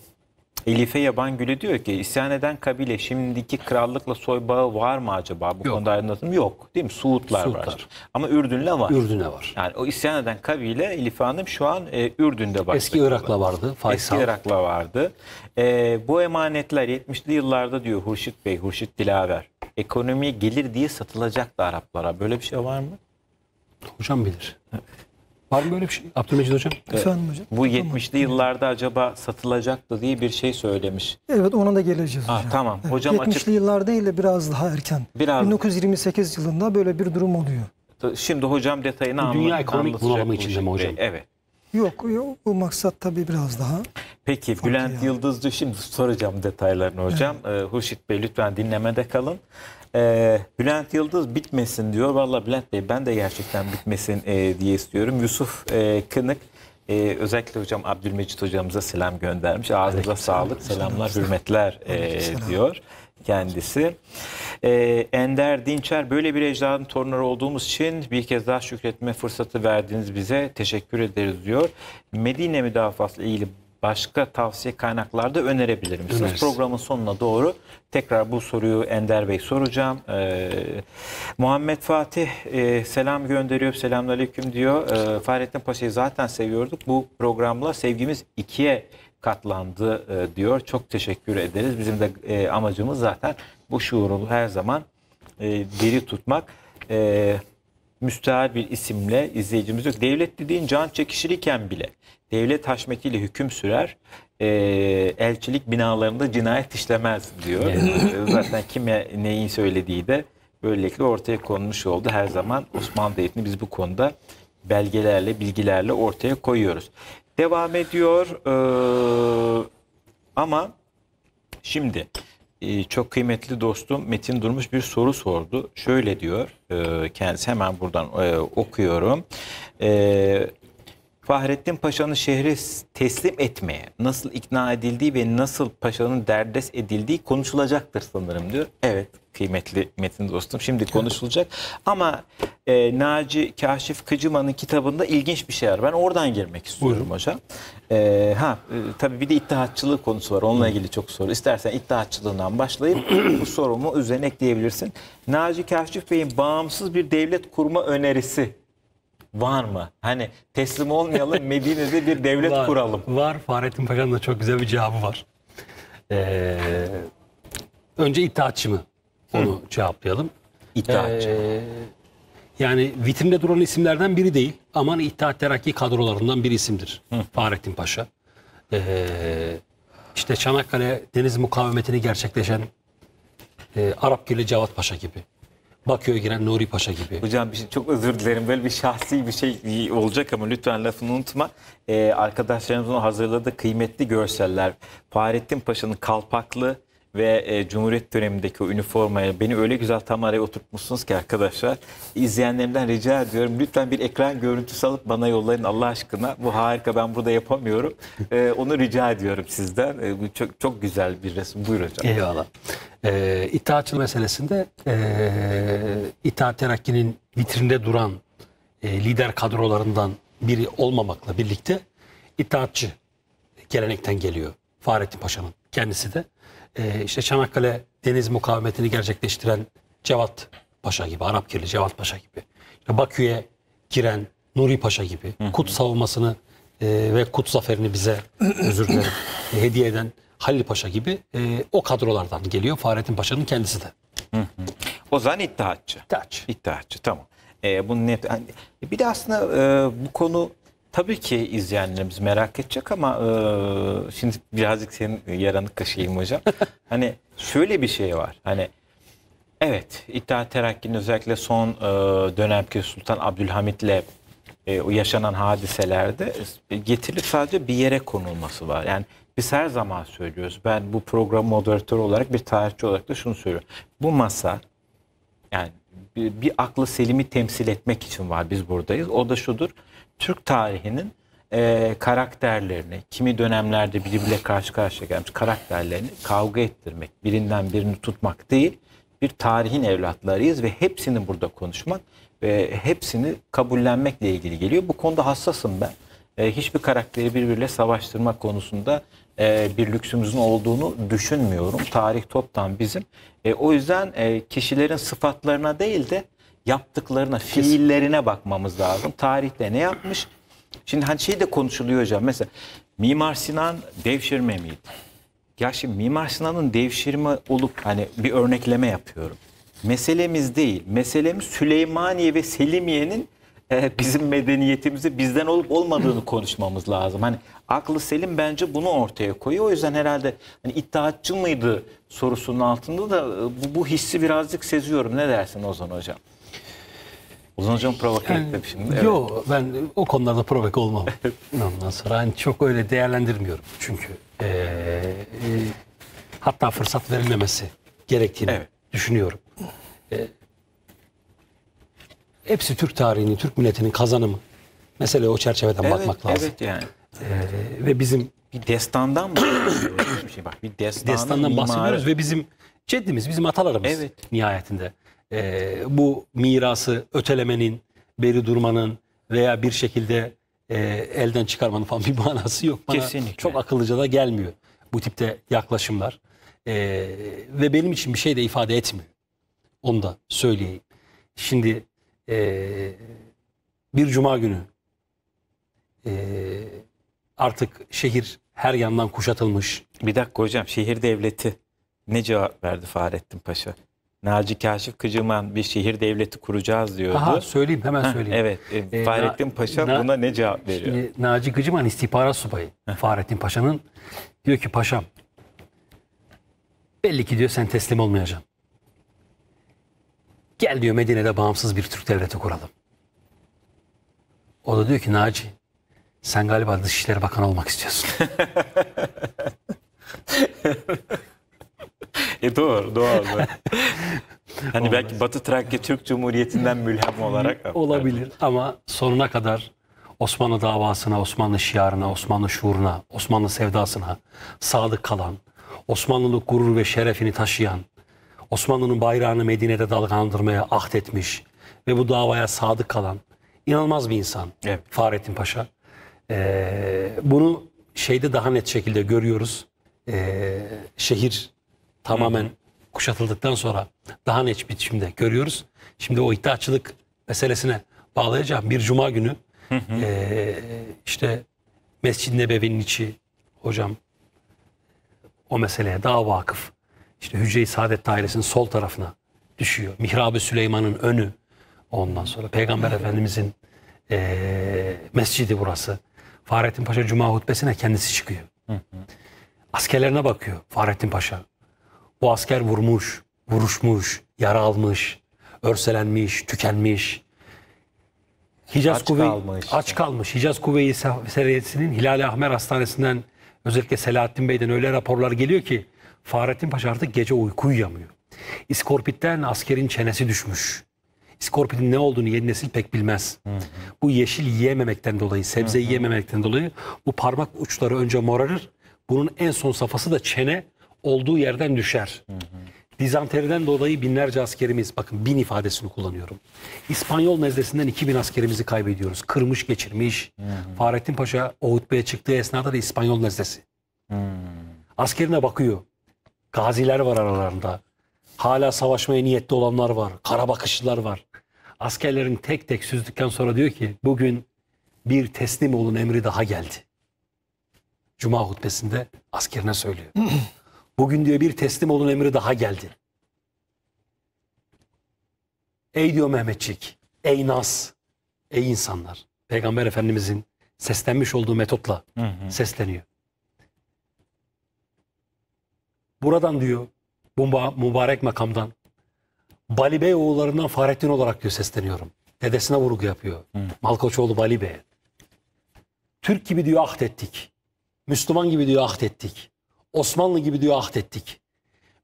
Elife Yaban Gülü diyor ki isyan eden kabile şimdiki krallıkla soy bağı var mı acaba? Bu Yok. konuda aydınlatım yok. Değil mi? Suudlar, Suudlar. var. Ama Ürdün'le var. Ürdün'e var. Yani o isyan eden kabile Elife Hanım şu an e, Ürdün'de var. Eski Irak'la vardı. Faysal. Eski Irak'la vardı. E, bu emanetler 70'li yıllarda diyor Hurşit Bey, Hurşit Dilaver. Ekonomiye gelir diye satılacaktı Araplara. Böyle bir şey var mı? Hocam bilir.
Var mı böyle bir şey Abdülmecid Hocam? Efendim hocam.
Bu 70'li yıllarda acaba satılacaktı diye bir şey söylemiş.
Evet ona da geleceğiz
Ah, tamam. Hocam 70'li açık-
yıllar değil de biraz daha erken. Biraz- 1928 yılında böyle bir durum oluyor.
Şimdi hocam detayını Bu dünya ekonomik anlatacak bunalımı içinde mi şey. hocam? Evet.
Yok, yok bu maksat tabii biraz daha.
Peki Bülent ya. Yıldızcı şimdi soracağım detaylarını hocam. Ee, Huşit Bey lütfen dinlemede kalın. Ee, Bülent Yıldız bitmesin diyor. Valla Bülent Bey ben de gerçekten bitmesin e, diye istiyorum. Yusuf e, Kınık e, özellikle hocam Abdülmecit hocamıza selam göndermiş. Ağzınıza sağlık, selamlar, selam. hürmetler e, diyor kendisi. E, Ender Dinçer böyle bir ecdadın torunları olduğumuz için bir kez daha şükretme fırsatı verdiğiniz bize teşekkür ederiz diyor. Medine müdafası ile ilgili başka tavsiye kaynaklarda önerebilir misiniz? Öneririz. Programın sonuna doğru tekrar bu soruyu Ender Bey soracağım. Ee, Muhammed Fatih e, selam gönderiyor, selamünaleyküm diyor. Ee, Fahrettin Paşa'yı zaten seviyorduk. Bu programla sevgimiz ikiye katlandı e, diyor. Çok teşekkür ederiz. Bizim de e, amacımız zaten bu şuuru her zaman e, diri tutmak. Evet müstehar bir isimle izleyicimiz yok. Devlet dediğin can çekişirken bile devlet haşmetiyle hüküm sürer, e, elçilik binalarında cinayet işlemez diyor. Yani. Zaten kime neyi söylediği de böylelikle ortaya konmuş oldu. Her zaman Osmanlı Devleti'ni biz bu konuda belgelerle, bilgilerle ortaya koyuyoruz. Devam ediyor ee, ama şimdi e, çok kıymetli dostum Metin Durmuş bir soru sordu. Şöyle diyor, e, kendisi hemen buradan e, okuyorum. E, Fahrettin Paşa'nın şehri teslim etmeye nasıl ikna edildiği ve nasıl paşanın derdest edildiği konuşulacaktır sanırım diyor. Evet kıymetli Metin dostum şimdi konuşulacak. Ama e, Naci Kaşif Kıcıman'ın kitabında ilginç bir şey var. Ben oradan girmek istiyorum Buyurun. hocam. E, ha e, Tabii bir de iddiahatçılığı konusu var. Onunla ilgili çok soru. İstersen iddiahatçılığından başlayıp bu sorumu üzerine ekleyebilirsin. Naci Kaşif Bey'in bağımsız bir devlet kurma önerisi var mı? Hani teslim olmayalım Medine'de bir devlet var, kuralım. Var. Fahrettin
Paşa'nın da çok güzel bir cevabı var. Ee, önce iddiaçı mı? Onu Hı. cevaplayalım. İddiaçı. Ee, yani vitimde duran isimlerden biri değil. Aman İttihat Terakki kadrolarından bir isimdir. Hı. Fahrettin Paşa. Ee, işte Çanakkale Deniz Mukavemetini gerçekleşen e, Arap Kirli Cevat Paşa gibi. Bakıyor
giren Nuri Paşa gibi. Hocam bir şey, çok özür dilerim. Böyle bir şahsi bir şey olacak ama lütfen lafını unutma. Ee, arkadaşlarımızın hazırladığı kıymetli görseller. Fahrettin Paşa'nın kalpaklı ve e, Cumhuriyet dönemindeki o üniformaya beni öyle güzel tam araya oturtmuşsunuz ki arkadaşlar. İzleyenlerimden rica ediyorum lütfen bir ekran görüntüsü alıp bana yollayın Allah aşkına. Bu harika ben burada yapamıyorum. E, onu rica ediyorum sizden. E, bu çok, çok güzel bir resim. Buyur hocam. Eyvallah. E, itaatçı
meselesinde e, itaat terakkinin vitrinde duran e, lider kadrolarından biri olmamakla birlikte itaatçı gelenekten geliyor. Fahrettin Paşa'nın kendisi de e, işte Çanakkale deniz mukavemetini gerçekleştiren Cevat Paşa gibi, Arap Kirli Cevat Paşa gibi, işte Bakü'ye giren Nuri Paşa gibi, hı hı. Kut savunmasını e, ve Kut zaferini bize özür dilerim e, hediye eden Halil Paşa gibi e, o kadrolardan geliyor Fahrettin Paşa'nın kendisi de.
Hı hı.
O zaman iddiaççı. İddiaççı. İddiaççı tamam. E, bunu net, bir de aslında e, bu konu Tabii ki izleyenlerimiz merak edecek ama e, şimdi birazcık senin yaranık kaşıyayım hocam. hani şöyle bir şey var. Hani evet İttihat Terakki'nin özellikle son e, dönemki Sultan Abdülhamit'le e, yaşanan hadiselerde getirilip sadece bir yere konulması var. Yani biz her zaman söylüyoruz. Ben bu program moderatörü olarak bir tarihçi olarak da şunu söylüyorum. Bu masa yani bir, bir aklı selimi temsil etmek için var biz buradayız. O da şudur. Türk tarihinin e, karakterlerini, kimi dönemlerde birbirle karşı karşıya gelmiş karakterlerini kavga ettirmek, birinden birini tutmak değil, bir tarihin evlatlarıyız ve hepsini burada konuşmak ve hepsini kabullenmekle ilgili geliyor. Bu konuda hassasım ben. E, hiçbir karakteri birbiriyle savaştırma konusunda e, bir lüksümüzün olduğunu düşünmüyorum. Tarih toptan bizim. E, o yüzden e, kişilerin sıfatlarına değil de yaptıklarına, fiillerine bakmamız lazım. Tarihte ne yapmış? Şimdi hani şey de konuşuluyor hocam. Mesela Mimar Sinan devşirme miydi? Ya şimdi Mimar Sinan'ın devşirme olup hani bir örnekleme yapıyorum. Meselemiz değil. Meselemiz Süleymaniye ve Selimiye'nin e, bizim medeniyetimizi bizden olup olmadığını konuşmamız lazım. Hani aklı selim bence bunu ortaya koyuyor. O yüzden herhalde hani iddiatçı mıydı sorusunun altında da e, bu, bu hissi birazcık seziyorum. Ne dersin Ozan hocam? Uzun hocam provok yani, ettim şimdi.
Evet. Yok ben o konularda provok olmam. Ondan sonra hani çok öyle değerlendirmiyorum. Çünkü e, e, hatta fırsat verilmemesi gerektiğini evet. düşünüyorum. E, hepsi Türk tarihinin, Türk milletinin kazanımı. mesela o çerçeveden evet, bakmak lazım. Evet yani. E, ve bizim... Bir destandan mı? bir şey bak. Bir destandan bahsediyoruz ve bizim ceddimiz, bizim atalarımız evet. nihayetinde e, bu mirası ötelemenin, beri durmanın veya bir şekilde e, elden çıkarmanın falan bir manası yok. Bana Kesinlikle. çok akıllıca da gelmiyor bu tipte yaklaşımlar. E, ve benim için bir şey de ifade etmiyor. Onu da söyleyeyim. Şimdi e,
bir cuma günü e, artık şehir her yandan kuşatılmış. Bir dakika hocam şehir devleti ne cevap verdi Fahrettin Paşa? Naci Kaşif Kıcıman bir şehir devleti kuracağız diyordu. Aha, söyleyeyim hemen söyleyeyim. evet e, ee, Fahrettin Paşa Na, buna ne cevap veriyor?
Şimdi, Naci Kıcıman istihbarat subayı Fahrettin Paşa'nın diyor ki paşam belli ki diyor sen teslim olmayacaksın. Gel diyor Medine'de bağımsız bir Türk devleti kuralım. O da diyor ki Naci sen galiba Dışişleri Bakanı olmak istiyorsun.
e doğru, doğru. hani Olmaz. belki Batı Trakya Türk Cumhuriyeti'nden mülhem olarak. Olabilir yaptım. ama
sonuna kadar Osmanlı davasına, Osmanlı şiarına, Osmanlı şuuruna, Osmanlı sevdasına sadık kalan, Osmanlılık gurur ve şerefini taşıyan, Osmanlı'nın bayrağını Medine'de dalgalandırmaya ahdetmiş ve bu davaya sadık kalan inanılmaz bir insan evet. Fahrettin Paşa. Ee, bunu şeyde daha net şekilde görüyoruz. Ee, şehir tamamen kuşatıldıktan sonra daha net biçimde görüyoruz. Şimdi o iddiaçılık meselesine bağlayacağım. Bir cuma günü E, işte Mescid-i Nebevi'nin içi hocam o meseleye daha vakıf. İşte Hücre-i Saadet Dairesi'nin sol tarafına düşüyor. Mihrab-ı Süleyman'ın önü ondan sonra Peygamber Efendimiz'in e, mescidi burası. Fahrettin Paşa Cuma hutbesine kendisi çıkıyor. Hı hı. Askerlerine bakıyor Fahrettin Paşa. Bu asker vurmuş, vuruşmuş, yara almış, örselenmiş, tükenmiş. Hicaz aç Kuve, kalmış. Aç kalmış. Hicaz Kuvve-i Seriyesi'nin Hilal Ahmer Hastanesi'nden özellikle Selahattin Bey'den öyle raporlar geliyor ki Fahrettin Paşa artık gece uyku uyuyamıyor. İskorpit'ten askerin çenesi düşmüş. İskorpit'in ne olduğunu yeni nesil pek bilmez. Hı hı. Bu yeşil yiyememekten dolayı, sebze hı hı. yiyememekten dolayı bu parmak uçları önce morarır. Bunun en son safhası da çene olduğu yerden düşer. Dizanteriden dolayı binlerce askerimiz, bakın bin ifadesini kullanıyorum. İspanyol nezdesinden 2000 askerimizi kaybediyoruz. Kırmış, geçirmiş. Hı hı. Fahrettin Paşa Oğut Bey'e çıktığı esnada da İspanyol nezdesi. Hmm. Askerine bakıyor. Gaziler var aralarında. Hala savaşmaya niyetli olanlar var. Karabakışlılar var. Askerlerin tek tek süzdükten sonra diyor ki bugün bir teslim olun emri daha geldi. Cuma hutbesinde askerine söylüyor. Bugün diyor bir teslim olun emri daha geldi. Ey diyor Mehmetçik, ey Nas, ey insanlar. Peygamber Efendimizin seslenmiş olduğu metotla hı hı. sesleniyor. Buradan diyor bu mübarek makamdan Bali Bey oğullarından Fahrettin olarak diyor sesleniyorum. Dedesine vurgu yapıyor. Hı. Malkoçoğlu Bali Bey'e. Türk gibi diyor ahdettik. Müslüman gibi diyor ahdettik. Osmanlı gibi diyor ah, ettik.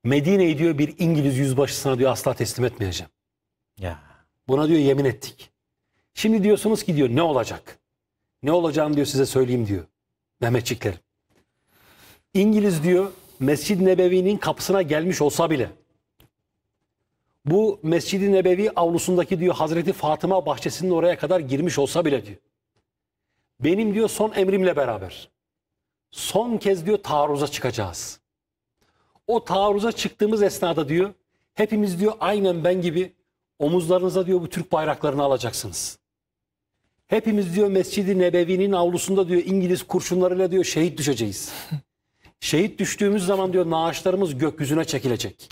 Medine'yi diyor bir İngiliz yüzbaşısına diyor asla teslim etmeyeceğim. Ya. Buna diyor yemin ettik. Şimdi diyorsunuz ki diyor ne olacak? Ne olacağını diyor size söyleyeyim diyor. Mehmetçiklerim. İngiliz diyor Mescid-i Nebevi'nin kapısına gelmiş olsa bile bu Mescid-i Nebevi avlusundaki diyor Hazreti Fatıma bahçesinin oraya kadar girmiş olsa bile diyor. Benim diyor son emrimle beraber son kez diyor taarruza çıkacağız. O taarruza çıktığımız esnada diyor hepimiz diyor aynen ben gibi omuzlarınıza diyor bu Türk bayraklarını alacaksınız. Hepimiz diyor Mescid-i Nebevi'nin avlusunda diyor İngiliz kurşunlarıyla diyor şehit düşeceğiz. şehit düştüğümüz zaman diyor naaşlarımız gökyüzüne çekilecek.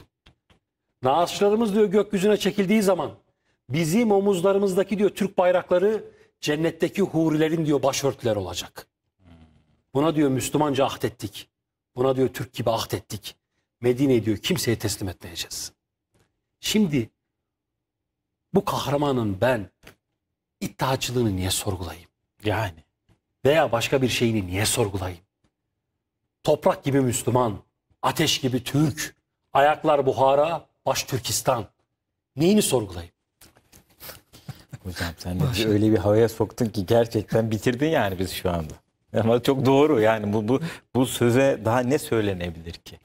Naaşlarımız diyor gökyüzüne çekildiği zaman bizim omuzlarımızdaki diyor Türk bayrakları cennetteki hurilerin diyor başörtüler olacak. Buna diyor Müslümanca ahdettik. Buna diyor Türk gibi ahdettik. Medine'yi diyor kimseye teslim etmeyeceğiz. Şimdi bu kahramanın ben iddiaçılığını niye sorgulayayım? Yani. Veya başka bir şeyini niye sorgulayayım? Toprak gibi Müslüman, ateş gibi Türk, ayaklar Buhara, baş Türkistan. Neyini sorgulayayım?
Hocam sen de öyle bir havaya soktun ki gerçekten bitirdin yani biz şu anda. Ama çok doğru yani bu, bu, bu söze daha ne söylenebilir ki?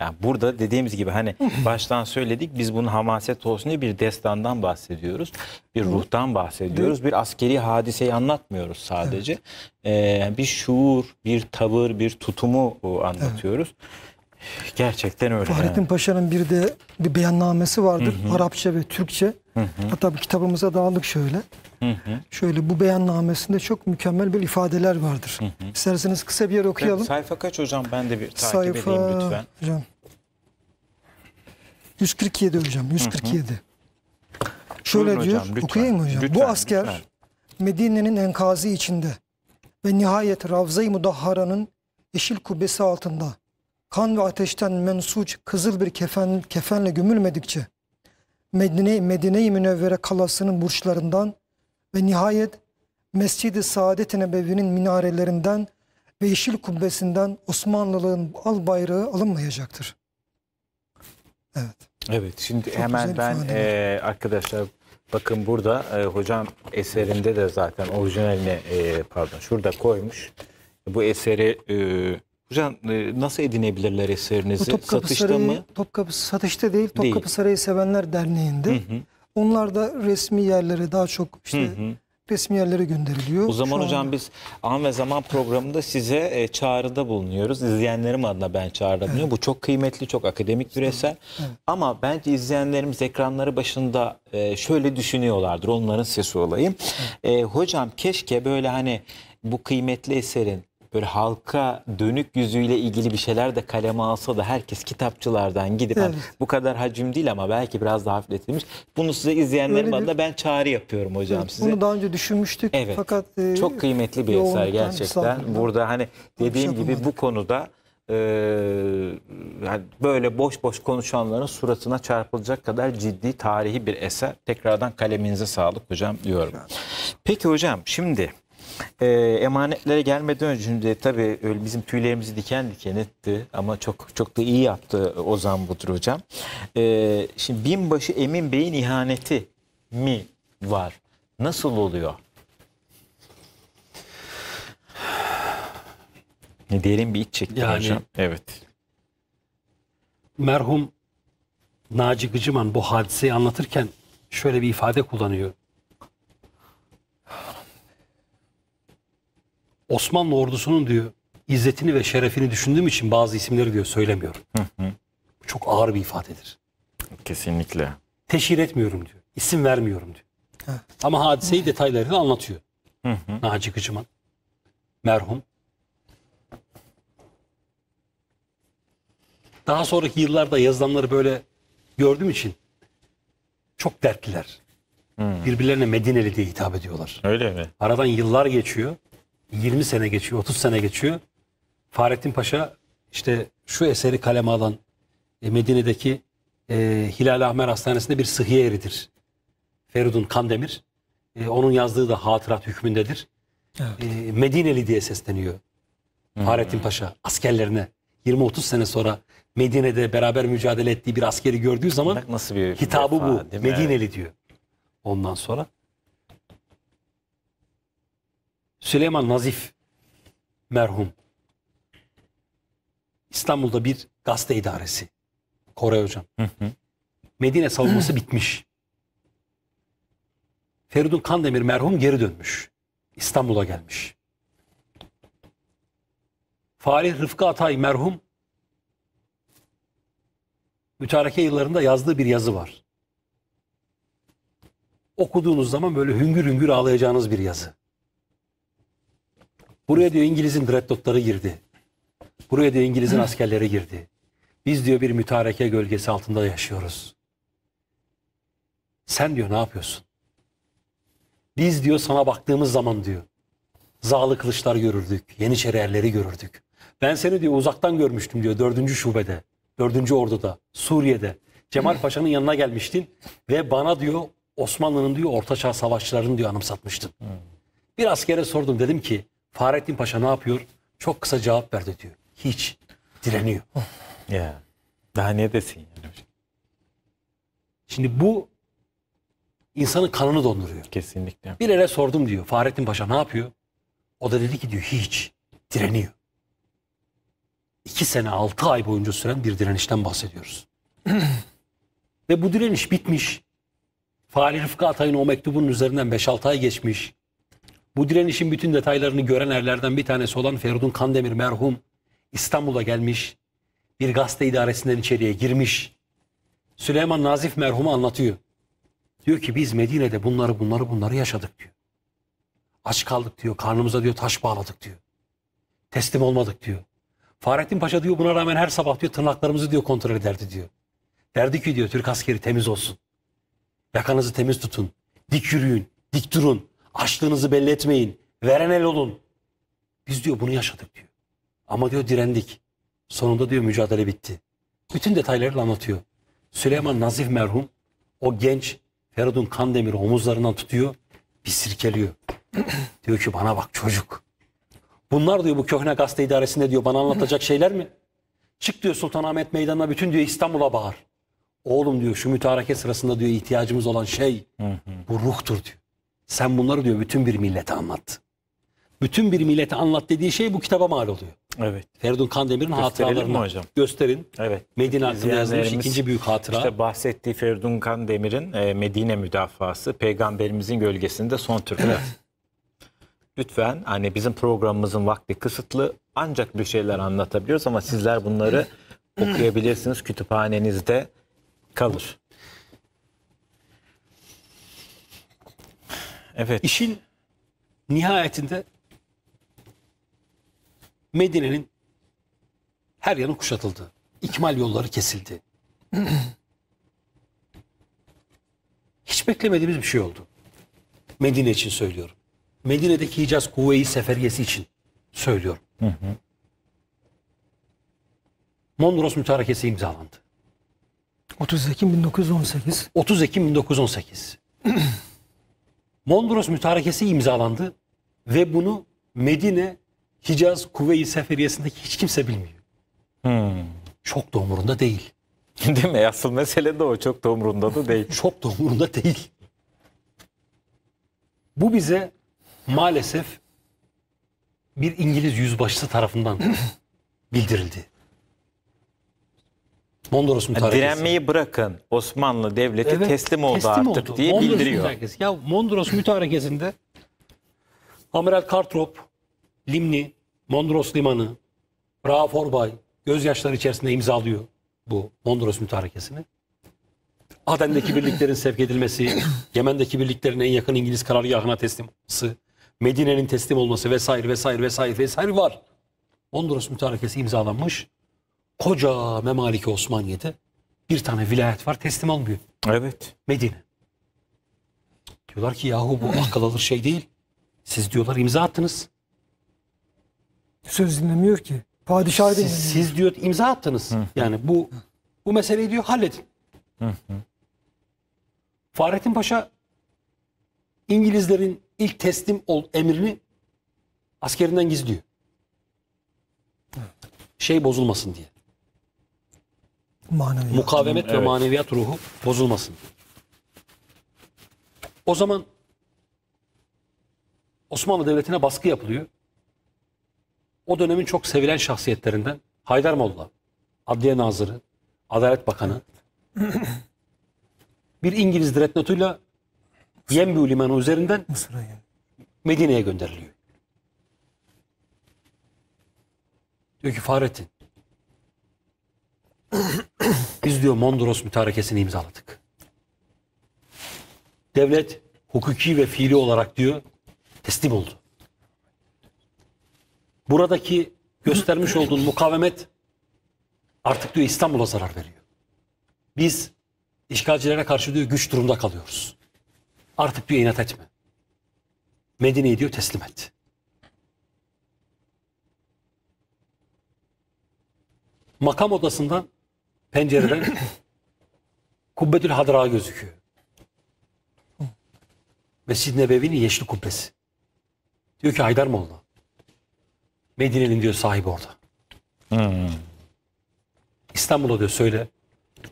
Yani burada dediğimiz gibi hani baştan söyledik biz bunu hamaset olsun diye bir destandan bahsediyoruz. Bir ruhtan bahsediyoruz. Bir askeri hadiseyi anlatmıyoruz sadece. Evet. Ee, bir şuur, bir tavır, bir tutumu anlatıyoruz. Evet. Gerçekten öyle. Fahrettin
Paşa'nın bir de bir beyannamesi vardır. Hı hı. Arapça ve Türkçe. Hı hı. Hatta bir kitabımıza da aldık şöyle. Hı hı. Şöyle bu beyannamesinde çok mükemmel bir ifadeler vardır. Hı hı. İsterseniz kısa bir yer okuyalım. Ya,
sayfa kaç hocam
ben de bir takip Sayfa, edeyim lütfen. Hocam. 147 hocam 147. Hı hı. Şöyle Buyurun diyor hocam, okuyayım hocam. Lütfen, bu asker Medine'nin enkazı içinde ve nihayet Ravza-i Mudahhara'nın yeşil kubbesi altında kan ve ateşten mensuç kızıl bir kefen, kefenle gömülmedikçe Medine-i Medine Münevvere kalasının burçlarından ve nihayet Mescid-i Saadet-i Nebevi'nin minarelerinden ve Yeşil Kubbesi'nden Osmanlılığın al bayrağı alınmayacaktır.
Evet. Evet şimdi Çok
hemen ben
e, arkadaşlar bakın burada e, hocam eserinde de zaten orijinalini e, pardon şurada koymuş. Bu eseri e, Hocam e, nasıl edinebilirler eserinizi? Topkapı satışta Sarayı, mı?
Topkapı satışta değil, Topkapı değil. Sarayı Sevenler Derneği'nde. Onlar da resmi yerlere daha çok işte hı hı resmi yerlere gönderiliyor. O zaman hocam
biz An ve Zaman programında size e, çağrıda bulunuyoruz. İzleyenlerim adına ben çağrıda bulunuyorum. Evet. Bu çok kıymetli, çok akademik bir eser. Evet. Ama bence izleyenlerimiz ekranları başında e, şöyle düşünüyorlardır. Onların sesi olayım. Evet. E, hocam keşke böyle hani bu kıymetli eserin böyle halka dönük yüzüyle ilgili bir şeyler de kaleme alsa da herkes kitapçılardan gidip evet. hani bu kadar hacim değil ama belki biraz daha hafifletilmiş. Bunu size izleyenlerin adına ben çağrı yapıyorum hocam evet, size. Bunu
daha önce düşünmüştük evet. fakat e, çok kıymetli bir eser gerçekten. Burada
hani dediğim gibi bu konuda e, yani böyle boş boş konuşanların suratına çarpılacak kadar ciddi tarihi bir eser. Tekrardan kaleminize sağlık hocam diyorum. Peki hocam şimdi e, emanetlere gelmeden önce tabii öyle bizim tüylerimizi diken diken etti ama çok çok da iyi yaptı Ozan Budur hocam. E, şimdi binbaşı Emin Bey'in ihaneti mi var? Nasıl oluyor? Ne derin bir iç çekti yani, hocam. Evet.
Merhum Naci Gıcıman bu hadiseyi anlatırken şöyle bir ifade kullanıyor. Osmanlı ordusunun diyor izzetini ve şerefini düşündüğüm için bazı isimleri diyor söylemiyorum. Bu çok ağır bir ifadedir.
Kesinlikle.
Teşhir etmiyorum diyor. İsim vermiyorum
diyor.
Ama hadiseyi hı. detaylarıyla anlatıyor. Hı Naci Kıcıman. Merhum. Daha sonraki yıllarda yazılanları böyle gördüğüm için çok dertliler. Hmm. Birbirlerine Medineli diye hitap ediyorlar. Öyle mi? Aradan yıllar geçiyor. 20 sene geçiyor, 30 sene geçiyor. Fahrettin Paşa işte şu eseri kaleme alan e, Medine'deki e, Hilal Ahmer Hastanesi'nde bir sıhhiye eridir. Feridun Kandemir. E, onun yazdığı da hatırat hükmündedir. Evet. E, Medineli diye sesleniyor hmm. Fahrettin Paşa askerlerine. 20-30 sene sonra Medine'de beraber mücadele ettiği bir askeri gördüğü zaman nasıl bir hitabı bu. Medineli diyor. Ondan sonra Süleyman Nazif merhum İstanbul'da bir gazete idaresi. Koray Hocam. Hı hı. Medine savunması bitmiş. Feridun Kandemir merhum geri dönmüş. İstanbul'a gelmiş. Falih Rıfkı Atay merhum mütareke yıllarında yazdığı bir yazı var. Okuduğunuz zaman böyle hüngür hüngür ağlayacağınız bir yazı. Buraya diyor İngiliz'in dreadlockları girdi. Buraya diyor İngiliz'in askerleri girdi. Biz diyor bir mütareke gölgesi altında yaşıyoruz. Sen diyor ne yapıyorsun? Biz diyor sana baktığımız zaman diyor. Zağlı kılıçlar görürdük. Yeniçeri erleri görürdük. Ben seni diyor uzaktan görmüştüm diyor. Dördüncü şubede. Dördüncü orduda. Suriye'de. Cemal Paşa'nın yanına gelmiştin. Ve bana diyor Osmanlı'nın diyor ortaçağ savaşçılarını diyor anımsatmıştın. Bir askere sordum dedim ki Fahrettin Paşa ne yapıyor? Çok kısa cevap verdi diyor. Hiç. Direniyor.
ya. Daha ne desin yani?
Şimdi bu insanın kanını donduruyor. Kesinlikle. Bir ele sordum diyor. Fahrettin Paşa ne yapıyor? O da dedi ki diyor hiç. Direniyor. İki sene altı ay boyunca süren bir direnişten bahsediyoruz. Ve bu direniş bitmiş. Fahri Rıfkı Atay'ın o mektubunun üzerinden beş altı ay geçmiş. Bu direnişin bütün detaylarını gören erlerden bir tanesi olan Feridun Kandemir merhum İstanbul'a gelmiş. Bir gazete idaresinden içeriye girmiş. Süleyman Nazif merhumu anlatıyor. Diyor ki biz Medine'de bunları bunları bunları yaşadık diyor. Aç kaldık diyor. Karnımıza diyor taş bağladık diyor. Teslim olmadık diyor. Fahrettin Paşa diyor buna rağmen her sabah diyor tırnaklarımızı diyor kontrol ederdi diyor. Derdi ki diyor Türk askeri temiz olsun. Yakanızı temiz tutun. Dik yürüyün. Dik durun. Açlığınızı belli etmeyin. Veren el olun. Biz diyor bunu yaşadık diyor. Ama diyor direndik. Sonunda diyor mücadele bitti. Bütün detayları anlatıyor. Süleyman Nazif merhum o genç Kan Demir'i omuzlarından tutuyor. Bir sirkeliyor. diyor ki bana bak çocuk. Bunlar diyor bu köhne gazete idaresinde diyor bana anlatacak şeyler mi? Çık diyor Sultanahmet Meydanı'na bütün diyor İstanbul'a bağır. Oğlum diyor şu mütareke sırasında diyor ihtiyacımız olan şey bu ruhtur diyor. Sen bunları diyor bütün bir millete anlat. Bütün bir millete anlat dediği şey bu kitaba mal oluyor. Evet. Feridun Kandemir'in hatıralarını hocam? gösterin. Evet. Medine hakkında yazılmış ikinci büyük hatıra. İşte
bahsettiği Feridun Kandemir'in e, Medine müdafası peygamberimizin gölgesinde son tür. Evet. Lütfen hani bizim programımızın vakti kısıtlı ancak bir şeyler anlatabiliyoruz ama sizler bunları okuyabilirsiniz kütüphanenizde kalır. Evet. İşin
nihayetinde Medine'nin her yanı kuşatıldı. İkmal yolları kesildi. Hiç beklemediğimiz bir şey oldu. Medine için söylüyorum. Medine'deki Hicaz Kuvve-i Seferiyesi için söylüyorum. Hı hı. Mondros Mütarekesi imzalandı.
30 Ekim 1918.
30 Ekim 1918. Mondros Mütarekesi imzalandı ve bunu Medine Hicaz Kuvve-i Seferiyesi'ndeki hiç kimse bilmiyor. Hmm. Çok da umurunda değil.
değil mi? Asıl mesele de o. Çok da umurunda
da değil. Çok da umurunda değil. Bu bize
maalesef
bir İngiliz yüzbaşısı tarafından bildirildi. Mondros mütarekesi. Direnmeyi
bırakın Osmanlı Devleti evet, teslim oldu teslim artık oldu. diye Mondros bildiriyor. Mütarekesi.
Ya Mondros mütarekesinde Amiral Kartrop, Limni, Mondros Limanı, Rauf Orbay gözyaşları içerisinde imzalıyor bu Mondros mütarekesini. Aden'deki birliklerin sevk edilmesi, Yemen'deki birliklerin en yakın İngiliz karargahına teslim olması, Medine'nin teslim olması vesaire vesaire vesaire vesaire var. Mondros mütarekesi imzalanmış koca Memaliki Osmaniye'de bir tane vilayet var teslim almıyor. Evet. Medine. Diyorlar ki yahu bu akıl alır şey değil. Siz diyorlar imza attınız.
Söz dinlemiyor ki. Padişah siz, dinlemiyor. siz
diyor imza attınız. Hı. Yani bu bu meseleyi diyor halledin. Hı hı. Fahrettin Paşa İngilizlerin ilk teslim ol emrini askerinden gizliyor. Şey bozulmasın diye.
Maneviyat. Mukavemet evet. ve maneviyat ruhu
bozulmasın. O zaman Osmanlı Devleti'ne baskı yapılıyor. O dönemin çok sevilen şahsiyetlerinden Haydar Molla, Adliye Nazırı, Adalet Bakanı bir İngiliz diretnotuyla Yenbu Limanı üzerinden Medine'ye gönderiliyor. Diyor ki Fahrettin Biz diyor Mondros mütarekesini imzaladık. Devlet hukuki ve fiili olarak diyor teslim oldu. Buradaki göstermiş olduğun mukavemet artık diyor İstanbul'a zarar veriyor. Biz işgalcilere karşı diyor güç durumda kalıyoruz. Artık diyor inat etme. Medine'yi diyor teslim et. Makam odasından pencereden Kubbetül Hadra gözüküyor. Mescid-i Nebevi'nin yeşil kubbesi. Diyor ki Haydar Molla. Medine'nin diyor sahibi orada. Hmm. İstanbul'a diyor söyle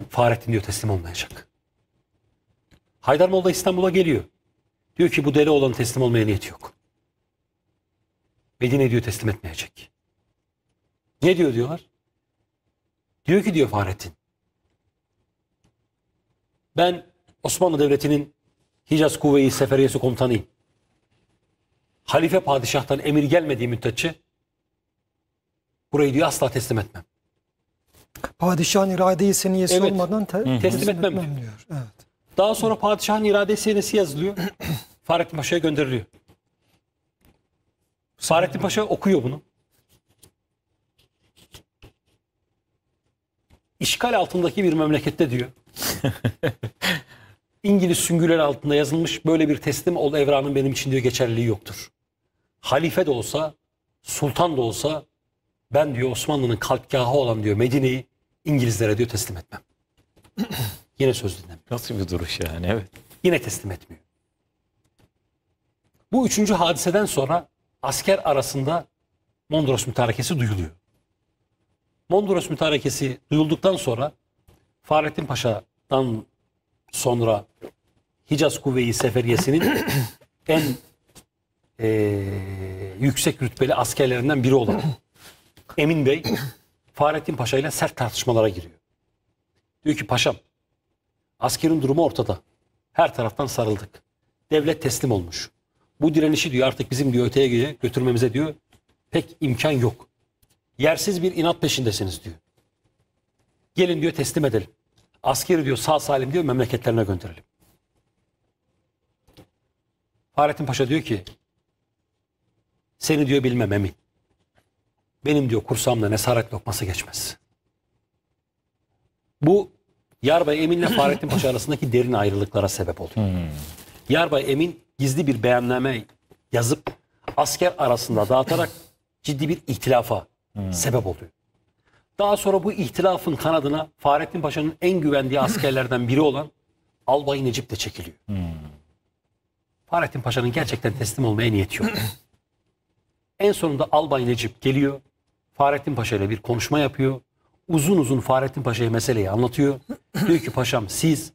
Fahrettin diyor teslim olmayacak. Haydar Molla İstanbul'a geliyor. Diyor ki bu deli olan teslim olmaya niyeti yok. Medine diyor teslim etmeyecek. Ne diyor diyorlar? Diyor ki diyor Fahrettin. Ben Osmanlı Devleti'nin Hicaz Kuvve-i Seferiyesi komutanıyım. Halife padişahtan emir gelmediği müddetçe burayı diyor asla teslim etmem.
Padişahın irade-i seniyesi evet. olmadan te teslim, teslim etmem, diyor. Evet.
Daha sonra padişahın irade senesi yazılıyor. Fahrettin Paşa'ya gönderiliyor. Fahrettin Paşa okuyor bunu. işgal altındaki bir memlekette diyor. İngiliz süngüler altında yazılmış böyle bir teslim ol evranın benim için diyor geçerliliği yoktur. Halife de olsa, sultan da olsa ben diyor Osmanlı'nın kalpgahı olan diyor Medine'yi İngilizlere diyor teslim etmem. Yine söz dinlemiyor. Nasıl bir duruş yani evet. Yine teslim etmiyor. Bu üçüncü hadiseden sonra asker arasında Mondros mütarekesi duyuluyor. Mondros mütarekesi duyulduktan sonra Fahrettin Paşa'dan sonra Hicaz Kuvveyi Seferiyesi'nin en e, yüksek rütbeli askerlerinden biri olan Emin Bey Fahrettin Paşa ile sert tartışmalara giriyor. Diyor ki paşam askerin durumu ortada. Her taraftan sarıldık. Devlet teslim olmuş. Bu direnişi diyor artık bizim diyor öteye götürmemize diyor pek imkan yok. Yersiz bir inat peşindesiniz diyor. Gelin diyor teslim edelim. Askeri diyor sağ salim diyor memleketlerine gönderelim. Fahrettin Paşa diyor ki seni diyor bilmem emin. Benim diyor kursamda nesaret lokması geçmez. Bu Yarbay Emin'le Fahrettin Paşa arasındaki derin ayrılıklara sebep oldu. Hmm. Yarbay Emin gizli bir beyanname yazıp asker arasında dağıtarak ciddi bir ihtilafa, Hmm. sebep oluyor. Daha sonra bu ihtilafın kanadına Fahrettin Paşa'nın en güvendiği askerlerden biri olan Albay Necip de çekiliyor. Hmm. Fahrettin Paşa'nın gerçekten teslim olmaya niyeti yok. en sonunda Albay Necip geliyor. Fahrettin Paşa ile bir konuşma yapıyor. Uzun uzun Fahrettin Paşa'ya meseleyi anlatıyor. Diyor ki paşam siz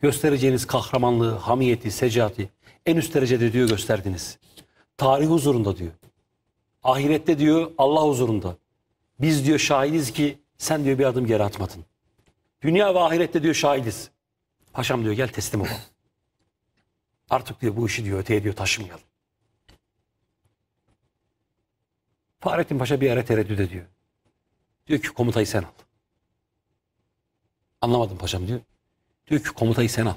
göstereceğiniz kahramanlığı, hamiyeti, secati en üst derecede diyor gösterdiniz. Tarih huzurunda diyor. Ahirette diyor Allah huzurunda. Biz diyor şahidiz ki sen diyor bir adım geri atmadın. Dünya ve ahirette diyor şahidiz. Paşam diyor gel teslim ol. Artık diyor bu işi diyor öteye diyor taşımayalım. Fahrettin Paşa bir ara tereddüt ediyor. Diyor ki komutayı sen al. Anlamadım paşam diyor. Diyor ki komutayı sen al.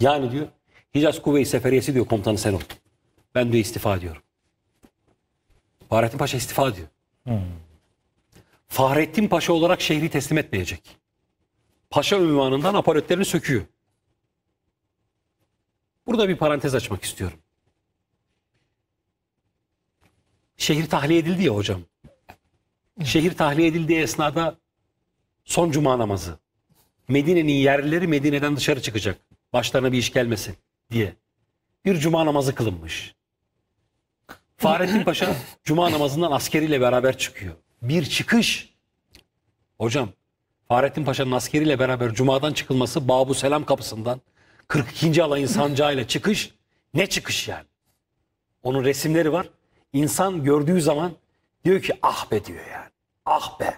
Yani diyor Hicaz Kuvve-i Seferiyesi diyor komutanı sen ol. Ben diyor istifa ediyorum. Fahrettin Paşa istifa ediyor. Hmm. Fahrettin Paşa olarak şehri teslim etmeyecek. Paşa ünvanından aparatlarını söküyor. Burada bir parantez açmak istiyorum. Şehir tahliye edildi ya hocam. Şehir tahliye edildiği esnada son cuma namazı. Medine'nin yerlileri Medine'den dışarı çıkacak. Başlarına bir iş gelmesin diye. Bir cuma namazı kılınmış. Fahrettin Paşa cuma namazından askeriyle beraber çıkıyor. Bir çıkış. Hocam Fahrettin Paşa'nın askeriyle beraber cumadan çıkılması Babu Selam kapısından 42. alayın sancağıyla çıkış. Ne çıkış yani? Onun resimleri var. İnsan gördüğü zaman diyor ki ah be diyor yani. Ah be.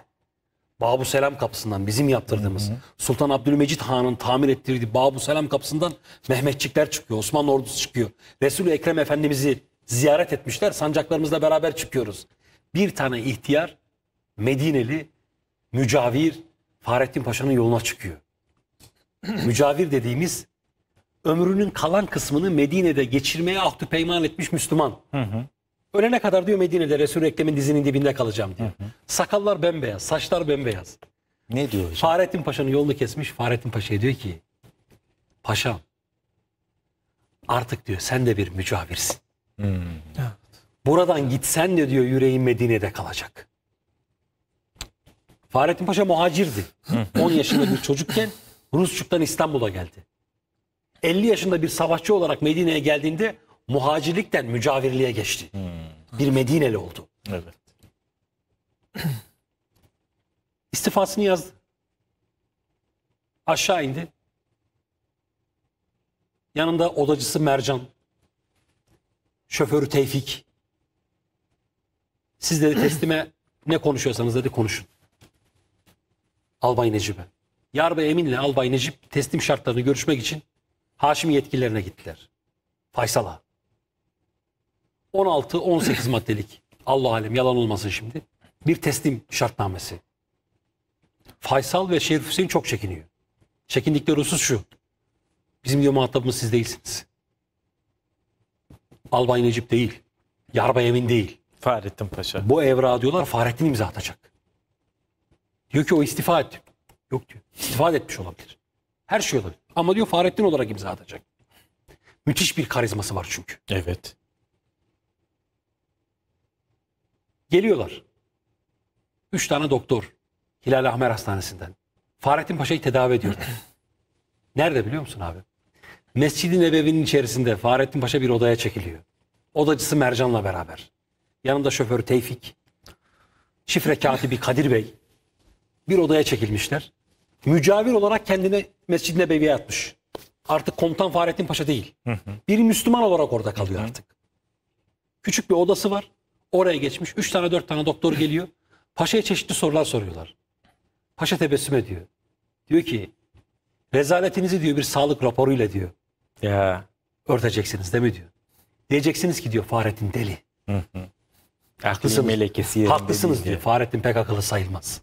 Babu Selam kapısından bizim yaptırdığımız hı hı. Sultan Abdülmecit Han'ın tamir ettirdiği Babu Selam kapısından Mehmetçikler çıkıyor. Osmanlı ordusu çıkıyor. Resul-i Ekrem Efendimiz'i ziyaret etmişler. Sancaklarımızla beraber çıkıyoruz. Bir tane ihtiyar Medineli mücavir Fahrettin Paşa'nın yoluna çıkıyor. mücavir dediğimiz ömrünün kalan kısmını Medine'de geçirmeye ahdü peyman etmiş Müslüman. Hı hı. Ölene kadar diyor Medine'de Resul-i Ekrem'in dizinin dibinde kalacağım diyor. Hı hı. Sakallar bembeyaz, saçlar bembeyaz. Ne diyor hocam? Fahrettin Paşa'nın yolunu kesmiş. Fahrettin Paşa diyor ki, Paşam artık diyor sen de bir mücavirsin. Hmm. Evet. Buradan gitsen de diyor yüreğin Medine'de kalacak. Fahrettin Paşa muhacirdi. 10 yaşında bir çocukken Rusçuk'tan İstanbul'a geldi. 50 yaşında bir savaşçı olarak Medine'ye geldiğinde muhacirlikten mücavirliğe geçti. Bir Medineli oldu.
Evet.
İstifasını yazdı. Aşağı indi. Yanında odacısı Mercan, şoförü Tevfik. Siz dedi teslime ne konuşuyorsanız dedi konuşun. Albay Necip'e. Yarbay Emin'le Albay Necip teslim şartlarını görüşmek için Haşim yetkililerine gittiler. Faysal'a. 16-18 maddelik Allah alem yalan olmasın şimdi bir teslim şartnamesi. Faysal ve Şerif Hüseyin çok çekiniyor. Çekindikleri husus şu. Bizim diyor muhatabımız siz değilsiniz. Albay Necip değil. Yarbay Emin değil. Fahrettin Paşa. Bu evra diyorlar Fahrettin imza atacak. Diyor ki o istifa etti. Yok diyor. İstifa etmiş olabilir. Her şey olabilir. Ama diyor Fahrettin olarak imza atacak. Müthiş bir karizması var çünkü. Evet. Geliyorlar. Üç tane doktor Hilal Ahmer Hastanesi'nden. Fahrettin Paşa'yı tedavi ediyor. Nerede biliyor musun abi? Mescid-i Nebevi'nin içerisinde Fahrettin Paşa bir odaya çekiliyor. Odacısı Mercan'la beraber. Yanında şoför Tevfik. Şifre katibi Kadir Bey. Bir odaya çekilmişler. Mücavir olarak kendini Mescid-i Nebevi'ye atmış. Artık komutan Fahrettin Paşa değil. Bir Müslüman olarak orada kalıyor artık. Küçük bir odası var. Oraya geçmiş. Üç tane dört tane doktor geliyor. Paşa'ya çeşitli sorular soruyorlar. Paşa tebessüm ediyor. Diyor ki rezaletinizi diyor bir sağlık raporuyla diyor ya. Örteceksiniz değil mi diyor. Diyeceksiniz ki diyor Fahrettin deli. Haklısınız. Haklısınız diyor. diyor. Fahrettin pek akıllı sayılmaz.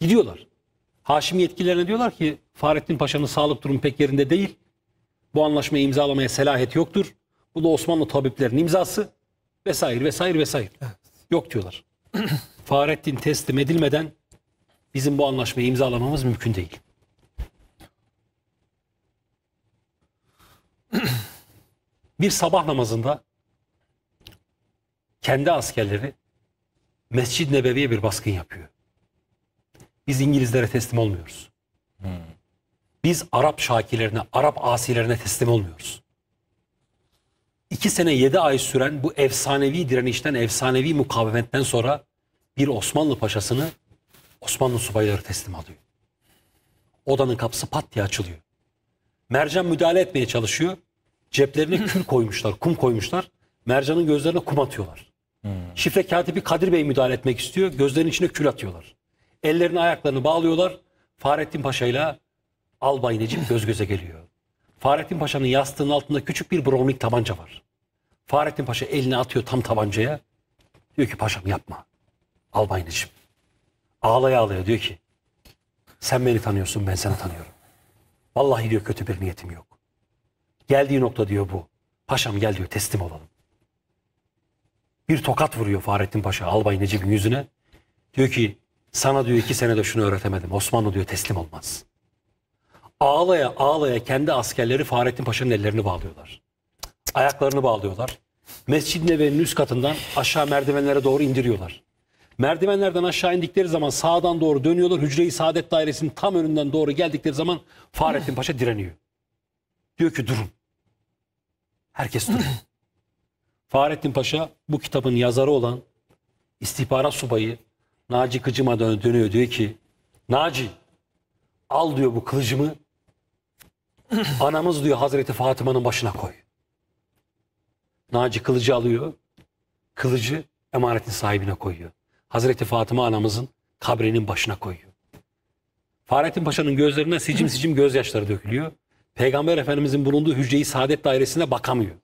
Gidiyorlar. Haşim yetkililerine diyorlar ki Fahrettin Paşa'nın sağlık durumu pek yerinde değil. Bu anlaşmayı imzalamaya selahet yoktur. Bu da Osmanlı tabiplerinin imzası vesaire vesaire vesaire. Evet. Yok diyorlar. Fahrettin teslim edilmeden bizim bu anlaşmayı imzalamamız mümkün değil. bir sabah namazında kendi askerleri Mescid-i Nebevi'ye bir baskın yapıyor. Biz İngilizlere teslim olmuyoruz. Hmm. Biz Arap şakilerine, Arap asilerine teslim olmuyoruz. İki sene yedi ay süren bu efsanevi direnişten, efsanevi mukavemetten sonra bir Osmanlı paşasını Osmanlı subayları teslim alıyor. Odanın kapısı pat diye açılıyor. Mercan müdahale etmeye çalışıyor. Ceplerine kül koymuşlar, kum koymuşlar. Mercan'ın gözlerine kum atıyorlar. Hmm. Şifre katibi Kadir Bey müdahale etmek istiyor. Gözlerinin içine kül atıyorlar. Ellerini ayaklarını bağlıyorlar. Fahrettin Paşa ile Albay Necip göz göze geliyor. Fahrettin Paşa'nın yastığının altında küçük bir Browning tabanca var. Fahrettin Paşa elini atıyor tam tabancaya. Diyor ki paşam yapma. Albay Necip. Ağlaya ağlaya diyor ki sen beni tanıyorsun ben seni tanıyorum. Vallahi diyor kötü bir niyetim yok. Geldiği nokta diyor bu. Paşam gel diyor teslim olalım. Bir tokat vuruyor Fahrettin Paşa Albay Necip'in yüzüne. Diyor ki sana diyor iki senede şunu öğretemedim. Osmanlı diyor teslim olmaz. Ağlaya ağlaya kendi askerleri Fahrettin Paşa'nın ellerini bağlıyorlar. Ayaklarını bağlıyorlar. Mescid-i Nebevi'nin üst katından aşağı merdivenlere doğru indiriyorlar. Merdivenlerden aşağı indikleri zaman sağdan doğru dönüyorlar. Hücre-i Saadet Dairesi'nin tam önünden doğru geldikleri zaman Fahrettin Paşa direniyor. Diyor ki durun. Herkes durun. Fahrettin Paşa bu kitabın yazarı olan istihbarat subayı Naci Kıcım'a dönüyor diyor ki Naci al diyor bu kılıcımı anamız diyor Hazreti Fatıma'nın başına koy. Naci kılıcı alıyor. Kılıcı emanetin sahibine koyuyor. Hazreti Fatıma anamızın kabrinin başına koyuyor. Fahrettin Paşa'nın gözlerine sicim sicim gözyaşları dökülüyor. Peygamber Efendimizin bulunduğu hücreyi saadet dairesine bakamıyor.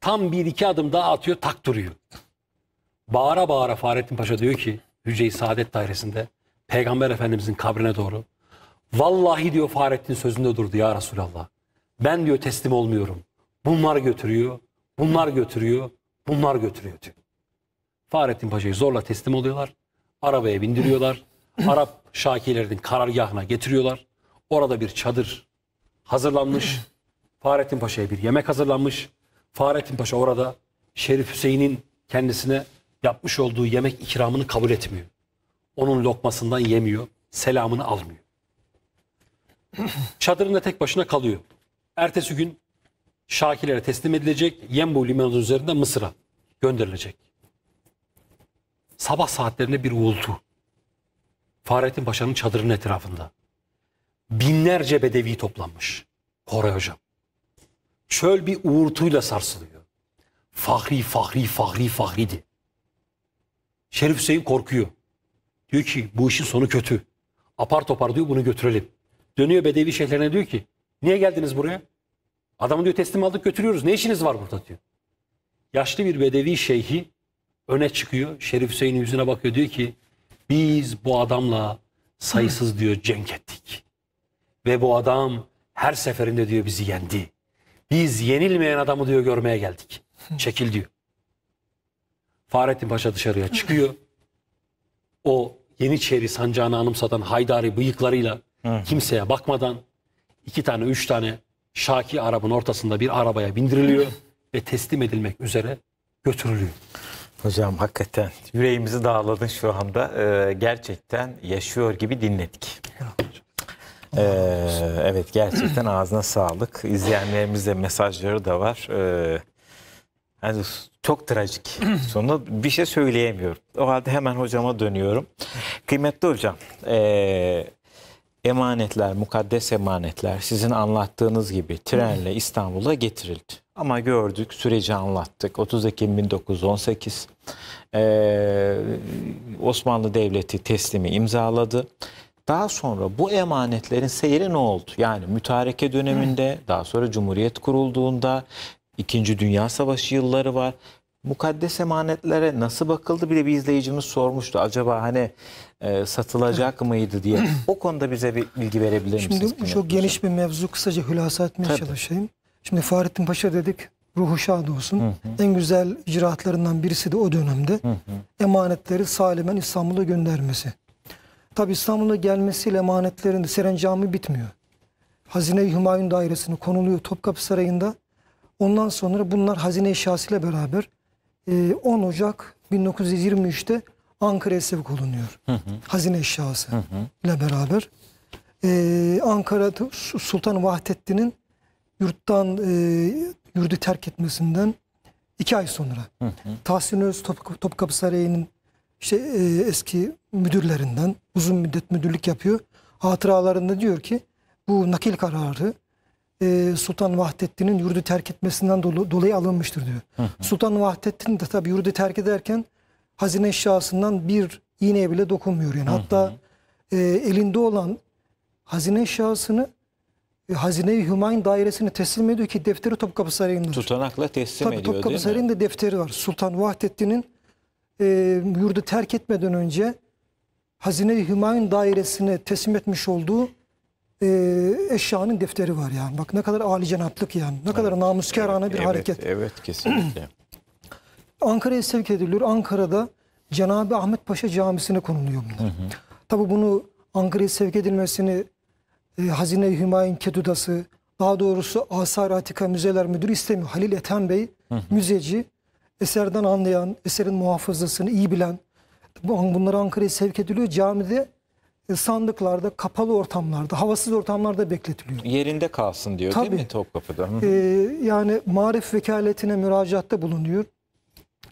Tam bir iki adım daha atıyor tak duruyor. Bağıra bağıra Fahrettin Paşa diyor ki hücreyi saadet dairesinde Peygamber Efendimizin kabrine doğru. Vallahi diyor Fahrettin sözünde durdu ya Resulallah. Ben diyor teslim olmuyorum. Bunlar götürüyor, bunlar götürüyor, bunlar götürüyor diyor. Fahrettin Paşa'yı zorla teslim oluyorlar. Arabaya bindiriyorlar. Arap şakilerinin karargahına getiriyorlar. Orada bir çadır hazırlanmış. Fahrettin Paşa'ya bir yemek hazırlanmış. Fahrettin Paşa orada Şerif Hüseyin'in kendisine yapmış olduğu yemek ikramını kabul etmiyor. Onun lokmasından yemiyor, selamını almıyor. Çadırında tek başına kalıyor. Ertesi gün Şakilere teslim edilecek, Yembu limanının üzerinde Mısır'a gönderilecek sabah saatlerinde bir uğultu. Fahrettin Paşa'nın çadırının etrafında. Binlerce bedevi toplanmış. Koray Hocam. Çöl bir uğultuyla sarsılıyor. Fahri, fahri, fahri, fahridi. Şerif Hüseyin korkuyor. Diyor ki bu işin sonu kötü. Apar topar diyor bunu götürelim. Dönüyor Bedevi şeyhlerine diyor ki niye geldiniz buraya? Adamı diyor teslim aldık götürüyoruz. Ne işiniz var burada diyor. Yaşlı bir Bedevi şeyhi öne çıkıyor. Şerif Hüseyin'in yüzüne bakıyor diyor ki biz bu adamla sayısız diyor cenk ettik. Ve bu adam her seferinde diyor bizi yendi. Biz yenilmeyen adamı diyor görmeye geldik. Çekil diyor. Fahrettin Paşa dışarıya çıkıyor. O Yeniçeri sancağını anımsatan haydari bıyıklarıyla kimseye bakmadan iki tane üç tane Şaki Arap'ın ortasında bir arabaya bindiriliyor ve teslim edilmek üzere
götürülüyor. Hocam hakikaten yüreğimizi dağladın şu anda. Ee, gerçekten yaşıyor gibi dinledik. Ee, evet gerçekten ağzına sağlık. İzleyenlerimizde mesajları da var. Ee, yani çok trajik Sonunda Bir şey söyleyemiyorum. O halde hemen hocama dönüyorum. Kıymetli hocam, e, emanetler, mukaddes emanetler sizin anlattığınız gibi trenle İstanbul'a getirildi. Ama gördük, süreci anlattık. 30 Ekim 1918 ee, Osmanlı Devleti teslimi imzaladı. Daha sonra bu emanetlerin seyri ne oldu? Yani mütareke döneminde, Hı. daha sonra Cumhuriyet kurulduğunda, İkinci Dünya Savaşı yılları var. Mukaddes emanetlere nasıl bakıldı bir de bir izleyicimiz sormuştu. Acaba hani e, satılacak mıydı diye. O konuda bize bir bilgi verebilir misiniz? Şimdi çok
geniş bir mevzu. Kısaca hülasa etmeye Tabii. çalışayım. Şimdi Fahrettin Paşa dedik ruhu şad olsun. Hı hı. En güzel icraatlarından birisi de o dönemde hı hı. emanetleri salimen İstanbul'a göndermesi. Tabi İstanbul'a gelmesiyle emanetlerin Cami bitmiyor. Hazine-i Hümayun Dairesi'ne konuluyor Topkapı Sarayı'nda. Ondan sonra bunlar Hazine-i ile beraber 10 e, Ocak 1923'te Ankara'ya sevk olunuyor. Hazine eşyası hı beraber. Ee, Ankara Sultan Vahdettin'in yurttan e, yurdu terk etmesinden iki ay sonra hı Tahsin Öz Top, Topkapı Sarayı'nın işte e, eski müdürlerinden uzun müddet müdürlük yapıyor. Hatıralarında diyor ki bu nakil kararı e, Sultan Vahdettin'in yurdu terk etmesinden dolu, dolayı alınmıştır diyor. Sultan Vahdettin de tabi yurdu terk ederken hazine eşyasından bir iğneye bile dokunmuyor. Yani. Hatta e, elinde olan hazine eşyasını e, Hazine-i Hümayun dairesine teslim ediyor ki defteri Topkapı Sarayı'nda.
Tutanakla teslim Tabii, ediyor Topkapı Sarayı'nda
defteri var. Sultan Vahdettin'in e, yurdu terk etmeden önce Hazine-i Hümayun dairesine teslim etmiş olduğu e, eşyanın defteri var yani. Bak ne kadar âlicenaplık yani. Ne evet, kadar namuskarane evet, bir hareket.
Evet kesinlikle.
Ankara'ya sevk ediliyor. Ankara'da Cenabı Ahmet Paşa Camisi'ne konuluyor bunlar. Tabi bunu Ankara'ya sevk edilmesini e, Hazine-i Hümayun Kedudası, daha doğrusu Asar Atika Müzeler Müdürü istemiyor. Halil Ethem Bey müzeci, eserden anlayan, eserin muhafızasını iyi bilen, bunları Ankara'ya sevk ediliyor. Camide e, sandıklarda, kapalı ortamlarda, havasız ortamlarda bekletiliyor.
Yerinde kalsın diyor Tabii. değil mi Topkapı'da? Ee,
yani marif vekaletine müracaatta bulunuyor.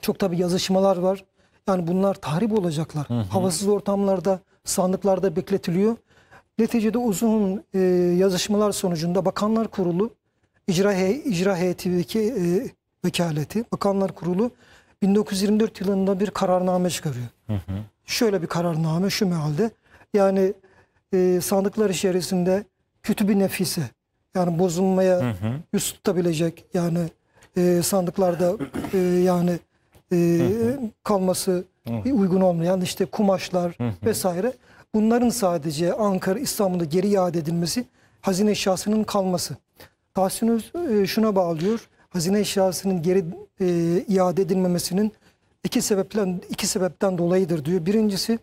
Çok tabi yazışmalar var. Yani bunlar tahrip olacaklar. Hı hı. Havasız ortamlarda, sandıklarda bekletiliyor. Neticede uzun e, yazışmalar sonucunda Bakanlar Kurulu icra, he, icra heyeti veki, e, vekaleti Bakanlar Kurulu 1924 yılında bir kararname çıkarıyor. Hı hı. Şöyle bir kararname şu mealde yani e, sandıklar içerisinde kötü bir nefise yani bozulmaya hı hı. yüz tutabilecek yani e, sandıklarda e, yani e, hı hı. kalması hı hı. uygun olmayan işte kumaşlar hı hı. vesaire Bunların sadece Ankara, İstanbul'da geri iade edilmesi, hazine eşyasının kalması. Tahsin e, şuna bağlıyor. Hazine eşyasının geri e, iade edilmemesinin iki sebepten iki sebepten dolayıdır diyor. Birincisi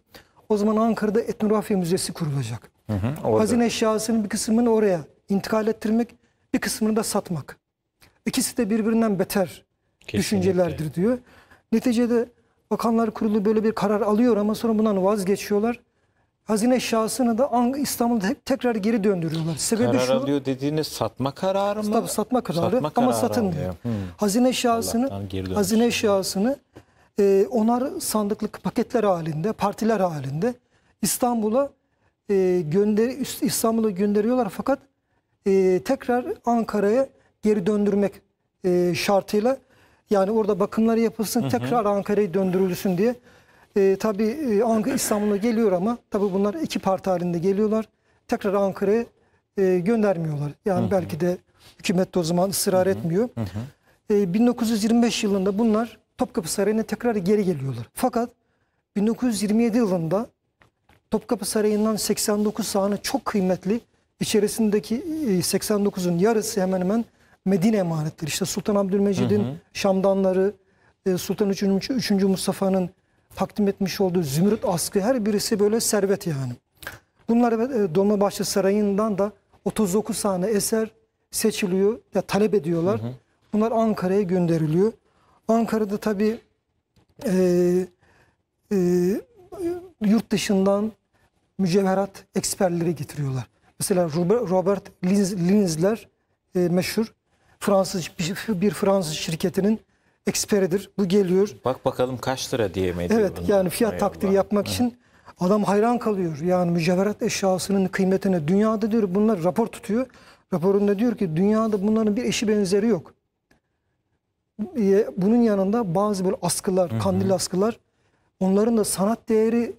o zaman Ankara'da etnografya müzesi kurulacak.
Hı hı, Hazine
eşyasının bir kısmını oraya intikal ettirmek, bir kısmını da satmak. İkisi de birbirinden beter Kesinlikle. düşüncelerdir diyor. Neticede Bakanlar Kurulu böyle bir karar alıyor ama sonra bundan vazgeçiyorlar hazine şahsını da İstanbul'da tekrar geri döndürüyorlar. Sebebi karar şu,
alıyor dediğiniz
satma kararı mı? Tabii satma kararı satma ama kararı satılmıyor. Hmm. Hazine şahsını hazine şahsını e, onar sandıklık paketler halinde, partiler halinde İstanbul'a e, gönder İstanbul'a gönderiyorlar fakat e, tekrar Ankara'ya geri döndürmek e, şartıyla yani orada bakımları yapılsın hı hı. tekrar Ankara'ya döndürülsün diye e, tabii e, Ankara İstanbul'a geliyor ama tabii bunlar iki parti halinde geliyorlar. Tekrar Ankara'ya e, göndermiyorlar. Yani hı hı. belki de hükümet de o zaman ısrar hı hı. etmiyor. Hı hı. E, 1925 yılında bunlar Topkapı Sarayı'na tekrar geri geliyorlar. Fakat 1927 yılında Topkapı Sarayı'ndan 89 sahne çok kıymetli. İçerisindeki 89'un e, yarısı hemen hemen Medine emanetleri. İşte Sultan Abdülmecid'in Şamdanları, e, Sultan 3. 3. Mustafa'nın takdim etmiş olduğu zümrüt askı her birisi böyle servet yani. Bunlar evet, e, Dolmabahçe Sarayı'ndan da 39 tane eser seçiliyor ya talep ediyorlar. Hı hı. Bunlar Ankara'ya gönderiliyor. Ankara'da tabi e, e, yurt dışından mücevherat eksperleri getiriyorlar. Mesela Robert Linzler e, meşhur Fransız bir Fransız şirketinin eksperidir. Bu geliyor.
Bak bakalım kaç lira diye mi Evet bunu? yani fiyat Hay takdiri Allah. yapmak için
adam hayran kalıyor. Yani mücevherat eşyasının kıymetine dünyada diyor bunlar rapor tutuyor. Raporunda diyor ki dünyada bunların bir eşi benzeri yok. Bunun yanında bazı böyle askılar, kandil askılar onların da sanat değeri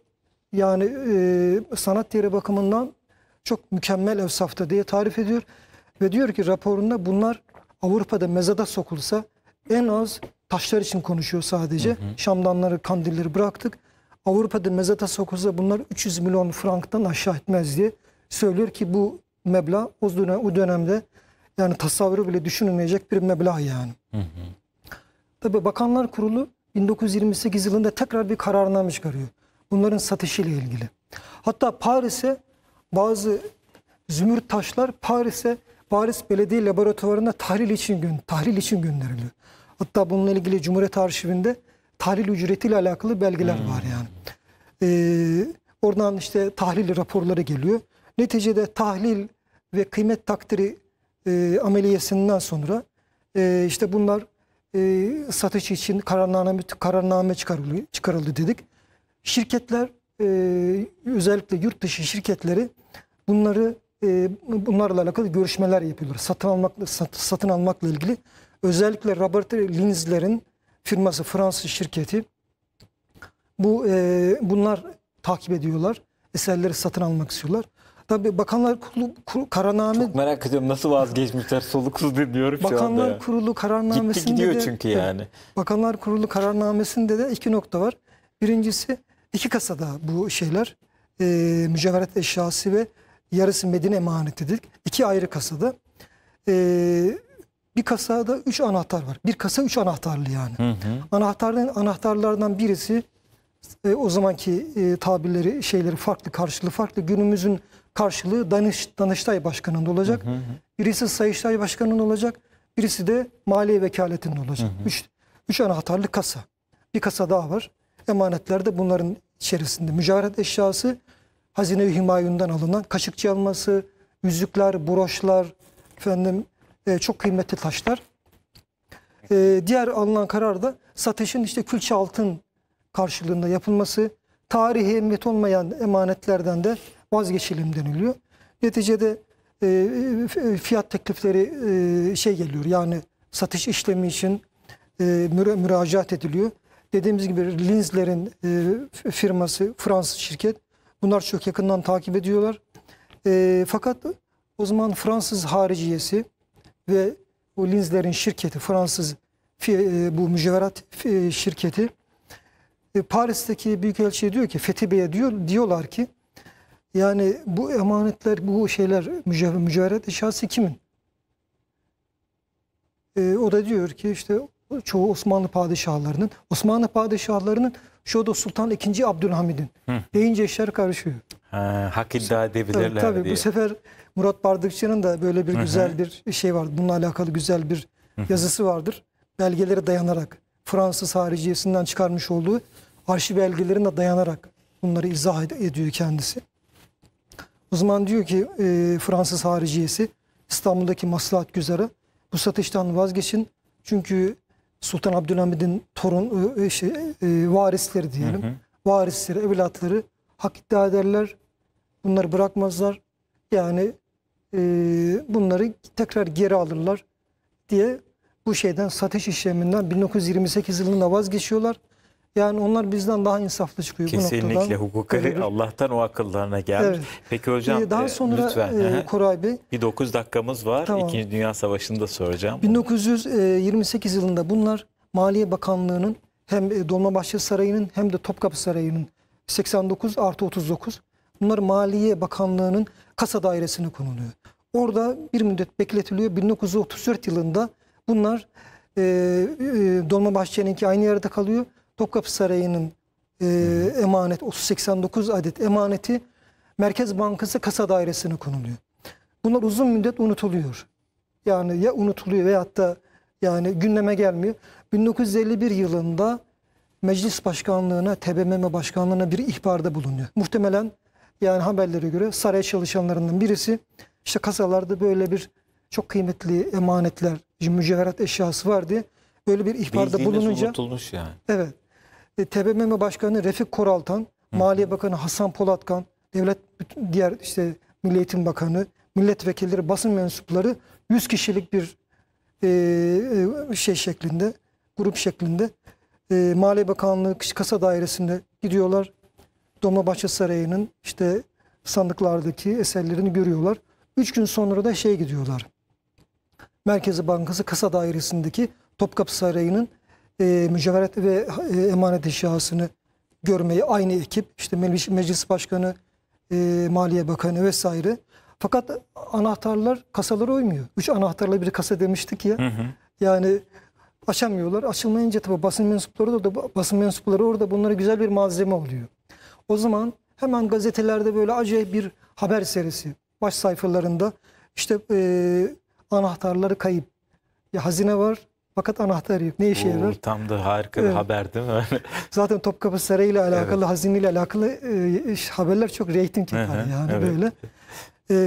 yani e, sanat değeri bakımından çok mükemmel evsafta diye tarif ediyor. Ve diyor ki raporunda bunlar Avrupa'da mezada sokulsa en az taşlar için konuşuyor sadece. Hı hı. Şamdanları, kandilleri bıraktık. Avrupa'da mezata sokulsa bunlar 300 milyon franktan aşağı etmez diye söylüyor ki bu meblağ o, dönem, o dönemde yani tasavvuru bile düşünülmeyecek bir meblağ yani. Hı hı. Tabii Bakanlar Kurulu 1928 yılında tekrar bir kararname çıkarıyor. Bunların satışıyla ilgili. Hatta Paris'e bazı zümrüt taşlar Paris'e Paris Belediye Laboratuvarında tahlil için gün tahlil için gönderiliyor. Hatta bununla ilgili Cumhuriyet Arşivinde tahlil ücretiyle alakalı belgeler hmm. var yani. Ee, oradan işte tahlil raporları geliyor. Neticede tahlil ve kıymet takdiri e, ameliyesinden sonra e, işte bunlar e, satış için kararname, kararname çıkarıldı, çıkarıldı dedik. Şirketler e, özellikle yurt dışı şirketleri bunları e, bunlarla alakalı görüşmeler yapıyorlar. Satın almakla sat, satın almakla ilgili Özellikle Robert Linzler'in firması Fransız şirketi bu e, bunlar takip ediyorlar. Eserleri satın almak istiyorlar. Tabii Bakanlar Kurulu kur, kararname... Çok
merak ediyorum nasıl vazgeçmişler soluksuz dinliyorum Bakanlar şu anda. Ya.
Kurulu kararnamesinde Gitti gidiyor de, çünkü yani. Bakanlar Kurulu kararnamesinde de iki nokta var. Birincisi iki kasada bu şeyler e, mücevherat eşyası ve yarısı Medine emanetidir. İki ayrı kasada. E, bir kasada üç anahtar var. Bir kasa üç anahtarlı yani. Hı hı. Anahtarların anahtarlardan birisi e, o zamanki e, tabirleri şeyleri farklı karşılığı farklı. Günümüzün karşılığı Danış, Danıştay Başkanı'nda olacak. Hı hı. Birisi Sayıştay Başkanı'nda olacak. Birisi de Maliye Vekaleti'nde olacak. Hı hı. Üç, üç anahtarlı kasa. Bir kasa daha var. Emanetler de bunların içerisinde. Mücadele eşyası hazine-i himayundan alınan kaşıkçı alması, yüzükler, broşlar, efendim ee, çok kıymetli taşlar. Ee, diğer alınan karar da satışın işte külçe altın karşılığında yapılması, tarihi emniyet olmayan emanetlerden de vazgeçilim deniliyor. Neticede e, e, fiyat teklifleri e, şey geliyor yani satış işlemi için e, müracaat ediliyor. Dediğimiz gibi Linzler'in firması Fransız şirket. Bunlar çok yakından takip ediyorlar. fakat o zaman Fransız hariciyesi ve bu Linzlerin şirketi Fransız e, bu mücevherat e, şirketi e, Paris'teki büyükelçi diyor ki Fethi Bey'e diyor diyorlar ki yani bu emanetler bu şeyler mücevher, mücevherat eşyası kimin? o da diyor ki işte çoğu Osmanlı padişahlarının Osmanlı padişahlarının şu da Sultan II. Abdülhamid'in deyince işler karışıyor.
Ha, hak iddia edebilirler tabii, tabii diye. bu sefer
Murat Bardakçı'nın da böyle bir güzel bir şey var. Bununla alakalı güzel bir yazısı vardır. Belgelere dayanarak Fransız hariciyesinden çıkarmış olduğu arşiv belgelerine dayanarak bunları izah ediyor kendisi. O zaman diyor ki e, Fransız hariciyesi İstanbul'daki maslahat güzarı bu satıştan vazgeçin. Çünkü Sultan Abdülhamid'in torun e, e, şey, varisleri diyelim. Varisleri, evlatları hak iddia ederler. Bunları bırakmazlar. Yani e, bunları tekrar geri alırlar diye bu şeyden satış işleminden 1928 yılında vazgeçiyorlar. Yani onlar bizden daha insaflı çıkıyor Kesinlikle, bu noktadan. Kesinlikle hukukları
Allah'tan o akıllarına gelmiş. Evet. Peki hocam ee, daha e, sonra, lütfen. E, Koray Bey. Bir 9 dakikamız var. Tamam. İkinci Dünya Savaşı'nı da soracağım.
1928 yılında bunlar Maliye Bakanlığı'nın hem e, Dolmabahçe Sarayı'nın hem de Topkapı Sarayı'nın 89 artı 39. Bunlar Maliye Bakanlığı'nın kasa dairesine konuluyor. Orada bir müddet bekletiliyor. 1934 yılında bunlar e, e, Dolmabahçe'ninki aynı yerde kalıyor. Topkapı Sarayı'nın e, emanet 389 adet emaneti Merkez Bankası kasa dairesine konuluyor. Bunlar uzun müddet unutuluyor. Yani ya unutuluyor veyahut da yani gündeme gelmiyor. 1951 yılında meclis başkanlığına, TBMM başkanlığına bir ihbarda bulunuyor. Muhtemelen yani haberlere göre saray çalışanlarından birisi işte kasalarda böyle bir çok kıymetli emanetler, mücevherat eşyası vardı. Böyle bir ihbarda bulununca...
unutulmuş yani.
Evet. E, TBMM Başkanı Refik Koraltan, Maliye Bakanı Hasan Polatkan, devlet diğer işte Milli Eğitim Bakanı, milletvekilleri, basın mensupları 100 kişilik bir e, e, şey şeklinde, grup şeklinde e, Maliye Bakanlığı Kasa Dairesi'nde gidiyorlar. Dolmabahçe Sarayı'nın işte sandıklardaki eserlerini görüyorlar. Üç gün sonra da şey gidiyorlar. Merkezi Bankası kasa dairesindeki Topkapı Sarayı'nın e, mücevherat ve e, emanet eşyasını görmeyi aynı ekip işte meclis, meclis başkanı, e, maliye bakanı vesaire. Fakat anahtarlar kasalara uymuyor. Üç anahtarla bir kasa demiştik ya. Hı hı. Yani açamıyorlar. Açılmayınca tabii basın mensupları da, da basın mensupları orada bunlara güzel bir malzeme oluyor. O zaman hemen gazetelerde böyle acayip bir haber serisi baş sayfalarında işte e, anahtarları kayıp. Ya hazine var fakat anahtar yok. Ne işe Oo, yarar?
Tam da harika bir evet.
haber değil mi? Zaten Topkapı Sarayı ile alakalı, evet. hazine ile alakalı e, iş, haberler çok reyting yapar yani evet. böyle. E,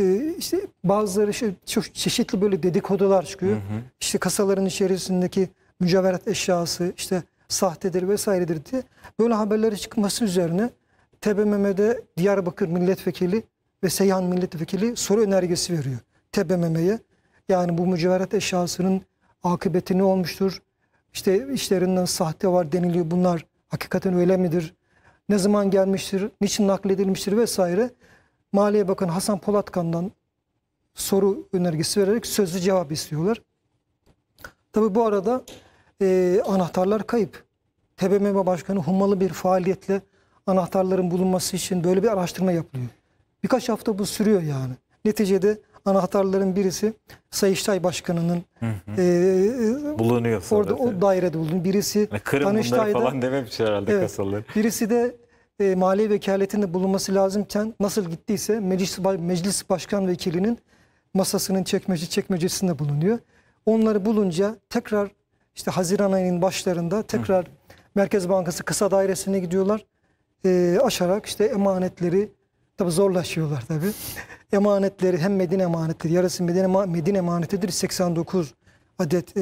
e, işte bazıları şey, çok çeşitli böyle dedikodular çıkıyor. Hı hı. İşte kasaların içerisindeki mücevherat eşyası, işte sahtedir vesairedir diye böyle haberlere çıkması üzerine TBMM'de Diyarbakır Milletvekili ve Seyhan Milletvekili soru önergesi veriyor TBMM'ye. Yani bu mücevherat eşyasının akıbeti ne olmuştur? İşte işlerinden sahte var deniliyor. Bunlar hakikaten öyle midir? Ne zaman gelmiştir? Niçin nakledilmiştir vesaire? Maliye Bakanı Hasan Polatkan'dan soru önergesi vererek sözlü cevap istiyorlar. Tabi bu arada e, anahtarlar kayıp. TBMM Başkanı hummalı bir faaliyetle anahtarların bulunması için böyle bir araştırma yapılıyor. Birkaç hafta bu sürüyor yani. Neticede anahtarların birisi Sayıştay Başkanı'nın e, e, bulunuyor orada evet. o dairede bulunuyor. Birisi yani Kırım Tanıştay'da falan
dememiş herhalde evet, kasaları.
Birisi de e, mali vekaletinde bulunması lazımken nasıl gittiyse meclis, meclis başkan vekilinin masasının çekmeci çekmecesinde bulunuyor. Onları bulunca tekrar işte Haziran ayının başlarında tekrar Hı. Merkez Bankası kısa dairesine gidiyorlar. E, aşarak işte emanetleri tabi zorlaşıyorlar tabi. emanetleri hem Medine emanetleri yarısı Medine, Medine emanetidir 89 adet e,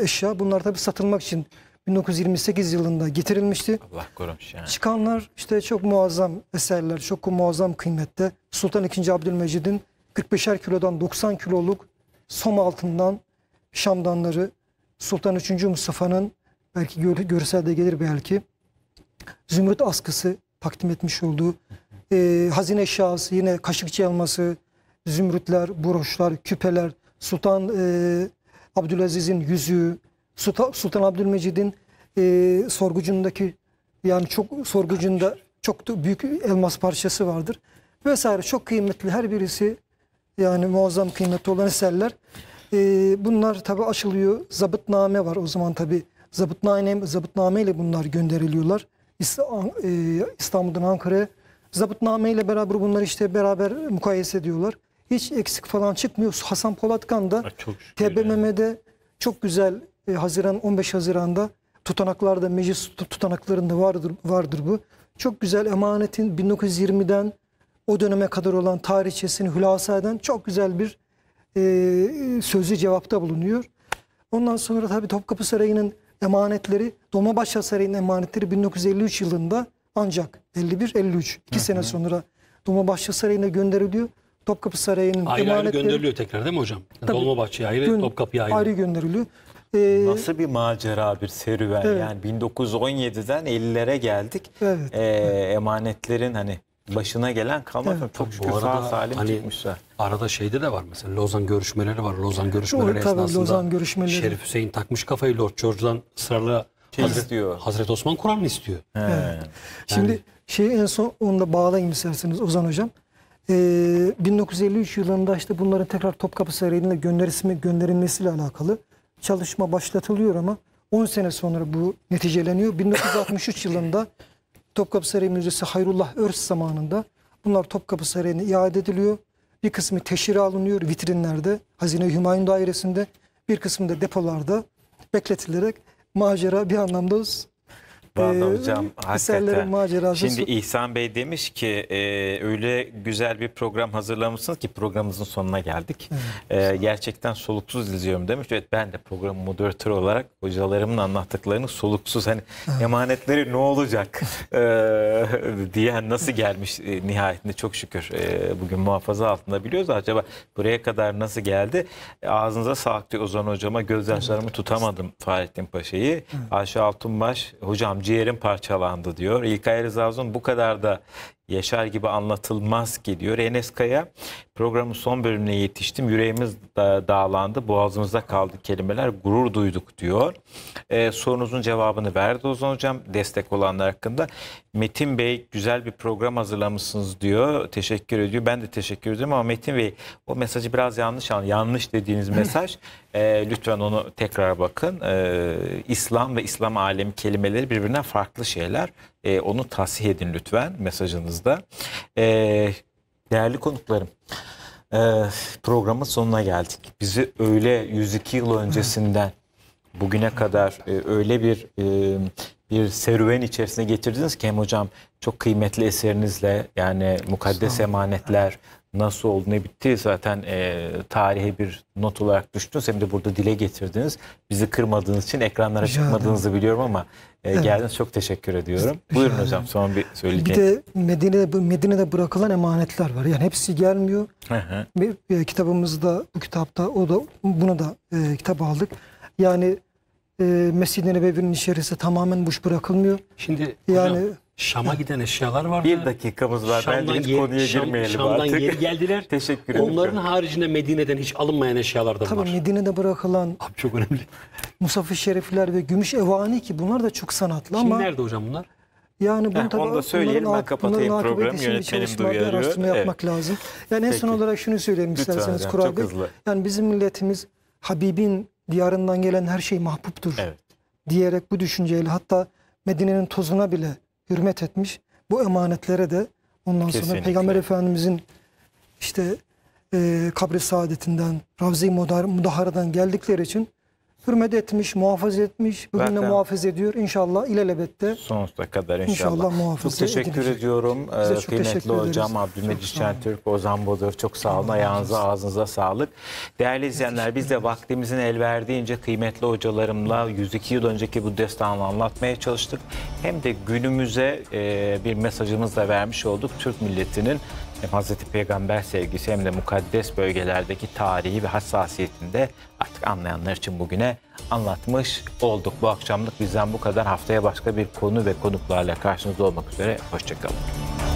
eşya. Bunlar tabi satılmak için 1928 yılında getirilmişti. Allah korumuş yani. Çıkanlar işte çok muazzam eserler, çok muazzam kıymette. Sultan II. Abdülmecid'in 45'er kilodan 90 kiloluk som altından şamdanları, Sultan 3. Mustafa'nın belki görselde gelir belki zümrüt askısı takdim etmiş olduğu e, hazine eşyası yine kaşıkçı elması zümrütler, broşlar, küpeler Sultan e, Abdülaziz'in yüzüğü Sultan, Sultan Abdülmecid'in e, sorgucundaki yani çok sorgucunda çok da büyük elmas parçası vardır vesaire çok kıymetli her birisi yani muazzam kıymetli olan eserler ee, bunlar tabi açılıyor. Zabıtname var o zaman tabi. Zabıtname, zabıtname ile bunlar gönderiliyorlar. E, İstanbul'dan Ankara'ya. Zabıtname ile beraber bunları işte beraber mukayese ediyorlar. Hiç eksik falan çıkmıyor. Hasan Polatkan da TBMM'de yani. çok güzel e, Haziran 15 Haziran'da tutanaklarda meclis tutanaklarında vardır vardır bu. Çok güzel emanetin 1920'den o döneme kadar olan tarihçesini hülasa eden çok güzel bir e, sözlü cevapta bulunuyor. Ondan sonra tabii Topkapı Sarayı'nın emanetleri, Dolmabahçe Sarayı'nın emanetleri 1953 yılında ancak 51-53, iki sene sonra Dolmabahçe Sarayı'na gönderiliyor. Topkapı Sarayı'nın ayrı emanetleri... Ayrı gönderiliyor
tekrar
değil mi hocam? Tabii, Dolmabahçe'ye ayrı, gön, Topkapı'ya
ayrı. Ayrı
gönderiliyor.
Ee, Nasıl bir macera bir serüven evet. yani 1917'den 50'lere geldik. Evet. Ee, emanetlerin hani başına gelen kalmadı. Evet. Çok
şükür Bu arada, sağ salim hani,
çıkmışlar.
Arada şeyde de var mesela Lozan görüşmeleri var. Lozan görüşmeleri Doğru, esnasında tabii, Lozan
görüşmeleri. Şerif
Hüseyin takmış kafayı Lord George'dan ısrarla şey Hazret, istiyor. Hazreti Osman Kur'an'ı istiyor. He. Evet. Yani,
Şimdi şey en son onu da bağlayayım isterseniz Ozan Hocam. Ee, 1953 yılında işte bunların tekrar Topkapı Sarayı'na gönderilmesi, gönderilmesiyle alakalı çalışma başlatılıyor ama 10 sene sonra bu neticeleniyor. 1963 yılında Topkapı Sarayı Müzesi Hayrullah Örs zamanında bunlar Topkapı Sarayı'na iade ediliyor. Bir kısmı teşhire alınıyor vitrinlerde, hazine Hümayun Dairesi'nde, bir kısmı da depolarda bekletilerek macera bir anlamda ee, Vallahi hocam hakikaten. Macerası. Şimdi
İhsan Bey demiş ki e, öyle güzel bir program hazırlamışsınız ki programımızın sonuna geldik. Evet, e, gerçekten soluksuz izliyorum demiş. Evet ben de program moderatör olarak hocalarımın anlattıklarını soluksuz hani emanetleri ne olacak e, diyen nasıl gelmiş e, nihayetinde çok şükür e, bugün muhafaza altında biliyoruz acaba buraya kadar nasıl geldi? E, ağzınıza sağlık diyor Ozan hocama gözyaşlarımı tutamadım Fahrettin Paşa'yı. Ayşe Altunbaş hocam ciğerim parçalandı diyor. İlkay Rıza bu kadar da Yaşar gibi anlatılmaz ki diyor. Enes Kaya programın son bölümüne yetiştim. Yüreğimiz da dağlandı. Boğazımızda kaldı kelimeler. Gurur duyduk diyor. E, sorunuzun cevabını verdi Ozan Hocam destek olanlar hakkında. Metin Bey güzel bir program hazırlamışsınız diyor. Teşekkür ediyor. Ben de teşekkür ediyorum ama Metin Bey o mesajı biraz yanlış an yanlış dediğiniz mesaj. E, lütfen onu tekrar bakın. E, İslam ve İslam alemi kelimeleri birbirinden farklı şeyler. E, onu tahsih edin lütfen mesajınızda. E, değerli konuklarım e, programın sonuna geldik. Bizi öyle 102 yıl öncesinden bugüne kadar e, öyle bir e, bir serüven içerisine getirdiniz ki hem hocam çok kıymetli eserinizle yani mukaddes emanetler nasıl oldu ne bitti zaten e, tarihe bir not olarak düştünüz. Hem de burada dile getirdiniz. Bizi kırmadığınız için ekranlara Rica çıkmadığınızı ederim. biliyorum ama e, evet. geldiniz çok teşekkür ediyorum. Rica Buyurun ederim. hocam son bir söyleyeceğim. Bir de
Medine'de, Medine'de bırakılan emanetler var. Yani hepsi gelmiyor. Hı hı. Bir, e, kitabımızda bu kitapta o da bunu da e, kitap aldık. Yani e, Mescid-i Nebevi'nin içerisi tamamen boş bırakılmıyor. Şimdi yani hocam,
Şam'a giden eşyalar vardı. Bir dakikamız var. Şam'dan Bence hiç konuya Şam, girmeyelim Şam'dan artık. geri geldiler. Teşekkür ederim. Onların haricinde Medine'den hiç
alınmayan eşyalar da Tabii var. Medine'de bırakılan Abi çok önemli. Musaf-ı Şerifler ve Gümüş Evani ki bunlar da çok sanatlı ama. Şimdi nerede hocam bunlar? Yani bunu tabii onu da söyleyelim ben kapatayım programı yönetmenim duyarıyor. Araştırma evet. yapmak lazım. Yani en Peki. son olarak şunu söyleyeyim Lütfen isterseniz Kural Bey. Yani bizim milletimiz Habib'in diyarından gelen her şey mahbuptur evet. diyerek bu düşünceyle hatta Medine'nin tozuna bile hürmet etmiş. Bu emanetlere de ondan Kesinlikle. sonra Peygamber Efendimizin işte e, kabri saadetinden, Ravzi Mudahara'dan geldikleri için hürmet etmiş, muhafaza etmiş. Bugün Zaten de muhafaza ediyor. İnşallah ilelebette.
Sonsuza kadar inşallah. İnşallah muhafaza Çok teşekkür edilecek. ediyorum. Bize e, çok Kıymetli teşekkür hocam Abdülmecit Şentürk, Ozan Bodur. Çok sağ olun. Ayağınıza, ağzınıza sağlık. Değerli izleyenler biz de vaktimizin el verdiğince kıymetli hocalarımla 102 yıl önceki bu destanı anlatmaya çalıştık. Hem de günümüze e, bir mesajımız da vermiş olduk. Türk milletinin hem Hz. Peygamber sevgisi hem de mukaddes bölgelerdeki tarihi ve hassasiyetinde artık anlayanlar için bugüne anlatmış olduk. Bu akşamlık bizden bu kadar. Haftaya başka bir konu ve konuklarla karşınızda olmak üzere. Hoşçakalın.